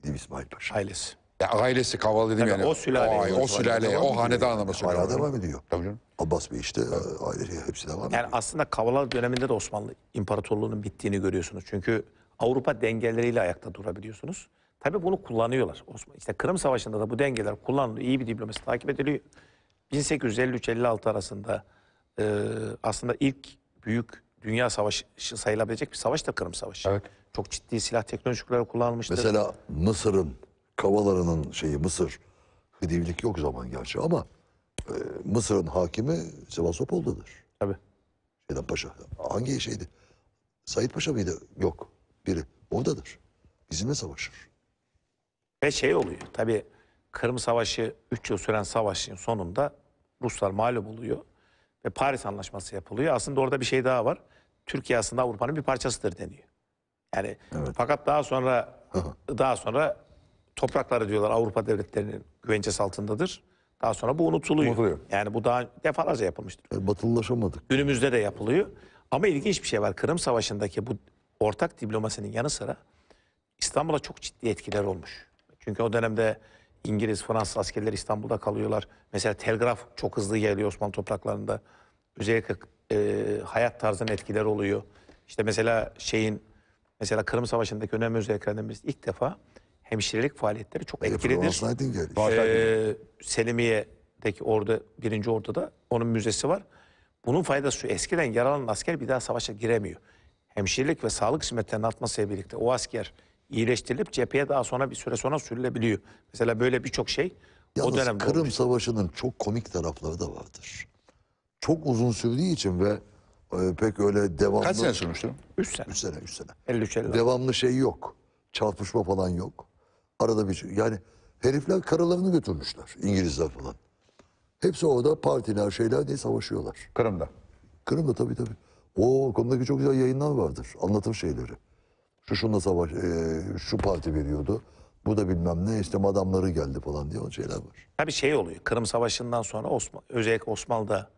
İdim İsmail Paşa. Ailesi. Ya ailesi kavala dedim yani. O sülaleye. O, o sülaleye, o hanede anlamı Hala söylüyorum. devam ediyor. Tabii canım. Abbas Bey işte e, aile hepsi devam ediyor. Yani aslında kavala döneminde de Osmanlı İmparatorluğu'nun bittiğini görüyorsunuz. Çünkü Avrupa dengeleriyle ayakta durabiliyorsunuz. Tabii bunu kullanıyorlar. Osmanlı, İşte Kırım Savaşı'nda da bu dengeler kullanılıyor. İyi bir diplomasi takip ediliyor. 1853-56 arasında e, aslında ilk büyük dünya savaşı sayılabilecek bir savaş da Kırım Savaşı. Evet. Çok ciddi silah teknolojileri kullanılmıştır. Mesela Mısır'ın Kavalarının şeyi Mısır. Hıdivlik yok zaman gerçi ama e, Mısır'ın hakimi Sevastopol'dadır. Tabii. Şeyden Paşa. Hangi şeydi? Said Paşa mıydı? Yok. Biri. Oradadır. Bizimle savaşır. Ve şey oluyor. Tabii Kırım Savaşı 3 yıl süren savaşın sonunda Ruslar mağlup oluyor. Ve Paris Anlaşması yapılıyor. Aslında orada bir şey daha var. Türkiye aslında Avrupa'nın bir parçasıdır deniyor. Yani evet. fakat daha sonra daha sonra toprakları diyorlar Avrupa devletlerinin güvencesi altındadır. Daha sonra bu unutuluyor. Unutuluyor. Yani bu daha defalarca yapılmıştır. Yani e, batılılaşamadık. Günümüzde de yapılıyor. Ama ilginç bir şey var. Kırım Savaşı'ndaki bu ortak diplomasinin yanı sıra İstanbul'a çok ciddi etkiler olmuş. Çünkü o dönemde İngiliz, Fransız askerleri İstanbul'da kalıyorlar. Mesela telgraf çok hızlı geliyor Osmanlı topraklarında. Özellikle e, hayat tarzının etkiler oluyor. İşte mesela şeyin, mesela Kırım Savaşı'ndaki önemli özelliklerinden birisi ilk defa hemşirelik faaliyetleri çok etkilidir. Ee, Selimiye'deki orada birinci ortada onun müzesi var. Bunun faydası şu eskiden yaralanan asker bir daha savaşa giremiyor. Hemşirelik ve sağlık hizmetlerini atmasıyla birlikte o asker iyileştirilip cepheye daha sonra bir süre sonra sürülebiliyor. Mesela böyle birçok şey Yalnız o dönemde Kırım olmuş. Savaşı'nın çok komik tarafları da vardır. Çok uzun sürdüğü için ve e, pek öyle devamlı... Kaç sene sürmüştü? 3 sene. 3 sene, 3 sene. 53 50. Devamlı şey yok. Çarpışma falan yok. Arada bir şey. yani herifler karılarını götürmüşler İngilizler falan. Hepsi orada partiler şeyler diye savaşıyorlar. Kırım'da. Kırım'da tabii tabii. O konudaki çok güzel yayınlar vardır. anlatım şeyleri. Şu şunla savaş, e, şu parti veriyordu. Bu da bilmem ne işte adamları geldi falan diye o şeyler var. Tabii şey oluyor. Kırım Savaşı'ndan sonra Osman, özellikle Osmanlı'da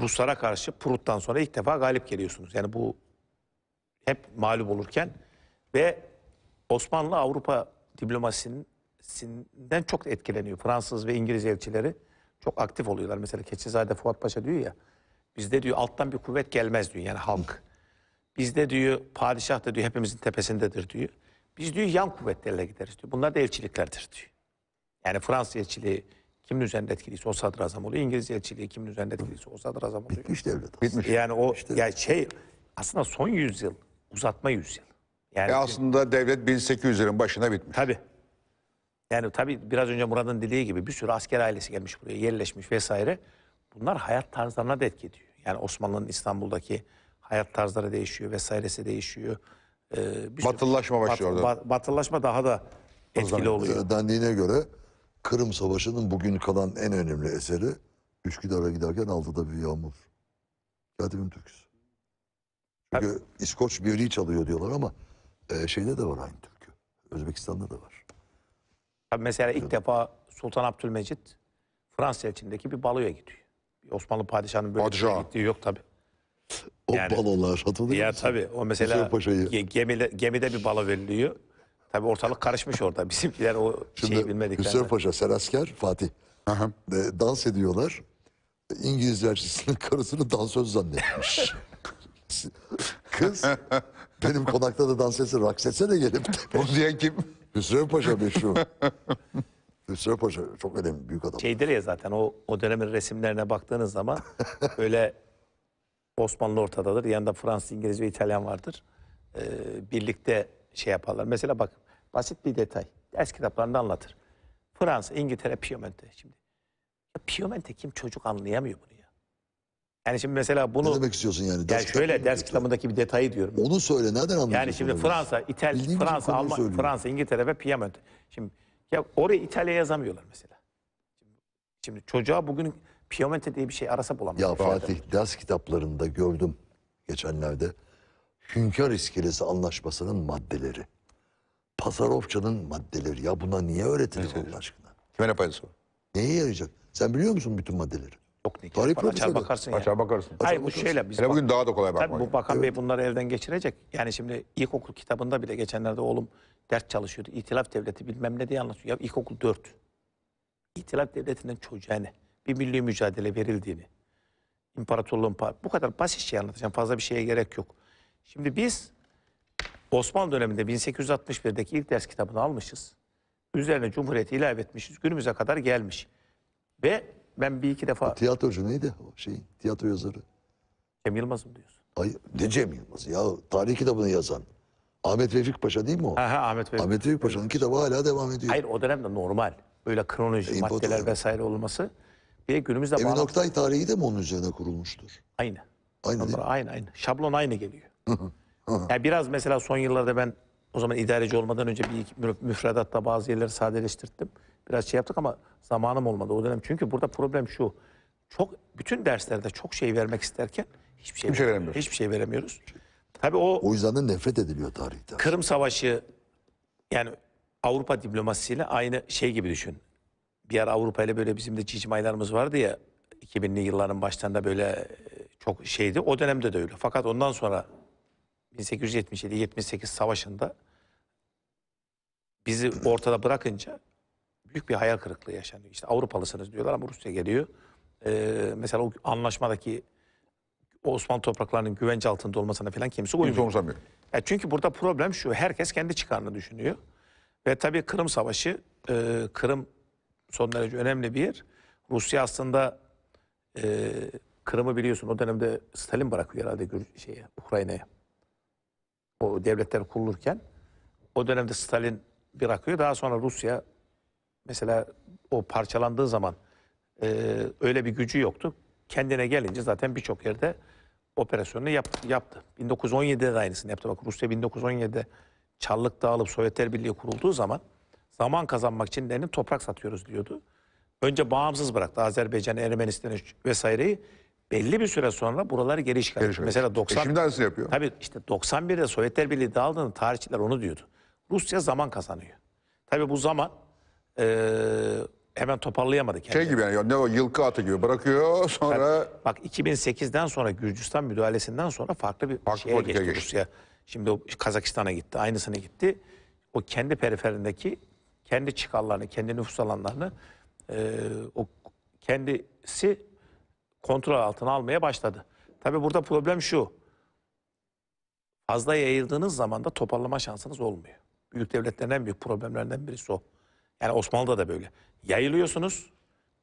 Ruslara karşı Prut'tan sonra ilk defa galip geliyorsunuz. Yani bu hep mağlup olurken ve Osmanlı Avrupa diplomasisinden çok etkileniyor. Fransız ve İngiliz elçileri çok aktif oluyorlar. Mesela Keçizade Fuat Paşa diyor ya bizde diyor alttan bir kuvvet gelmez diyor yani halk. Bizde diyor padişah da diyor hepimizin tepesindedir diyor. Biz diyor yan kuvvetlerle gideriz diyor. Bunlar da elçiliklerdir diyor. Yani Fransız elçiliği kimin üzerinde etkiliyse o sadrazam oluyor. İngiliz elçiliği kimin üzerinde etkiliyse o sadrazam oluyor. Bitmiş devlet. Bitmiş. Yani o Bitmiş ya şey aslında son yüzyıl uzatma yüzyıl. Yani e aslında devlet 1800'lerin başına bitmiş. Tabii. Yani tabii biraz önce Murat'ın dediği gibi bir sürü asker ailesi gelmiş buraya yerleşmiş vesaire. Bunlar hayat tarzlarına da etki ediyor. Yani Osmanlı'nın İstanbul'daki hayat tarzları değişiyor vesairesi değişiyor. Ee, bir batılılaşma sürü, başlıyor bat, bat, Batılılaşma daha da etkili oluyor. E, dendiğine göre Kırım Savaşı'nın bugün kalan en önemli eseri Üsküdar'a giderken altıda bir yağmur. Katibin Türküsü. Çünkü İskoç biyoliği çalıyor diyorlar ama ee, şeyde de var aynı türkü. Özbekistan'da da var. Tabii mesela ilk defa Sultan Abdülmecit Fransa elçindeki bir baloya gidiyor. Osmanlı padişahının böyle Padişah. bir gittiği yok tabii. O Yani- balolar hatırlıyor Ya musun? tabii o mesela gemide, gemide bir balo veriliyor. Tabii ortalık karışmış orada. Bizimkiler o şeyi Şimdi Hüseyin Paşa, Serasker, Fatih. E, dans ediyorlar. İngiliz elçisinin karısını dansöz zannetmiş. Kız benim konakta da dans etse, raks etse de gelip. Onu diyen kim? Hüsrev Paşa meşhur. Hüsrev Paşa çok önemli, büyük adam. Şeydir ya zaten o, o dönemin resimlerine baktığınız zaman böyle Osmanlı ortadadır. Yanında Fransız, İngiliz ve İtalyan vardır. Ee, birlikte şey yaparlar. Mesela bak basit bir detay. Ders kitaplarında anlatır. Fransa, İngiltere, Piemonte şimdi. Ya Piemonte kim çocuk anlayamıyor bunu. Yani şimdi mesela bunu... Ne demek istiyorsun yani? Ders yani şöyle ders kitabındaki bir detayı diyorum. Onu söyle nereden anlıyorsun? Yani şimdi Fransa, İtalya, Fransa, Alman, söylüyorum. Fransa, İngiltere ve Piemont. Şimdi ya oraya İtalya yazamıyorlar mesela. Şimdi çocuğa bugün Piemonte diye bir şey arasa bulamaz. Ya Fatih ederim. ders kitaplarında gördüm geçenlerde. Hünkar İskelesi Anlaşması'nın maddeleri. Pasarofça'nın maddeleri. Ya buna niye öğretilir Allah aşkına? Kime ne faydası var? Neye yarayacak? Sen biliyor musun bütün maddeleri? Yok nikah Tarih falan. Açar bakarsın Açar bakarsın. Hayır bu şeyle biz Hele bugün daha da kolay bakmak. Tabii bu bakan yani. bey bunları evden geçirecek. Yani şimdi ilkokul kitabında bile geçenlerde oğlum ders çalışıyordu. İtilaf devleti bilmem ne diye anlatıyor. Ya ilkokul dört. İtilaf devletinin çocuğu yani bir milli mücadele verildiğini. İmparatorluğun bu kadar basit şey anlatacağım. Fazla bir şeye gerek yok. Şimdi biz Osmanlı döneminde 1861'deki ilk ders kitabını almışız. Üzerine Cumhuriyeti ilave etmişiz. Günümüze kadar gelmiş. Ve ben bir iki defa... Tiyatrocu neydi o şey? Tiyatro yazarı. Cem Yılmaz mı diyorsun? Ay, ne Cem Yılmaz ya? Tarih kitabını yazan. Ahmet Vefik Paşa değil mi o? Aha, Ahmet Vefik. Ahmet Vefik Paşa'nın kitabı hala devam ediyor. Hayır o dönemde normal. Böyle kronoloji, e, maddeler vesaire olması. Bir günümüzde Emin bağlantı... Oktay tarihi de mi onun üzerine kurulmuştur? Aynı. Aynı Onlar, Aynı aynı. Şablon aynı geliyor. yani biraz mesela son yıllarda ben o zaman idareci olmadan önce bir müfredatta bazı yerleri sadeleştirdim biraz şey yaptık ama zamanım olmadı o dönem. Çünkü burada problem şu. Çok bütün derslerde çok şey vermek isterken hiçbir şey, şey veremiyoruz. Hiçbir şey veremiyoruz. Tabii o O yüzden de nefret ediliyor tarihte. Kırım Savaşı yani Avrupa diplomasisiyle aynı şey gibi düşün. Bir ara Avrupa ile böyle bizim de cicmaylarımız vardı ya 2000'li yılların başlarında böyle e, çok şeydi. O dönemde de öyle. Fakat ondan sonra 1877-78 savaşında bizi ortada bırakınca büyük bir hayal kırıklığı yaşanıyor. İşte Avrupalısınız diyorlar ama Rusya geliyor. Ee, mesela o anlaşmadaki o Osmanlı topraklarının güvence altında olmasına falan kimse uymuyor. Kimse ya çünkü burada problem şu, herkes kendi çıkarını düşünüyor. Ve tabii Kırım Savaşı, e, Kırım son derece önemli bir yer. Rusya aslında e, Kırım'ı biliyorsun o dönemde Stalin bırakıyor herhalde şeye, Ukrayna'ya. O devletler kurulurken o dönemde Stalin bırakıyor. Daha sonra Rusya mesela o parçalandığı zaman e, öyle bir gücü yoktu. Kendine gelince zaten birçok yerde operasyonunu yap, yaptı. 1917'de de aynısını yaptı. Bak Rusya 1917'de Çarlık dağılıp Sovyetler Birliği kurulduğu zaman zaman kazanmak için denin toprak satıyoruz diyordu. Önce bağımsız bıraktı Azerbaycan, Ermenistan vesaireyi. Belli bir süre sonra buraları geri işgal etti. Mesela 90 e şimdi aynısını yapıyor. Tabii işte 91'de Sovyetler Birliği dağıldığında tarihçiler onu diyordu. Rusya zaman kazanıyor. Tabii bu zaman e, hemen toparlayamadı kendini. Şey gibi yani ne o yılkı atı gibi bırakıyor sonra Bak 2008'den sonra Gürcistan müdahalesinden sonra farklı bir Farklı şeye politikaya geçti geçti. Rusya. Şimdi o Kazakistan'a gitti, aynısına gitti. O kendi periferindeki kendi çıkarlarını, kendi nüfus alanlarını e, o kendisi kontrol altına almaya başladı. Tabii burada problem şu. Fazla yayıldığınız zaman da toparlama şansınız olmuyor. Büyük devletlerin en büyük problemlerinden birisi o. Yani Osmanlı'da da böyle. Yayılıyorsunuz,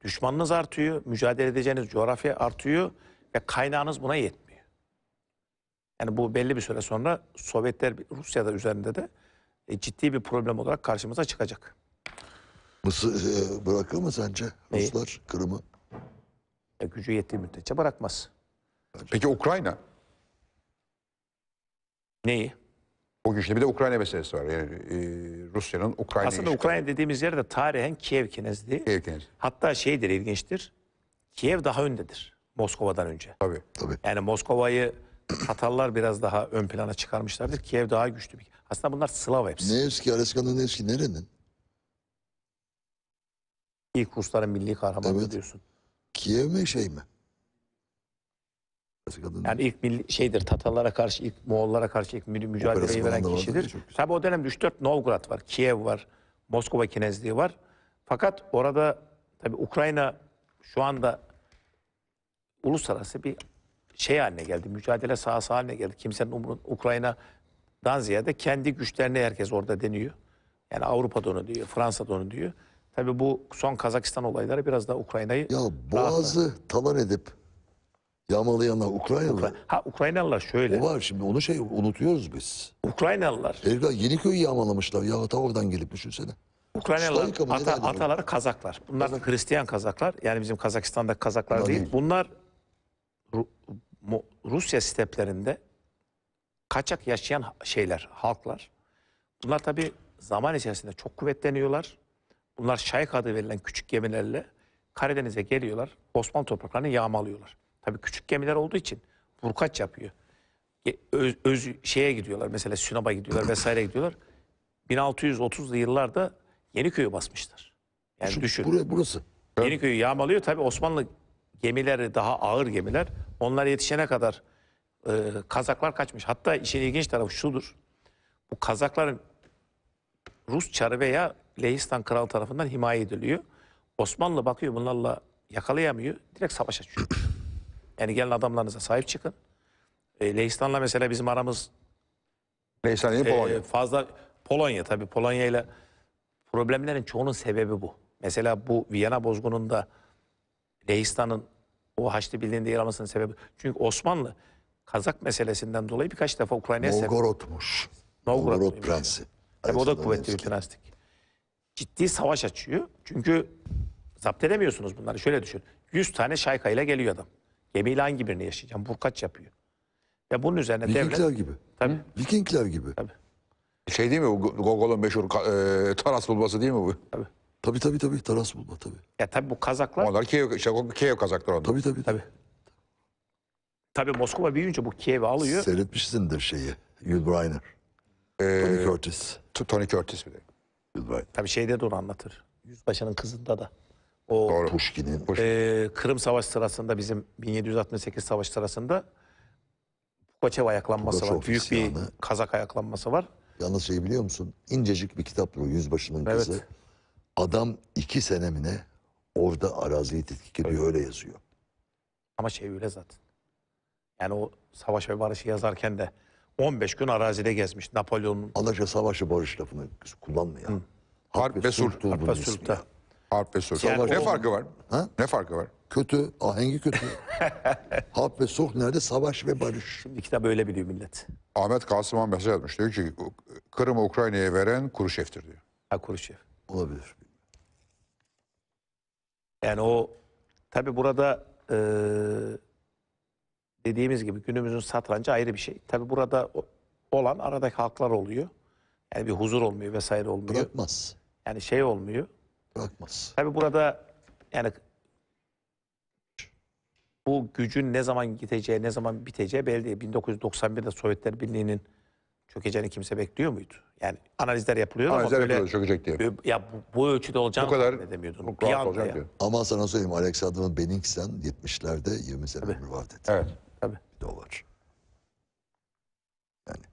düşmanınız artıyor, mücadele edeceğiniz coğrafya artıyor ve kaynağınız buna yetmiyor. Yani bu belli bir süre sonra Sovyetler Rusya'da üzerinde de e, ciddi bir problem olarak karşımıza çıkacak. Mısır e, bırakır mı sence Neyi? Ruslar Kırım'ı? E, gücü yettiği müddetçe bırakmaz. Peki Ukrayna? Neyi? O güçle bir de Ukrayna meselesi var. Yani e, Rusya'nın Ukrayna'ya Aslında Ukrayna dediğimiz yerde tarihen Kiev Kennezliği. Kiev Kennezi. Hatta şeydir ilginçtir. Kiev daha öndedir Moskova'dan önce. Tabii. Tabii. Yani Moskova'yı Tatarlar biraz daha ön plana çıkarmışlardır. Kiev daha güçlü bir. Aslında bunlar Slav hepsi. Nevski, Aleska'nın Nevski nerenin? İlk Rusların milli kahramanı Evet. diyorsun. Kiev mi şey mi? Kadın yani ilk milli, şeydir Tatarlara karşı, ilk Moğollara karşı ilk mücadeleyi veren kişidir. Tabi o dönem 3-4 Novgorod var, Kiev var, Moskova Kinezliği var. Fakat orada tabi Ukrayna şu anda uluslararası bir şey haline geldi. Mücadele sahası haline geldi. Kimsenin umurun Ukrayna'dan ziyade kendi güçlerine herkes orada deniyor. Yani Avrupa'da onu diyor, Fransa'da onu diyor. Tabii bu son Kazakistan olayları biraz daha Ukrayna'yı... Ya boğazı rahatlar. talan edip Yağmalayanlar Ukraynalı. Ukra ha Ukraynalılar şöyle. O var şimdi onu şey unutuyoruz biz. Ukraynalılar. yeni köyü yağmalamışlar. Ya ta oradan gelip düşünsene. Ukraynalılar ata, ataları Kazaklar. Bunlar Kazak. Hristiyan Kazaklar. Yani bizim Kazakistan'daki Kazaklar değil. değil. Bunlar Ru Rusya steplerinde kaçak yaşayan şeyler, halklar. Bunlar tabi zaman içerisinde çok kuvvetleniyorlar. Bunlar şayk adı verilen küçük gemilerle Karadeniz'e geliyorlar. Osmanlı topraklarını yağmalıyorlar. Tabii küçük gemiler olduğu için vurkaç yapıyor. Öz, öz şeye gidiyorlar mesela Sinop'a gidiyorlar vesaire gidiyorlar. 1630'lu yıllarda Yeniköy'ü basmışlar. Yani Şu, düşün. Burası. burası. Yeniköy'ü yağmalıyor. Tabii Osmanlı gemileri daha ağır gemiler. Onlar yetişene kadar e, Kazaklar kaçmış. Hatta işin ilginç tarafı şudur. Bu Kazakların Rus çarı veya Lehistan kralı tarafından himaye ediliyor. Osmanlı bakıyor bunlarla yakalayamıyor. Direkt savaş açıyor. Yani gelin adamlarınıza sahip çıkın. E, Leistan'la mesela bizim aramız Leistan değil e, Polonya. e, fazla Polonya tabii Polonya ile problemlerin çoğunun sebebi bu. Mesela bu Viyana bozgununda Leistan'ın o Haçlı Birliği'nde yer almasının sebebi. Çünkü Osmanlı Kazak meselesinden dolayı birkaç defa Ukrayna'ya sebep. Novgorod'muş. Novgorod, Novgorod prensi. Tabii o da kuvvetli bir Nevski. prenslik. Ciddi savaş açıyor. Çünkü zapt edemiyorsunuz bunları. Şöyle düşün. 100 tane şaykayla geliyor adam. Gemiyle hangi birini yaşayacağım? Burkaç yapıyor. Ya bunun üzerine Vikingler devlet... gibi. Tabii. Vikingler gibi. Tabii. Şey değil mi bu Gogol'un meşhur e, Taras bulması değil mi bu? Tabii. Tabii tabii tabii Taras bulma tabii. Ya tabii bu Kazaklar... Onlar Kiev, şey, Kiev Kazaklar onlar. Tabii tabii. Tabii. Tabii Moskova büyüyünce bu Kiev'i alıyor. Seyretmişsindir şeyi. Yul Brynner. Ee, Tony Curtis. Tony Curtis bir de. Yul Brynner. Tabii şeyde de onu anlatır. Yüzbaşının kızında da. O Doğru. Puşkin'in. e, Kırım Savaşı sırasında bizim 1768 Savaşı sırasında Pugaçev ayaklanması Pugaçev var. Büyük bir Kazak ayaklanması var. Yalnız şey biliyor musun? İncecik bir kitap bu Yüzbaşı'nın Evet. kızı. Adam iki senemine orada araziyi tetkik ediyor öyle yazıyor. Ama şey öyle zaten. Yani o Savaş ve Barış'ı yazarken de 15 gün arazide gezmiş Napolyon'un Alaca ve Barış lafını kullanmıyor. Harp ve Sulh. Harp ve Sulh'ta. Harp ve Sok. Yani ne o- farkı var? Ha? Ne farkı var? Kötü, ahengi kötü. Harp ve Sok nerede? Savaş ve barış. Şimdi kitap öyle biliyor millet. Ahmet Kasıman mesaj atmış. Diyor ki Kırım'ı Ukrayna'ya veren Kuruşev'tir diyor. Ha Kuruşev. Olabilir. Yani o tabi burada e, dediğimiz gibi günümüzün satrancı ayrı bir şey. Tabi burada olan aradaki halklar oluyor. Yani bir huzur olmuyor vesaire olmuyor. Bırakmaz. Yani şey olmuyor bırakmaz. Tabii burada yani bu gücün ne zaman gideceği, ne zaman biteceği belli değil. 1991'de Sovyetler Birliği'nin çökeceğini kimse bekliyor muydu? Yani analizler yapılıyor analizler ama böyle, çökecek diye. Ya bu, bu ölçüde olacağını bu kadar demiyordun. Çok rahat olacak diyor. Ama sana söyleyeyim Alex Adam Benningsen 70'lerde 20 sene Tabii. ömrü var dedi. Evet. Tabii. Bir de dolar. Yani.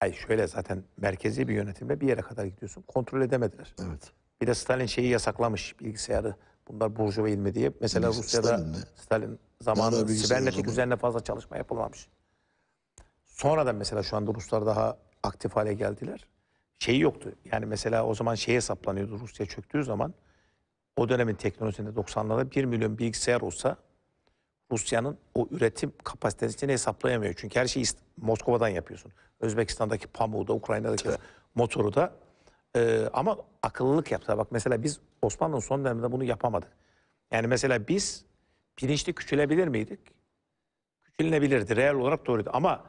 Hayır şöyle zaten merkezi bir yönetimle bir yere kadar gidiyorsun. Kontrol edemediler. Evet. Bir de Stalin şeyi yasaklamış bilgisayarı. Bunlar burjuva ilmi diye. Mesela Bilgis Rusya'da Stalin, Stalin zamanında sibernetik üzerine fazla çalışma yapılmamış. Sonradan mesela şu anda Ruslar daha aktif hale geldiler. Şeyi yoktu. Yani mesela o zaman şeye saplanıyordu Rusya çöktüğü zaman. O dönemin teknolojisinde 90'larda 1 milyon bilgisayar olsa Rusya'nın o üretim kapasitesini hesaplayamıyor. Çünkü her şeyi Moskova'dan yapıyorsun. Özbekistan'daki pamuğu da Ukrayna'daki motoru da ee, ama akıllılık yaptılar. Bak mesela biz Osmanlı'nın son döneminde bunu yapamadık. Yani mesela biz bilinçli küçülebilir miydik? Küçülünebilirdi. Real olarak doğruydu. Ama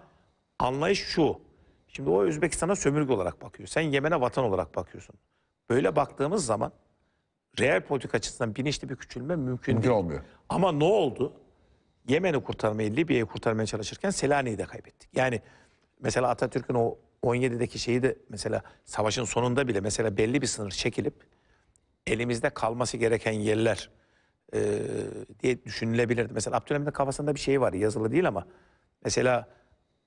anlayış şu. Şimdi o Özbekistan'a sömürge olarak bakıyor. Sen Yemen'e vatan olarak bakıyorsun. Böyle baktığımız zaman real politik açısından bilinçli bir küçülme mümkün, mümkün değil. olmuyor. Ama ne oldu? Yemen'i kurtarmayı, Libya'yı kurtarmaya çalışırken Selanik'i de kaybettik. Yani mesela Atatürk'ün o 17'deki şeyi de mesela savaşın sonunda bile mesela belli bir sınır çekilip elimizde kalması gereken yerler e, diye düşünülebilirdi. Mesela Abdülhamid'in kafasında bir şey var yazılı değil ama mesela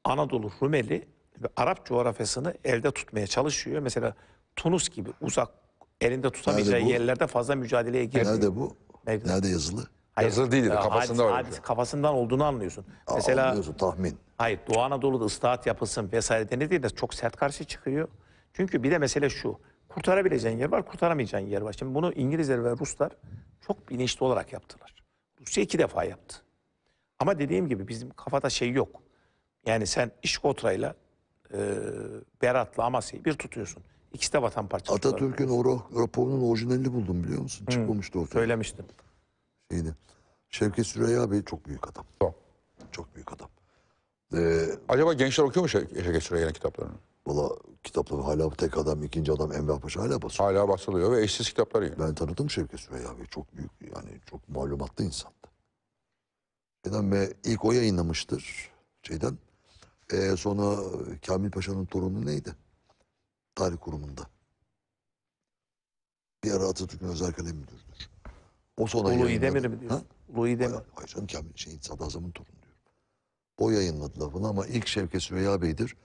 Anadolu Rumeli ve Arap coğrafyasını elde tutmaya çalışıyor. Mesela Tunus gibi uzak elinde tutamayacağı yerlerde fazla mücadeleye girmiyor. Nerede bu? Nerede, Nerede yazılı? Hayır. Yazılı değil de kafasında hadis, hadis kafasından olduğunu anlıyorsun. Aa, Mesela anlıyorsun tahmin. Hayır Doğu Anadolu'da ıslahat yapılsın vesaire denildiği de çok sert karşı çıkıyor. Çünkü bir de mesele şu. Kurtarabileceğin yer var, kurtaramayacağın yer var. Şimdi bunu İngilizler ve Ruslar çok bilinçli olarak yaptılar. Rusya iki defa yaptı. Ama dediğim gibi bizim kafada şey yok. Yani sen İşkotra'yla e, Berat'la Amasya'yı bir tutuyorsun. İkisi de vatan parçası. Atatürk'ün raporunun orijinalini buldum biliyor musun? Çıkmamıştı ortaya. Söylemiştim şeydi. Şevket Süreyya Bey çok büyük adam. Tamam. Çok büyük adam. Ee, Acaba gençler okuyor mu Şevket Süreyya'nın kitaplarını? Valla kitapları hala tek adam, ikinci adam Enver Paşa hala basılıyor. Hala basılıyor ve eşsiz kitapları yani. Ben tanıdım Şevket Süreyya Bey. Çok büyük yani çok malumatlı insandı. Şeyden ve ilk o yayınlamıştır şeyden. Ee, sonra Kamil Paşa'nın torunu neydi? Tarih kurumunda. Bir ara Atatürk'ün özel kalem müdürü. O sonra Ulu Demir mi diyorsun? Ulu Demir. Hayır canım Kamil şey, Sadazam'ın torunu diyor. O yayınladı lafını ama ilk Şevket Sümeyya Bey'dir.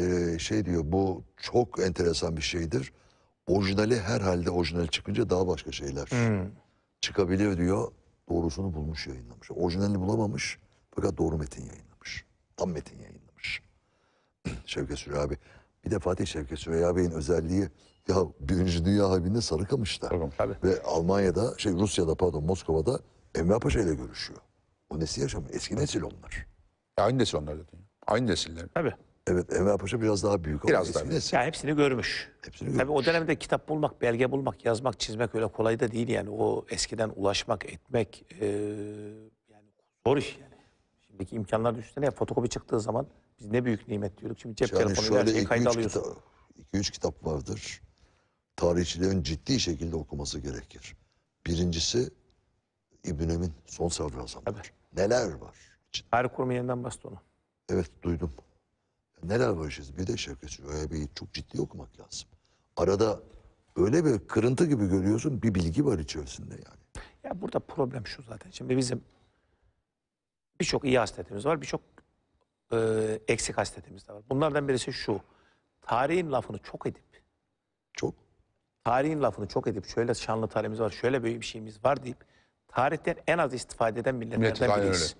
Ee, şey diyor bu çok enteresan bir şeydir. Orijinali herhalde orijinal çıkınca daha başka şeyler hmm. çıkabiliyor diyor. Doğrusunu bulmuş yayınlamış. Orijinalini bulamamış fakat doğru metin yayınlamış. Tam metin yayınlamış. Şevket Süreyya Bey. Bir de Fatih Şevket Süreyya Bey'in özelliği ya Birinci Dünya Harbi'nde Sarıkamış'ta ve Almanya'da şey Rusya'da pardon Moskova'da Enver Paşa ile görüşüyor. O nesil yaşamıyor. Eski nesil onlar. Ya aynı nesil onlar zaten. Aynı nesiller. Tabii. Evet Enver Paşa biraz daha büyük ama Biraz eski daha nesil. Ya hepsini görmüş. Hepsini Tabii o dönemde kitap bulmak, belge bulmak, yazmak, çizmek öyle kolay da değil yani. O eskiden ulaşmak, etmek eee, yani zor iş yani. Şimdiki imkanlar düşünsene ya fotokopi çıktığı zaman biz ne büyük nimet diyorduk. Şimdi cep Yani telefonuyla her şöyle şeyi kayda alıyorsun. 2-3 kitap vardır tarihçilerin ciddi şekilde okuması gerekir. Birincisi İbn Emin son sadrazamlar. Evet. Neler var? Tarih kurumu yeniden bastı onu. Evet duydum. Neler var işte bir de Şevket bir çok ciddi okumak lazım. Arada öyle bir kırıntı gibi görüyorsun bir bilgi var içerisinde yani. Ya burada problem şu zaten. Şimdi bizim birçok iyi hasletimiz var, birçok e, eksik hasletimiz de var. Bunlardan birisi şu. Tarihin lafını çok edip çok tarihin lafını çok edip şöyle şanlı tarihimiz var, şöyle böyle bir şeyimiz var deyip tarihten en az istifade eden milletlerden Millet, biriyiz.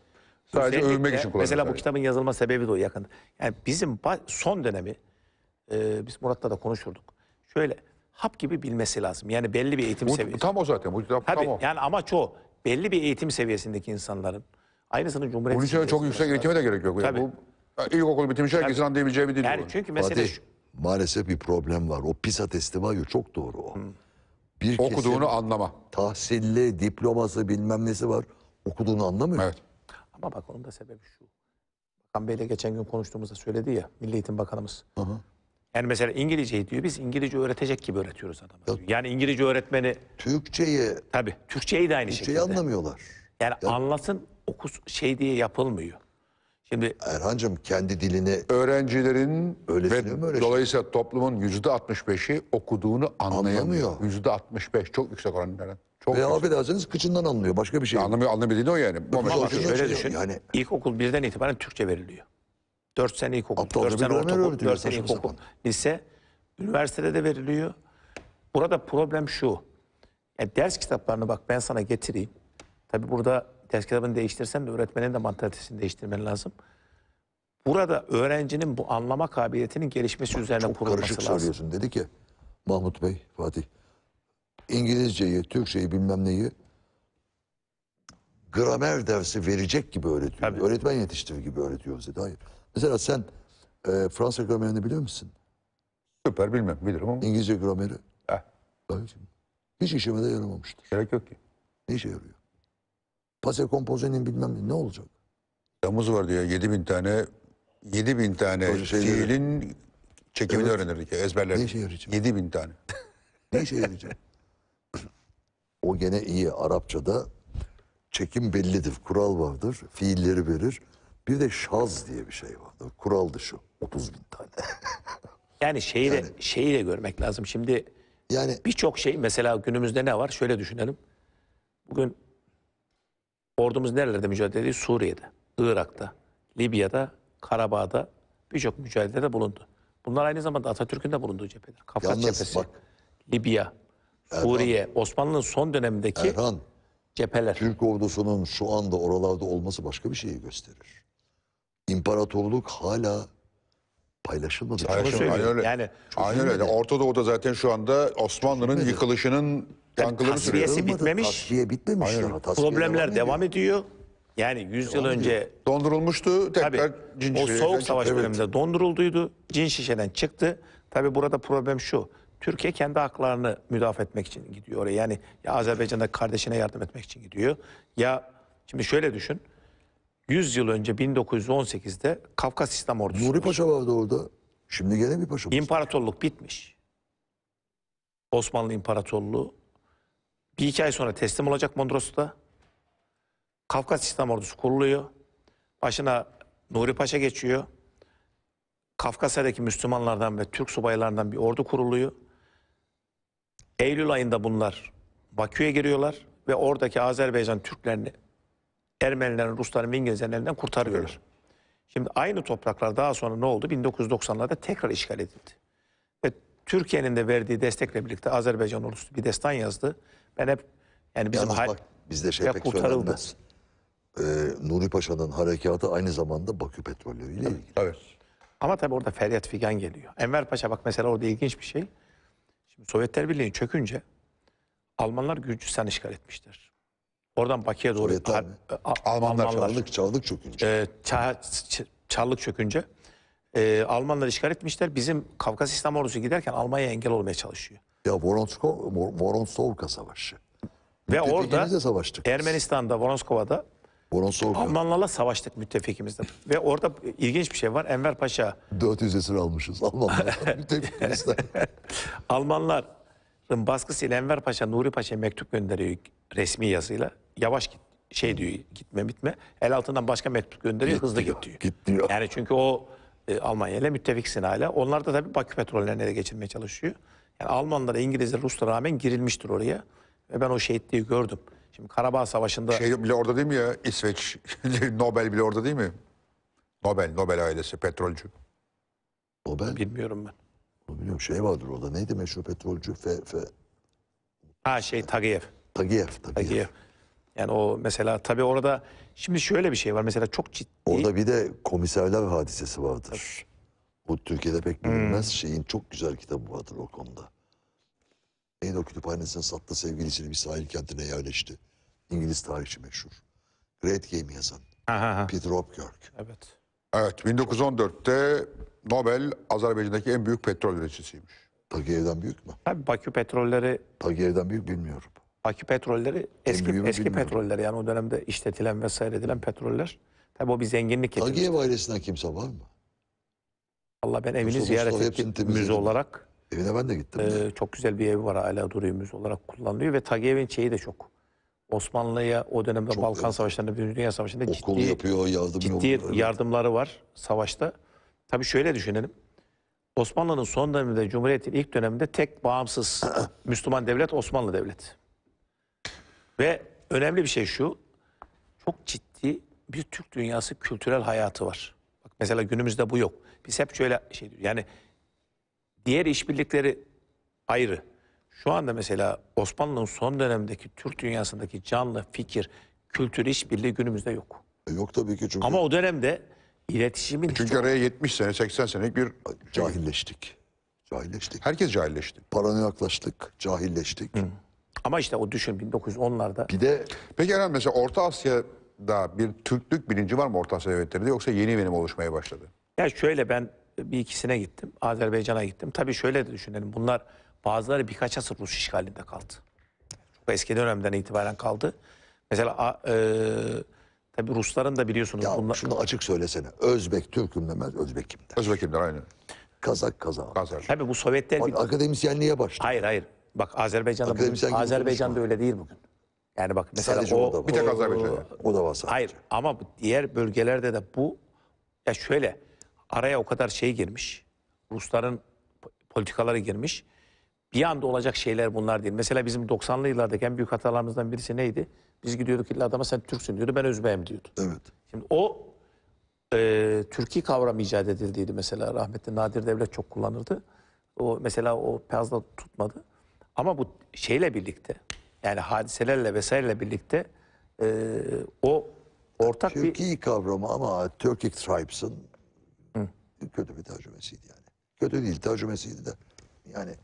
Sadece Özellikle, övmek için kullanılıyor. Mesela bu kitabın yazılma sebebi de o yakında. Yani bizim son dönemi e, biz Murat'la da konuşurduk. Şöyle hap gibi bilmesi lazım. Yani belli bir eğitim seviyesi. Tam o zaten. Bu kitap Tabii, tam o. Yani amaç o. Belli bir eğitim seviyesindeki insanların aynısını Cumhuriyet Bunun için çok yüksek eğitime de gerek yok. Tabii. Yani bu ilkokul bitirmiş herkesin anlayabileceği bir dil. Yani bu. çünkü mesele şu, maalesef bir problem var. O PISA testi var ya çok doğru o. Hmm. Bir Okuduğunu kesim anlama. tahsilli, diploması bilmem nesi var. Okuduğunu anlamıyor. Evet. Ama bak onun da sebebi şu. Bakan Bey'le geçen gün konuştuğumuzda söyledi ya Milli Eğitim Bakanımız. Hı hı. Yani mesela İngilizceyi diyor biz İngilizce öğretecek gibi öğretiyoruz adamı. diyor. Yani İngilizce öğretmeni Türkçeyi, tabii Türkçeyi de aynı Türkçeyi şekilde. anlamıyorlar. Yani anlasın okus şey diye yapılmıyor. Şimdi Erhancığım kendi dilini öğrencilerin ve dolayısıyla toplumun yüzde 65'i okuduğunu anlayamıyor. Yüzde 65 çok yüksek oran. oranlardan. Çok veya yüksek. affedersiniz kıçından anlıyor. Başka bir şey. yok. Anlamıyor, anlamayabildiğini o yani. Bu ama mesela- şöyle düşün. yani. ilkokul birden itibaren Türkçe veriliyor. 4 sene ilkokul, Aptalca 4 sene bir gramer ortaokul, öğretiyor 4 sene ilkokul, lise, üniversitede de veriliyor. Burada problem şu. Ya e, ders kitaplarını bak ben sana getireyim. Tabi burada Ders kitabını değiştirsen de öğretmenin de mantalitesini değiştirmen lazım. Burada öğrencinin bu anlama kabiliyetinin gelişmesi Bak, üzerine çok kurulması lazım. Çok karışık söylüyorsun. Dedi ki Mahmut Bey, Fatih. İngilizceyi, Türkçeyi bilmem neyi gramer dersi verecek gibi öğretiyor. Tabii. Öğretmen yetiştirir gibi öğretiyoruz dedi. Hayır. Mesela sen e, Fransa gramerini biliyor musun? Süper bilmem bilirim ama. İngilizce grameri. Eh. Hayır. Hiç işime de yaramamıştır. Gerek yok ki. Ne işe yarıyor? Pase kompozenin bilmem ne, ne olacak? Yamuz var diyor 7 bin tane 7 bin tane fiilin çekimini evet. öğrenirdik ya ezberlerdik. Ne işe yarayacak? 7 bin tane. ne işe yarayacak? o gene iyi Arapçada çekim bellidir, kural vardır, fiilleri verir. Bir de şaz diye bir şey vardır, kural dışı 30 bin tane. yani şeyi de, yani, şeyi de görmek lazım. Şimdi yani birçok şey mesela günümüzde ne var? Şöyle düşünelim. Bugün Ordumuz nerelerde mücadele ediyor? Suriye'de, Irak'ta, Libya'da, Karabağ'da birçok mücadelede bulundu. Bunlar aynı zamanda Atatürk'ün de bulunduğu cepheler. Kafkas Yalnız cephesi, bak, Libya, Suriye, Osmanlı'nın son dönemindeki Erhan, cepheler. Türk ordusunun şu anda oralarda olması başka bir şeyi gösterir. İmparatorluk hala paylaşılmadı. Paylaşılmadı. Aynen öyle. Yani, Aynen öyle. Orta Doğu'da zaten şu anda Osmanlı'nın yıkılışının yankılarını yani Tasfiyesi bitmemiş. Tasfiye bitmemiş. Aynen. Daha, tasfiye Problemler devam, devam ediyor. Yani 100 yıl önce dondurulmuştu tekrar tabii, cin O soğuk savaş evet. dondurulduydu. Cin şişeden çıktı. Tabi burada problem şu. Türkiye kendi haklarını müdafaa etmek için gidiyor oraya. Yani ya Azerbaycan'da kardeşine yardım etmek için gidiyor. Ya şimdi şöyle düşün. 100 yıl önce 1918'de Kafkas İslam Ordusu. Nuri Paşa vardı orada. Şimdi gene bir paşa. İmparatorluk bitmiş. Osmanlı İmparatorluğu bir iki ay sonra teslim olacak Mondros'ta. Kafkas İslam Ordusu kuruluyor. Başına Nuri Paşa geçiyor. Kafkasya'daki Müslümanlardan ve Türk subaylarından bir ordu kuruluyor. Eylül ayında bunlar Bakü'ye giriyorlar ve oradaki Azerbaycan Türklerini Ermenilerin, Rusların ve İngilizlerin elinden kurtarıyorlar. Şimdi aynı topraklar daha sonra ne oldu? 1990'larda tekrar işgal edildi. Ve Türkiye'nin de verdiği destekle birlikte Azerbaycan ordusu bir destan yazdı. Ben hep yani bizim Yalnız bak, bizde şey pek söylenmez. Ee, Nuri Paşa'nın harekatı aynı zamanda Bakü petrolü ile ilgili. Evet. Ama tabii orada feryat figan geliyor. Enver Paşa bak mesela orada ilginç bir şey. Şimdi Sovyetler Birliği çökünce Almanlar Gürcistan işgal etmiştir. Oradan Bakü'ye doğru. Sovyetler mi? Almanlar, Almanlar. Çalılık, çökünce. E, ee, ça, çalılık çökünce. E, ee, Almanlar işgal etmişler. Bizim Kafkas İslam ordusu giderken Almanya engel olmaya çalışıyor. Ya Voronsovka Savaşı. Ve orada Ermenistan'da, Voronsovka'da Almanlarla savaştık müttefikimizle. Ve orada ilginç bir şey var. Enver Paşa. 400 esir almışız Almanlar Almanların baskısıyla Enver Paşa, Nuri Paşa'ya mektup gönderiyor resmi yazıyla yavaş git şey diyor gitme bitme. El altından başka mektup gönderiyor hızlı diyor, git diyor. Git diyor. Yani çünkü o e, Almanya ile müttefiksin hala. Onlar da tabii Bakü petrollerini de geçirmeye çalışıyor. Yani Almanlara, İngilizlere, Ruslara rağmen girilmiştir oraya. Ve ben o şehitliği gördüm. Şimdi Karabağ Savaşı'nda... Şey bile orada değil mi ya İsveç? Nobel bile orada değil mi? Nobel, Nobel ailesi petrolcü. Nobel? Bilmiyorum ben. Bilmiyorum şey vardır orada neydi meşhur petrolcü? Fe, fe... Ha şey Tagiyev. Tagiyev. Tagiyev. Tagiyev. Yani o mesela tabii orada şimdi şöyle bir şey var mesela çok ciddi. Orada bir de komiserler hadisesi vardır. Bu Türkiye'de pek bilinmez hmm. şeyin çok güzel kitabı vardır o konuda. Neydi o kütüphanesine sattı sevgilisini bir sahil kentine yerleşti. İngiliz tarihçi meşhur. Great Game yazan. Aha. Peter Hopkirk. Evet. Evet 1914'te Nobel Azerbaycan'daki en büyük petrol üreticisiymiş. Tagiyev'den büyük mü? Tabii Bakü petrolleri Tagiyev'den büyük bilmiyorum. Akü petrolleri eski Bilmiyorum, eski bilmiyorum. petroller yani o dönemde işletilen vesaire edilen petroller. tabi o bir zenginlik getirdi. Tagiyev ailesinden kimse var mı? Allah ben evini Mustafa ziyaret Mustafa ettim müze olarak. Evine ben de gittim. Ee, çok güzel bir evi var hala duruyor müze olarak kullanılıyor ve Tagiyev'in şeyi de çok. Osmanlı'ya o dönemde Çok, Balkan evet. Savaşları'nda, Birinci Dünya Savaşı'nda Okul ciddi, yapıyor, yardım ciddi yolları, evet. yardımları var savaşta. Tabii şöyle düşünelim. Osmanlı'nın son döneminde, Cumhuriyet'in ilk döneminde tek bağımsız Müslüman devlet Osmanlı Devleti. Ve önemli bir şey şu, çok ciddi bir Türk dünyası kültürel hayatı var. Bak mesela günümüzde bu yok. Biz hep şöyle şey diyor, yani diğer işbirlikleri ayrı. Şu anda mesela Osmanlı'nın son dönemdeki Türk dünyasındaki canlı fikir, kültür işbirliği günümüzde yok. E Yok tabii ki çünkü. Ama o dönemde iletişimin e, hiç Çünkü araya 70 sene, 80 senelik bir cahilleştik. Cahilleştik. Herkes cahilleşti. Paranoyaklaştık, cahilleştik. Ama işte o düşün 1910'larda. Bir de peki herhalde mesela Orta Asya'da bir Türklük bilinci var mı Orta Asya devletlerinde yoksa yeni benim oluşmaya başladı? Ya şöyle ben bir ikisine gittim. Azerbaycan'a gittim. Tabii şöyle de düşünelim. Bunlar bazıları birkaç asır Rus işgalinde kaldı. Çok eski dönemden itibaren kaldı. Mesela e, tabii Rusların da biliyorsunuz. Ya bunlar... şunu açık söylesene. Özbek Türk'üm demez. Özbek kimdir? Özbekimler aynı. Kazak Kazak. Kazak. Tabii bu Sovyetler... Bir... Akademisyenliğe başladı. Hayır hayır. Bak Azerbaycan'da bugün, Azerbaycan'da öyle değil bugün. Yani bak mesela Sadece o, Bir tek Azerbaycan'da. O da var Hayır ama diğer bölgelerde de bu ya şöyle araya o kadar şey girmiş. Rusların politikaları girmiş. Bir anda olacak şeyler bunlar değil. Mesela bizim 90'lı yıllardaki en büyük hatalarımızdan birisi neydi? Biz gidiyorduk illa adama sen Türksün diyordu ben Özbeyim diyordu. Evet. Şimdi o e, Türkiye kavramı icat edildiydi mesela rahmetli Nadir Devlet çok kullanırdı. O mesela o piyazda tutmadı. Ama bu şeyle birlikte yani hadiselerle vesaireyle birlikte e, o ortak Türkiye bir... Türkiye kavramı ama Turkic Tribes'ın kötü bir tercümesiydi yani. Kötü değil tercümesiydi de yani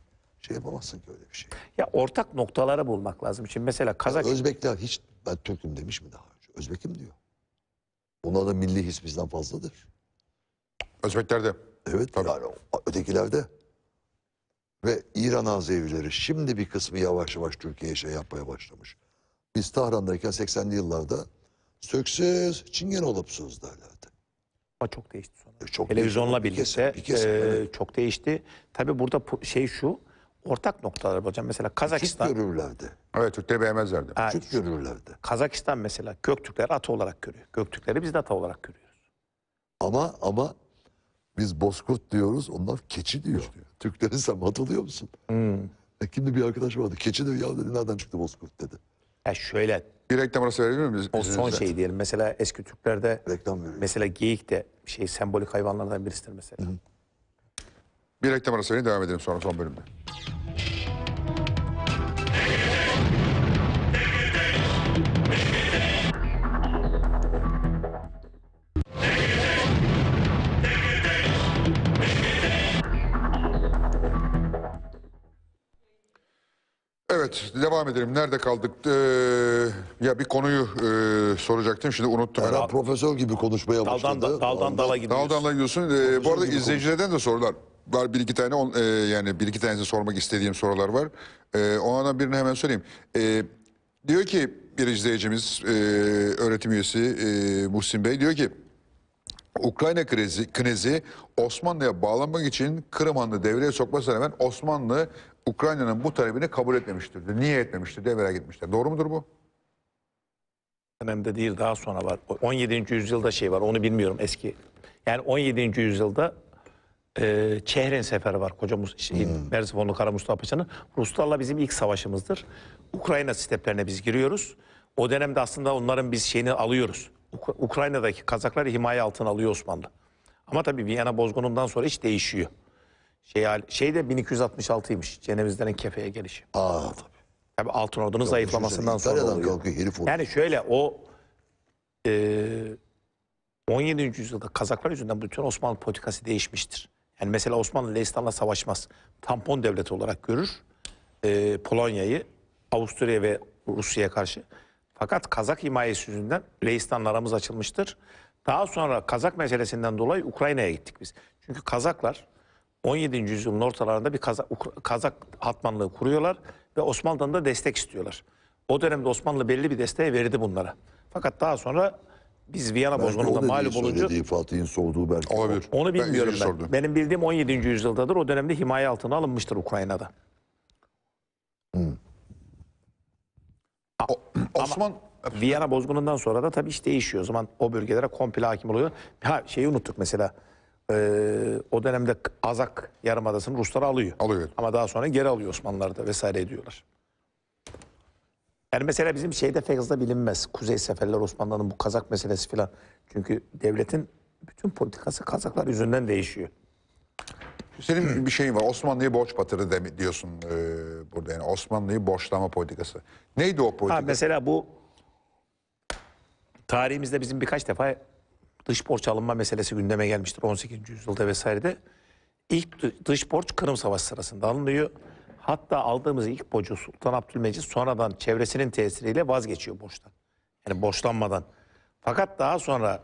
şey yapamazsın ki öyle bir şey. Ya ortak noktaları bulmak lazım. Şimdi mesela Kazak... Ya Özbekler hiç ben Türk'üm demiş mi daha önce? Özbek'im diyor. Onlar da milli his bizden fazladır. Özbeklerde. Evet Tabii. yani ötekilerde ve İran Azevileri şimdi bir kısmı yavaş yavaş Türkiye'ye şey yapmaya başlamış. Biz Tahran'dayken 80'li yıllarda söksüz çingen olupsuz derlerdi. Ama çok değişti sonra. E çok Televizyonla değişti. birlikte bir kesim, bir kesim, e, evet. çok değişti. Tabii burada şey şu ortak noktalar hocam. Mesela Kazakistan. Türk görürlerdi. Evet Türk'te beğenmezlerdi. Ha, Türk görürlerdi. Kazakistan mesela Göktürkler at olarak görüyor. Göktürkleri biz de at olarak görüyoruz. Ama ama biz bozkurt diyoruz, onlar keçi diyor. diyor. Türklerin sen oluyor musun? Hmm. E, şimdi bir arkadaş vardı, keçi diyor, ya dedi nereden çıktı bozkurt dedi. Ya şöyle. Bir reklam arası verebilir miyiz? O son İzninizle. şey diyelim. Mesela eski Türklerde reklam veriyor. Mesela geyik de şey sembolik hayvanlardan birisidir mesela. Hı. Bir reklam arası verin devam edelim sonra son bölümde. Evet devam edelim. Nerede kaldık? Ee, ya bir konuyu e, soracaktım şimdi unuttum. Erhan herhalde. profesör gibi konuşmaya daldan, Da, daldan dala gidiyorsun. Daldan dala gidiyorsun. Ee, bu arada izleyicilerden konuş. de sorular var bir iki tane on, e, yani bir iki tanesini sormak istediğim sorular var. E, onlardan birini hemen söyleyeyim. E, ee, diyor ki bir izleyicimiz e, öğretim üyesi e, Muhsin Bey diyor ki Ukrayna krizi, krizi Osmanlı'ya bağlanmak için Kırım devreye sokmasına rağmen Osmanlı Ukrayna'nın bu talebini kabul etmemiştir. Niye etmemiştir diye merak etmişler. Doğru mudur bu? dönemde değil daha sonra var. 17. yüzyılda şey var onu bilmiyorum eski. Yani 17. yüzyılda e, Çehren Seferi var koca Mus şey, hmm. Merzifonlu Kara Mustafa Paşa'nın. Ruslarla bizim ilk savaşımızdır. Ukrayna steplerine biz giriyoruz. O dönemde aslında onların biz şeyini alıyoruz. Uk- Ukrayna'daki Kazakları himaye altına alıyor Osmanlı. Ama tabii Viyana bozgunundan sonra iş değişiyor. Şey, şey de 1266'ymış Cenevizlerin kefeye gelişi. Aa tabii. Tabii Altın Ordu'nun zayıflamasından sonra oluyor. kalkıyor herif orada. Yani şöyle o e, 17. yüzyılda Kazaklar yüzünden bütün Osmanlı politikası değişmiştir. Yani mesela Osmanlı Leistan'la savaşmaz. Tampon devleti olarak görür. E, Polonya'yı, Avusturya ve Rusya'ya karşı. Fakat Kazak himayesi yüzünden Leistan'la aramız açılmıştır. Daha sonra Kazak meselesinden dolayı Ukrayna'ya gittik biz. Çünkü Kazaklar 17. yüzyılın ortalarında bir Kazak, Kazak hatmanlığı kuruyorlar ve Osmanlı'dan da destek istiyorlar. O dönemde Osmanlı belli bir desteği verdi bunlara. Fakat daha sonra biz Viyana bozgununda mağlup olunca... Fatih'in soğuduğu belki. Olabilir. Onu bilmiyorum ben. ben. Benim bildiğim 17. yüzyıldadır. O dönemde himaye altına alınmıştır Ukrayna'da. Hmm. O, Osman... Viyana bozgunundan sonra da tabii iş değişiyor. O zaman o bölgelere komple hakim oluyor. Ha şeyi unuttuk mesela. Ee, o dönemde Azak Yarımadası'nı Ruslar alıyor. Alıyor. Ama daha sonra geri alıyor Osmanlılar da vesaire ediyorlar. Yani mesela bizim şeyde fazla bilinmez. Kuzey Seferler Osmanlı'nın bu Kazak meselesi filan. Çünkü devletin bütün politikası Kazaklar yüzünden değişiyor. Senin bir şeyin var. Osmanlı'yı borç batırı de, diyorsun e, burada yani. Osmanlı'yı borçlama politikası. Neydi o politika? Ha, mesela bu tarihimizde bizim birkaç defa dış borç alınma meselesi gündeme gelmiştir 18. yüzyılda vesairede. İlk dış borç Kırım Savaşı sırasında alınıyor. Hatta aldığımız ilk borcu Sultan Abdülmecit sonradan çevresinin tesiriyle vazgeçiyor borçtan. Yani borçlanmadan. Fakat daha sonra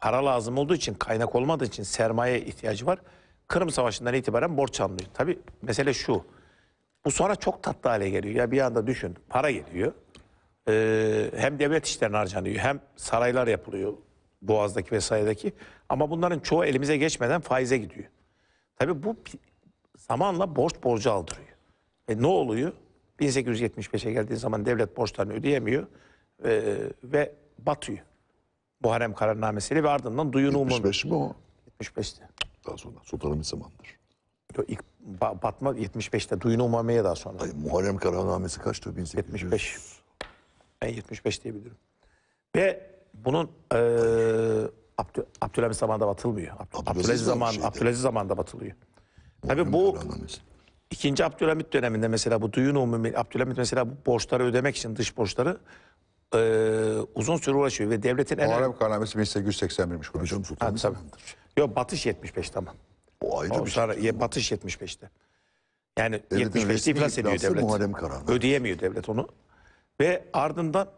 para lazım olduğu için, kaynak olmadığı için sermaye ihtiyacı var. Kırım Savaşı'ndan itibaren borç alınıyor. Tabi mesele şu. Bu sonra çok tatlı hale geliyor. Ya bir anda düşün para geliyor. Ee, hem devlet işlerine harcanıyor hem saraylar yapılıyor. Boğaz'daki vesairedeki. Ama bunların çoğu elimize geçmeden faize gidiyor. Tabii bu zamanla borç borcu aldırıyor. E ne oluyor? 1875'e geldiği zaman devlet borçlarını ödeyemiyor e, ve batıyor. Muharrem kararnamesiyle ve ardından duyunumun... 75 mi o? 75'ti. Daha sonra Sultanahmet zamandır. Yo, batma 75'te Duyunu Umame'ye daha sonra. Hayır, Muharrem kararnamesi kaçtı? 1875. Ben 75 diyebilirim. Ve bunun e, Abdü, Abdülhamit zamanında batılmıyor. Abdü, Abdülaziz, Abdülaziz zaman Abdülaziz zamanında batılıyor. Tabii bu ikinci Abdülhamit döneminde mesela bu duyun umumi Abdülhamit mesela bu borçları ödemek için dış borçları e, uzun süre uğraşıyor ve devletin en Muharrem karnamesi 1881'miş. Hocam Sultan ha, Yok batış 75 tamam. O ayrı o, bir şey sonra, şey. Batış 75'te. Yani 75'te iflas ediyor devlet. Muharrem kararı. Ödeyemiyor devlet onu. Ve ardından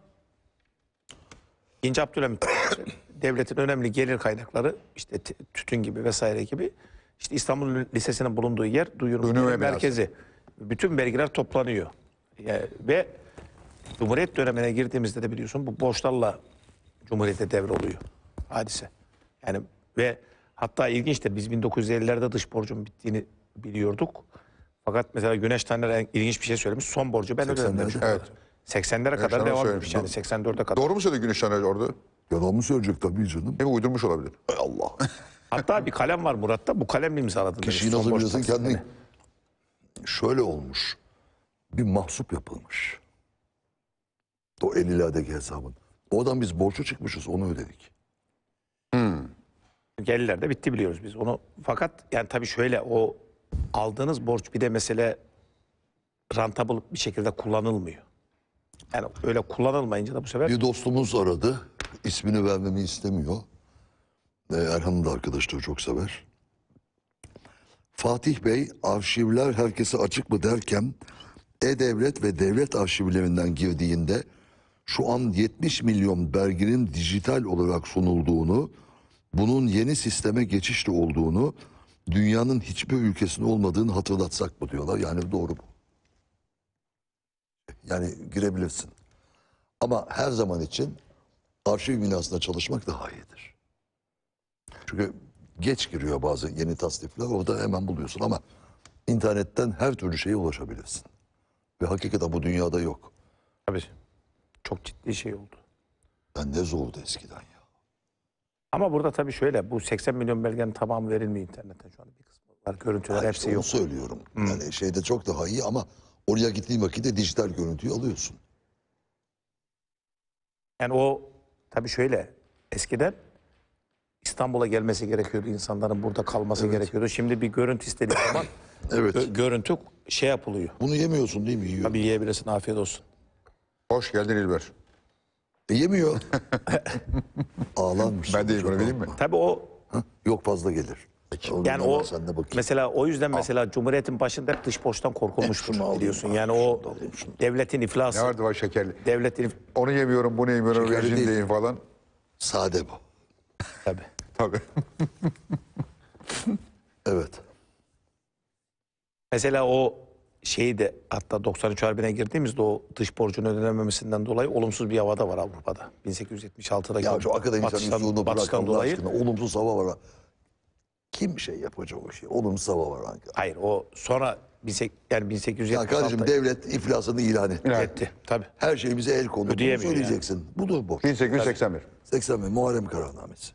2. Abdülhamit devletin önemli gelir kaynakları işte tütün gibi vesaire gibi işte İstanbul Lisesi'nin bulunduğu yer duyurma merkezi. Bütün vergiler toplanıyor. Yani, ve Cumhuriyet dönemine girdiğimizde de biliyorsun bu borçlarla Cumhuriyet'e devroluyor hadise. Yani ve hatta ilginç de biz 1950'lerde dış borcun bittiğini biliyorduk. Fakat mesela Güneş Taner ilginç bir şey söylemiş. Son borcu ben ödedim demiş. Evet. 80'lere kadar Şener devam etmiş. Yani doğru. 84'e kadar. Doğru mu söyledi Güneş Şener orada? Yalan mı söyleyecek tabii canım? Hem uydurmuş olabilir. Ey Allah. Hatta bir kalem var Murat'ta. Bu kalemle imzaladın. demiş. Kişiyi nasıl biliyorsun taksitini. Şöyle olmuş. Bir mahsup yapılmış. O 50'lerdeki hesabın. Oradan biz borçlu çıkmışız onu ödedik. Gelirler hmm. Gelilerde bitti biliyoruz biz onu. Fakat yani tabii şöyle o aldığınız borç bir de mesele rentable bir şekilde kullanılmıyor. Yani öyle kullanılmayınca da bu sefer... Bir dostumuz aradı. İsmini vermemi istemiyor. Ee, Erhan'ın da arkadaşları çok sever. Fatih Bey arşivler herkese açık mı derken E-Devlet ve devlet arşivlerinden girdiğinde şu an 70 milyon belgenin dijital olarak sunulduğunu, bunun yeni sisteme geçişli olduğunu, dünyanın hiçbir ülkesinde olmadığını hatırlatsak mı diyorlar. Yani doğru bu. Yani girebilirsin. Ama her zaman için arşiv binasında çalışmak daha iyidir. Çünkü geç giriyor bazı yeni tasnifler. Orada hemen buluyorsun ama internetten her türlü şeye ulaşabilirsin. Ve hakikaten bu dünyada yok. Tabii. Çok ciddi şey oldu. Ben ne zordu eskiden ya. Ama burada tabii şöyle bu 80 milyon belgenin tamamı verilmiyor internette şu an bir kısmı var. Görüntüler Ha, işte hepsi onu yok. söylüyorum. Yani şeyde çok daha iyi ama Oraya gittiğin vakitte dijital görüntüyü alıyorsun. Yani o tabii şöyle eskiden İstanbul'a gelmesi gerekiyordu insanların burada kalması evet. gerekiyordu. Şimdi bir görüntü istediği zaman evet. görüntü şey yapılıyor. Bunu yemiyorsun değil mi? Yiyor. Tabii yiyebilirsin afiyet olsun. Hoş geldin İlber. E, yemiyor. Ağlanmış. Ben de İlber'e vereyim mi? Tabii o... Hı? Yok fazla gelir yani o mesela o yüzden mesela Al. Cumhuriyet'in başında hep dış borçtan korkulmuştur e, alayım, biliyorsun. yani o devletin iflası. Ne vardı var şekerli? Devletin inf... Onu yemiyorum, bunu yemiyorum, rejimdeyim falan. Sade bu. Tabii. Tabii. evet. Mesela o şeyi de hatta 93 Harbi'ne girdiğimizde o dış borcun ödenememesinden dolayı olumsuz bir havada var Avrupa'da. 1876'daki ya şu akıda insanın dolayı. Aşkına, olumsuz hava var kim şey yapacak o şey? Olumsuz hava var Ankara. Hayır o sonra 18, yani 1876'da. Ya kardeşim devlet iflasını ilan etti. İlan etti. Tabii. Her şeyimize el kondu. Bunu söyleyeceksin. Yani. Budur bu. 1881. 81 Muharrem kararnamesi.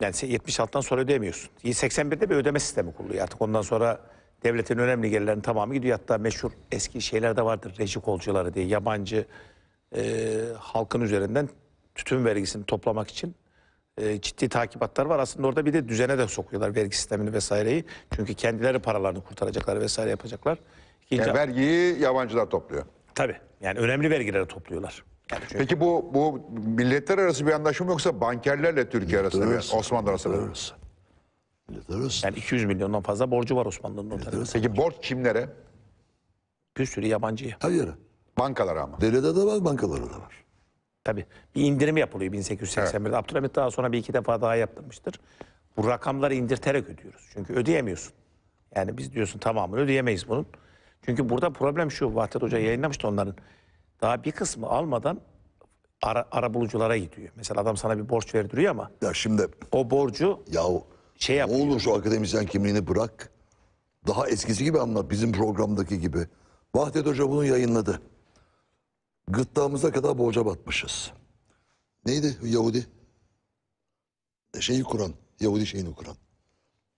Yani 76'tan sonra ödeyemiyorsun. 81'de bir ödeme sistemi kuruluyor artık. Ondan sonra devletin önemli gelirlerinin tamamı gidiyor. Hatta meşhur eski şeyler de vardır. Reji kolcuları diye yabancı e, halkın üzerinden tütün vergisini toplamak için e, ciddi takipatlar var. Aslında orada bir de düzene de sokuyorlar vergi sistemini vesaireyi. Çünkü kendileri paralarını kurtaracaklar vesaire yapacaklar. İkinci Yani vergiyi yabancılar topluyor. Tabii yani önemli vergileri topluyorlar. Yani çünkü- Peki bu bu milletler arası bir anlaşma mı yoksa bankerlerle Türkiye arasında bir, Osmanlı arasında bir? yani 200 milyondan fazla borcu var Osmanlı'nın ortada. Peki borç kimlere? Bir sürü yabancıya. hayır yere. Bankalara ama. Devlete de var, bankalara da var. Tabii bir indirim yapılıyor 1881'de. Evet. Abdülhamit daha sonra bir iki defa daha yaptırmıştır. Bu rakamları indirterek ödüyoruz. Çünkü ödeyemiyorsun. Yani biz diyorsun tamamını ödeyemeyiz bunun. Çünkü burada problem şu. Vahdet Hoca yayınlamıştı onların. Daha bir kısmı almadan ara, ara buluculara gidiyor. Mesela adam sana bir borç verdiriyor ama Ya şimdi o borcu yahu şey ne olur şu akademisyen kimliğini bırak. Daha eskisi gibi anlat bizim programdaki gibi. Vahdet Hoca bunu yayınladı. Gırtlağımıza kadar borca batmışız. Neydi Yahudi? Şeyi kuran. Yahudi şeyini kuran.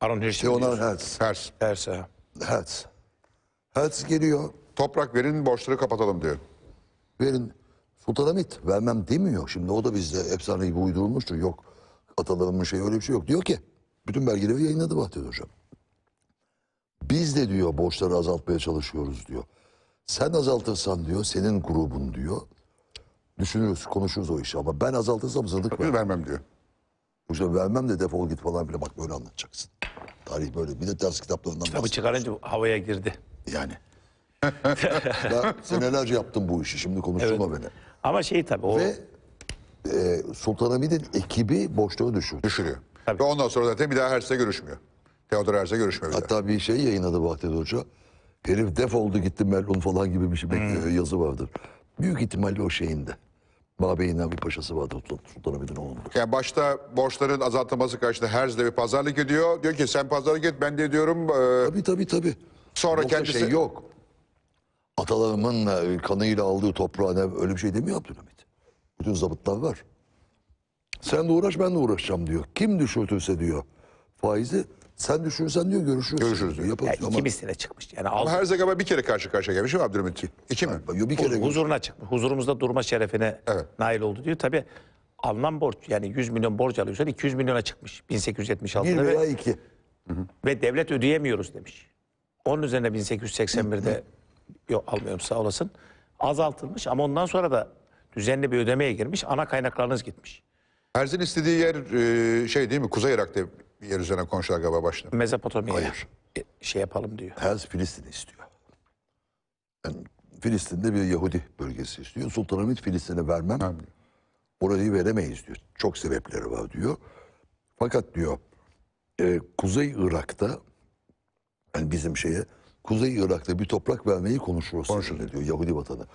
Aron Hirsch. Şey, ona Hertz. Pers. Pers. ha. Hertz. Hertz geliyor. Toprak verin borçları kapatalım diyor. Verin. Sultanahmet vermem demiyor. Şimdi o da bizde efsane gibi uydurulmuştu. Yok atalarımın şey öyle bir şey yok. Diyor ki bütün belgeleri yayınladı Bahtiyar Hocam. Biz de diyor borçları azaltmaya çalışıyoruz diyor. Sen azaltırsan diyor senin grubun diyor. Düşünürüz konuşuruz o işi ama ben azaltırsam zırnık ver. Vermem diyor. Hocam vermem de defol git falan bile bak böyle anlatacaksın. Tarih böyle bir de ders kitaplarından Kitabı çıkarınca havaya girdi. Yani. ben senelerce yaptım bu işi şimdi konuşturma Evet. beni. Ama şey tabii o Ve e, Sultanahmet'in ekibi boşluğu düşürdü. Düşürüyor. Tabii. Ve ondan sonra zaten bir daha Hers'le görüşmüyor. Theodor Herz'le görüşmüyor bir daha. Hatta bir şey yayınladı Bahattin Hoca. Herif def oldu gitti melun falan gibi bir şey bekliyor, hmm. E, yazı vardır. Büyük ihtimalle o şeyinde. Mabeyin Nami Paşa'sı vardır Sultan Hamid'in oğlundur. Yani başta borçların azaltılması karşısında Herz'le bir pazarlık ediyor. Diyor ki sen pazarlık et ben de diyorum. E... Tabii tabii tabii. Sonra Yoksa kendisi... Şey yok. Atalarımın e, kanıyla aldığı toprağa ne, öyle bir şey demiyor Abdülhamit. Bütün zabıtlar var. Sen de uğraş ben de uğraşacağım diyor. Kim düşürtürse diyor faizi sen düşünürsen diyor görüşürüz. Görüşürüz diyor. Yapalım. Yani iki ama... misline çıkmış. Yani Ama her zaman bir kere karşı karşıya gelmiş mi Abdülhamit? İki mi? Yok bir kere. Huzuruna çıkmış. Huzurumuzda durma şerefine evet. nail oldu diyor. Tabii alınan borç yani 100 milyon borç alıyorsan 200 milyona çıkmış 1876'da. Bir veya 2. Ve, Hı ve devlet ödeyemiyoruz demiş. Onun üzerine 1881'de Hı -hı. yok almıyorum sağ olasın azaltılmış ama ondan sonra da düzenli bir ödemeye girmiş ana kaynaklarınız gitmiş. Erzin istediği yer e, şey değil mi Kuzey Irak'ta bir yer üzerine konuşarak galiba başladım. Mezopotamya. Hayır. E, şey yapalım diyor. Tez Filistin istiyor. Yani Filistin'de bir Yahudi bölgesi istiyor. Sultanahmet Filistin'i vermem. Hem. Orayı veremeyiz diyor. Çok sebepleri var diyor. Fakat diyor e, Kuzey Irak'ta yani bizim şeye Kuzey Irak'ta bir toprak vermeyi konuşuruz. Konuşuruz diyor Yahudi vatanı.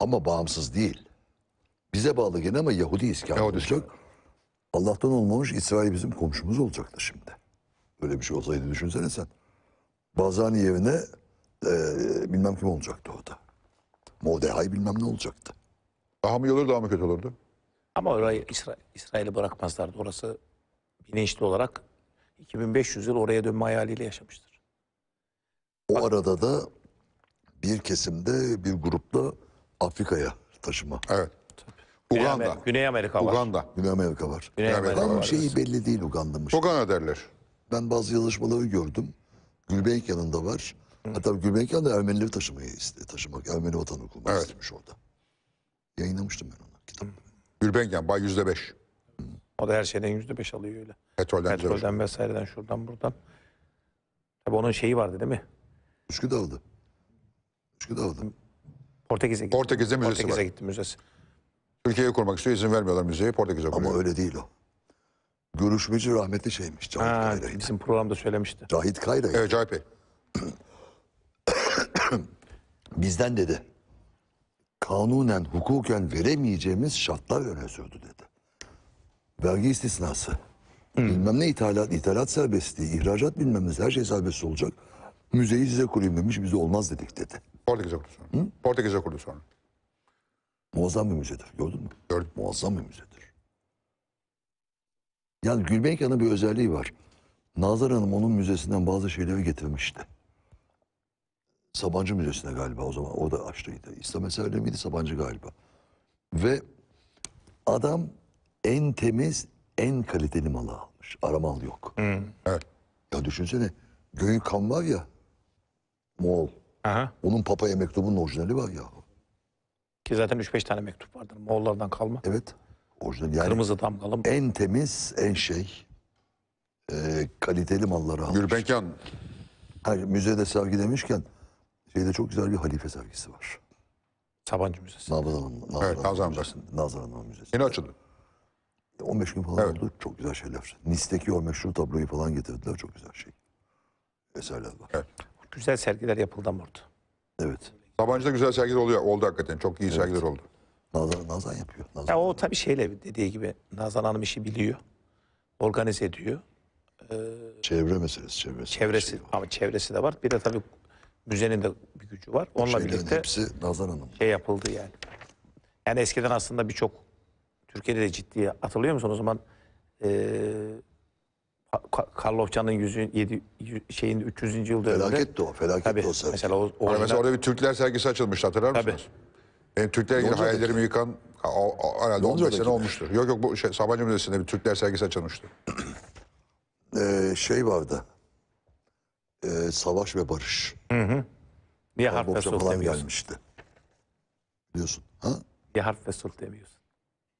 Ama bağımsız değil. Bize bağlı gene ama Yahudi iskanı olacak. Allah'tan olmamış İsrail bizim komşumuz olacaktı şimdi. Böyle bir şey olsaydı düşünsene sen. Bazani evine e, bilmem kim olacaktı o orada. Modehay bilmem ne olacaktı. Daha mı iyi olur daha mı kötü olurdu? Ama orayı İsra İsrail'i bırakmazlardı. Orası bilinçli olarak 2500 yıl oraya dönme hayaliyle yaşamıştır. O Bak, arada da bir kesimde bir grupla Afrika'ya taşıma. Evet. Uganda. Güney, Amer- Güney Amerika var. Uganda. Güney Amerika var. Güney Amerika var. şeyi belli değil Uganda'mış. Togana derler. Ben bazı yazışmaları gördüm. Gülbenk yanında var. Hatta Gülbenk yanında Ermenileri taşımayı istedi. Taşımak, Ermeni vatanı kurmak Evet. istemiş orada. Yayınlamıştım ben onu kitap. Gülbenken bay yüzde beş. O da her şeyden yüzde beş alıyor öyle. Petrolden yüzde beş. Petrolden vesaireden şuradan buradan. Tabii onun şeyi vardı değil mi? Üsküdar'da. Üsküdar'da. Portekiz'e gitti. Portekiz'de müzesi Portekiz'e var. gitti müzesi. Türkiye'ye kurmak istiyor izin vermiyorlar müzeyi Portekiz'e kuruyor. Ama öyle değil o. Görüşmeci rahmetli şeymiş Cahit Ha, bizim programda söylemişti. Cahit Kayra. Evet Cahit Bey. Bizden dedi. Kanunen, hukuken veremeyeceğimiz şartlar öne sürdü dedi. Vergi istisnası. Hmm. Bilmem ne ithalat, ithalat serbestliği, ihracat bilmemiz her şey serbest olacak. Müzeyi size kurayım demiş, biz olmaz dedik dedi. Portekiz'e kurdu sonra. Portekiz'e kurdu sonra. Muazzam bir müzedir. Gördün mü? Dört muazzam bir müzedir. Yani Gülbenkian'ın bir özelliği var. Nazar Hanım onun müzesinden bazı şeyleri getirmişti. Sabancı Müzesi'ne galiba o zaman o da açtıydı. İslam eserleri miydi Sabancı galiba. Ve adam en temiz, en kaliteli malı almış. Aramal yok. Hı. Evet. Ya düşünsene Göğü Kan var ya Moğol. Aha. Onun Papa'ya mektubunun orijinali var ya. Ki zaten 3-5 tane mektup vardır Moğollardan kalma. Evet. Orijinal yani Kırmızı damgalı. En temiz, en şey e, kaliteli malları almış. Gülbenkan. Hayır, müzede sergi demişken şeyde çok güzel bir halife sergisi var. Sabancı Müzesi. Nazan Hanım, Nazan evet, Nazan Müzesi. Nazan Hanım Müzesi. Yeni açıldı. 15 gün falan evet. oldu. Çok güzel şeyler. Nis'teki o meşhur tabloyu falan getirdiler. Çok güzel şey. Eserler var. Evet. Güzel sergiler yapıldı ama orada. Evet. Sabancı'da güzel sergiler oluyor. Oldu hakikaten. Çok iyi sergiler oldu. Nazan, Nazan yapıyor. Nazan. Ya o tabii şeyle dediği gibi Nazan Hanım işi biliyor. Organize ediyor. Ee, Çevre meselesi. Çevresi. çevresi şey ama çevresi de var. Bir de tabii müzenin de bir gücü var. Onunla birlikte hepsi Nazan Hanım. şey yapıldı yani. Yani eskiden aslında birçok Türkiye'de de ciddiye atılıyor musun o zaman e, Karlofçan'ın 107 şeyin 300. yıl dönümünde. Felaket de o, felaket tabii, o sergi. Mesela, o, o yani mesela orada bir Türkler sergisi açılmış hatırlar tabii. mısınız? Benim Türkler ilgili hayallerimi yıkan a, a, herhalde 15 sene olmuştur. Yok yok bu şey, Sabancı Müzesi'nde bir Türkler sergisi açılmıştı. ee, şey vardı. Ee, Savaş ve Barış. Hı hı. Niye harf ve sulh demiyorsun? gelmişti. Biliyorsun. Ha? Niye harf ve sulh demiyorsun?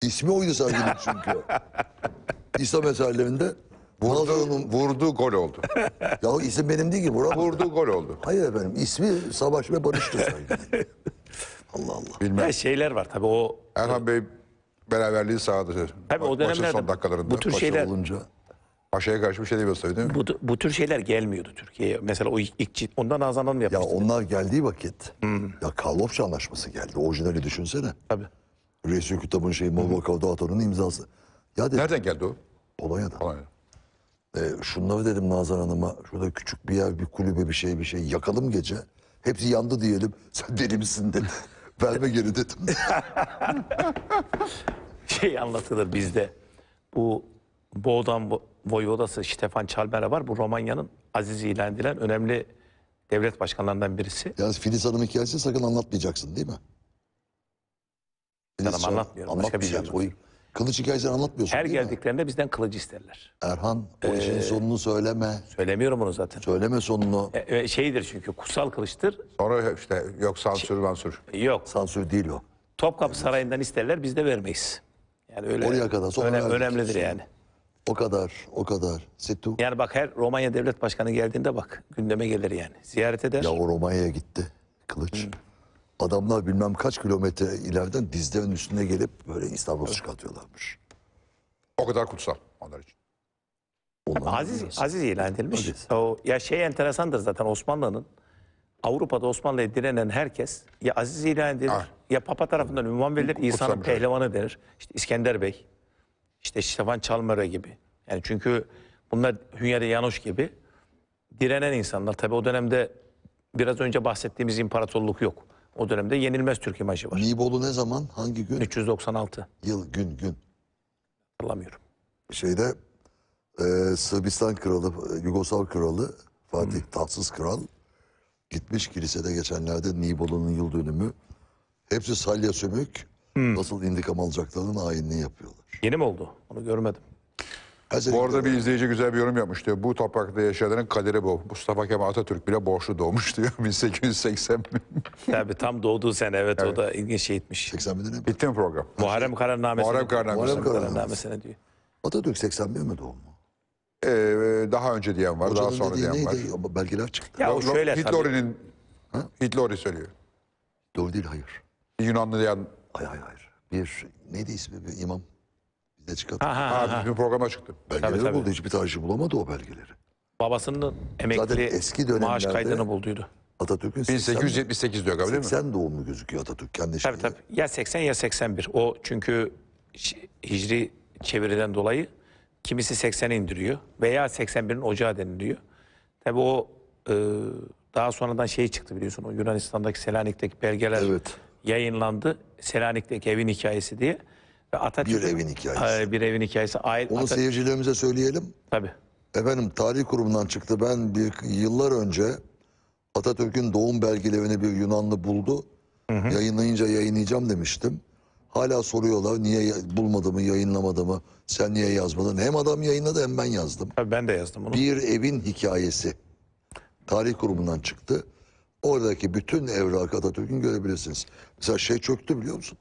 İsmi oydu serginin çünkü. İslam eserlerinde Vurdu, vurdu gol oldu. ya isim benim değil ki. Burak Vurdu gol oldu. Hayır efendim ismi Savaş ve Barış'tı Allah Allah. Bilmem. Ya şeyler var tabii o. Erhan Bey beraberliği sağladı. Tabii o Maçın dönemlerde son dakikalarında. bu tür şeyler olunca. Paşa'ya karşı bir şey demiyoruz tabii değil mi? bu, bu tür şeyler gelmiyordu Türkiye'ye. Mesela o ilk, cilt- ondan Nazan Hanım Ya onlar geldiği vakit hmm. ya Karlofça anlaşması geldi. Orijinali düşünsene. Tabii. Resul kitabın şeyi Moldova Kavda Atan'ın imzası. Ya dedim Nereden geldi o? Polonya'dan. Polonya'da. E, şunları dedim Nazan Hanım'a. Şurada küçük bir yer, bir kulübe bir şey bir şey. Yakalım gece. Hepsi yandı diyelim. Sen deli misin dedi. Verme geri dedim. şey anlatılır bizde. Bu Boğdan Voyvodası Ştefan Çalbera var. Bu Romanya'nın aziz ilan edilen önemli devlet başkanlarından birisi. Yani Filiz Hanım hikayesini sakın anlatmayacaksın değil mi? Filiz Hanım anlatmıyorum. Başka bir şey. Kılıç hikayesini anlatmıyorsun Her değil mi? geldiklerinde bizden kılıç isterler. Erhan o ee, işin sonunu söyleme. Söylemiyorum onu zaten. Söyleme sonunu. E, e, şeydir çünkü kutsal kılıçtır. Sonra işte yok sansür şey, mansür. Yok. Sansür değil o. Topkapı Sarayı'ndan isterler biz de vermeyiz. Yani öyle Oraya kadar, sonra öne- verdik. önemlidir yani. O kadar, o kadar. Situ. Yani bak her Romanya Devlet Başkanı geldiğinde bak gündeme gelir yani. Ziyaret eder. Ya o Romanya'ya gitti. Kılıç. Adamlar bilmem kaç kilometre ileriden dizlerinin üstüne gelip böyle İstanbul'u çıkartıyorlarmış. O kadar kutsal onlar için. aziz, aziz ilan edilmiş. Aziz. O, ya şey enteresandır zaten Osmanlı'nın Avrupa'da Osmanlı'ya direnen herkes ya aziz ilan edilir Ah. ya papa tarafından ünvan verilir İsa'nın Kutsanmış. pehlivanı denir. İşte İskender Bey, işte Stefan Çalmara gibi. Yani çünkü bunlar Hünyade Yanoş gibi direnen insanlar. Tabii o dönemde biraz önce bahsettiğimiz imparatorluk yok. O dönemde yenilmez Türkiye maçı var. Nibolu ne zaman? Hangi gün? 396. Yıl, gün, gün. Hatırlamıyorum. Şeyde e, Sırbistan kralı, Yugoslav kralı Fatih hmm. Tatsız Kral gitmiş kilisede geçenlerde Nibolu'nun yıl dönümü. Hepsi salya sömük. Hmm. Nasıl intikam alacaklarının ayinini yapıyorlar. Yeni mi oldu? Onu görmedim. Özellikle bu arada bir izleyici güzel bir yorum yapmış diyor. Bu toprakta yaşayanların kaderi bu. Mustafa Kemal Atatürk bile borçlu doğmuş diyor 1880. Tabii tam doğduğu sene evet, evet. o da ilginç şey etmiş. ne? Bitti mi program? Muharrem Kararnamesi. Muharrem Kararnamesi. Muharrem Kararnamesi'ne diyor. Atatürk 81 mi doğumlu? Ee, daha önce diyen var, Hocanın daha sonra diyen neydi? var. Ama belgeler çıktı. Ya Lo, şöyle Hitler'in Hitler'i söylüyor. Doğru değil hayır. Yunanlı diyen... Hayır hayır hayır. Bir neydi ismi bir imam? Bize çıkarttı. Ha, ha, ha. Abi programa çıktı. Belgeleri Tabii, tabii. buldu. Hiçbir tarihçi bulamadı o belgeleri. Babasının emekli Zaten eski maaş kaydını bulduydu. Atatürk'ün 1878 diyor galiba değil mi? 80 doğumlu gözüküyor Atatürk kendi Tabii şeyinde. tabii. Ya 80 ya 81. O çünkü şi- hicri çeviriden dolayı kimisi 80'e indiriyor veya 81'in ocağı deniliyor. Tabii o e, daha sonradan şey çıktı biliyorsun o Yunanistan'daki Selanik'teki belgeler Evet. yayınlandı. Selanik'teki evin hikayesi diye. Atatürk, bir evin hikayesi. Bir evin hikayesi. Aile, Onu Atatürk... seyircilerimize söyleyelim. Tabii. Efendim tarih kurumundan çıktı. Ben bir yıllar önce Atatürk'ün doğum belgelerini bir Yunanlı buldu. Hı hı. Yayınlayınca yayınlayacağım demiştim. Hala soruyorlar niye bulmadığımı, yayınlamadığımı, sen niye yazmadın? Hem adam yayınladı hem ben yazdım. Tabii ben de yazdım onu. Bir evin hikayesi. Tarih kurumundan çıktı. Oradaki bütün evrakı Atatürk'ün görebilirsiniz. Mesela şey çöktü biliyor musun?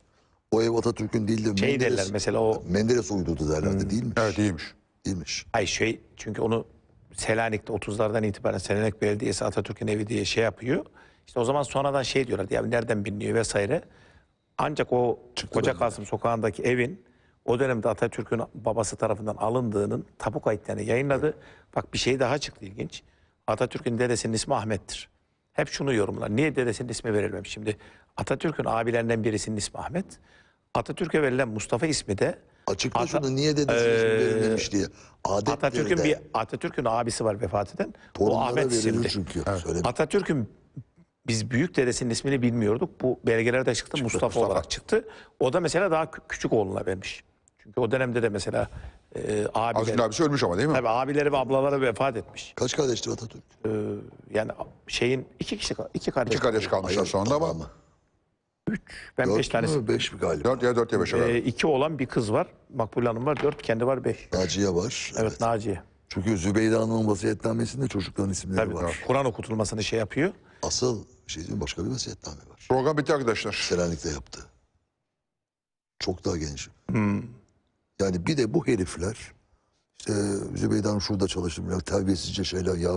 O ev Atatürk'ün değildi de şey Menderes, derler mesela o... Menderes uydurdu derlerdi hmm. değil mi? Evet değilmiş. Değilmiş. Ay şey çünkü onu Selanik'te 30'lardan itibaren Selanik Belediyesi Atatürk'ün evi diye şey yapıyor. İşte o zaman sonradan şey diyorlar ya nereden biliniyor vesaire. Ancak o Çıktı Koca Kasım sokağındaki evin o dönemde Atatürk'ün babası tarafından alındığının tapu kayıtlarını yayınladı. Evet. Bak bir şey daha çıktı ilginç. Atatürk'ün dedesinin ismi Ahmet'tir. Hep şunu yorumlar. Niye dedesinin ismi verilmemiş şimdi? Atatürk'ün abilerinden birisinin ismi Ahmet. Atatürk'e verilen Mustafa ismi de Açıkla şunu niye dediniz ee, verilmemiş diye. Adet Atatürk'ün bir Atatürk'ün abisi var vefat eden. O Ahmet isimli. Çünkü. Evet. Atatürk'ün biz büyük dedesinin ismini bilmiyorduk. Bu belgelerde çıktı, çıktı Mustafa, Mustafa olarak çıktı. O da mesela daha küçük oğluna vermiş. Çünkü o dönemde de mesela e, abileri... abisi ölmüş ama değil mi? Tabii abileri ve ablaları vefat etmiş. Kaç kardeşti Atatürk? Ee, yani şeyin iki kişi, iki kardeş. İki kardeş kalmışlar sonunda ama. 3. Ben 5 tanesi. 5 mi galiba? 4 ya 4 ya 5 e, ee, iki olan bir kız var. Makbul Hanım var. 4 kendi var 5. Naciye var. Evet, evet. Naciye. Çünkü Zübeyde Hanım'ın vasiyetnamesinde çocukların isimleri Tabii, var. Kur'an okutulmasını şey yapıyor. Asıl şey değil mi? Başka bir vasiyetname var. Program bitti arkadaşlar. Selanik'te yaptı. Çok daha genç. Hmm. Yani bir de bu herifler işte Zübeyde Hanım şurada çalıştım ya terbiyesizce şeyler ya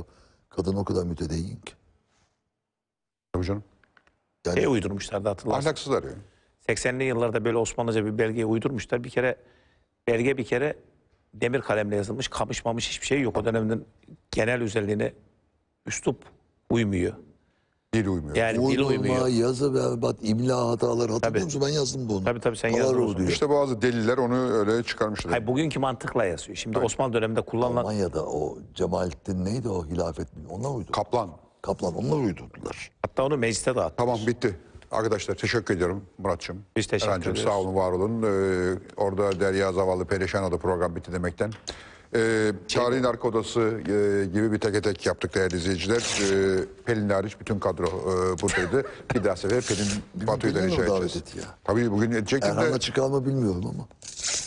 kadın o kadar mütedeyyin ki. Tabii canım. Yani, şey uydurmuşlardı hatırlarsın. Ahlaksızlar yani. 80'li yıllarda böyle Osmanlıca bir belgeye uydurmuşlar. Bir kere belge bir kere demir kalemle yazılmış, kamışmamış hiçbir şey yok. O dönemin genel özelliğine üslup uymuyor. Dil uymuyor. Yani dil uymuyor. yazı berbat, imla hataları hatırlıyor musun? Ben yazdım bunu. Tabii tabii sen yazdın. Diyor. İşte bazı deliller onu öyle çıkarmışlar. Hayır bugünkü mantıkla yazıyor. Şimdi Osmanlı döneminde kullanılan... Almanya'da o Cemalettin neydi o hilafet mi? Ona uydu. Kaplan. Kaplan onlar uydurdular. Hatta onu mecliste dağıttı. Tamam bitti. Arkadaşlar teşekkür ediyorum Muratçım. Biz teşekkür Erancığım, ediyoruz. Sağ olun, var olun. Ee, orada Derya Zavallı Perişan adı program bitti demekten. Ee, Çağrı'nın şey- arka odası e, gibi bir tek tek yaptık değerli izleyiciler. Ee, Pelin hariç bütün kadro e, buradaydı. Bir daha sefer Pelin Batu'yu da rica edeceğiz. Tabii bugün edecektim Erhan'la de. çıkar mı bilmiyorum ama.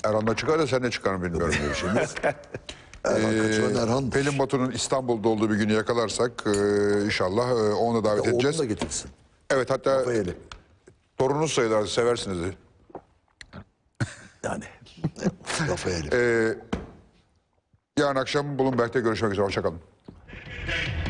Erhan'la çıkar da sen ne çıkar mı bilmiyorum. Şey. Erhan ee, Pelin Batu'nun İstanbul'da olduğu bir günü yakalarsak e, inşallah e, onu da davet ya edeceğiz. Onu da getirsin. Evet hatta Rafael'i. torunuz sayılır seversiniz. Yani Rafael'i. Ee, yarın akşam Bloomberg'de görüşmek üzere. Hoşçakalın.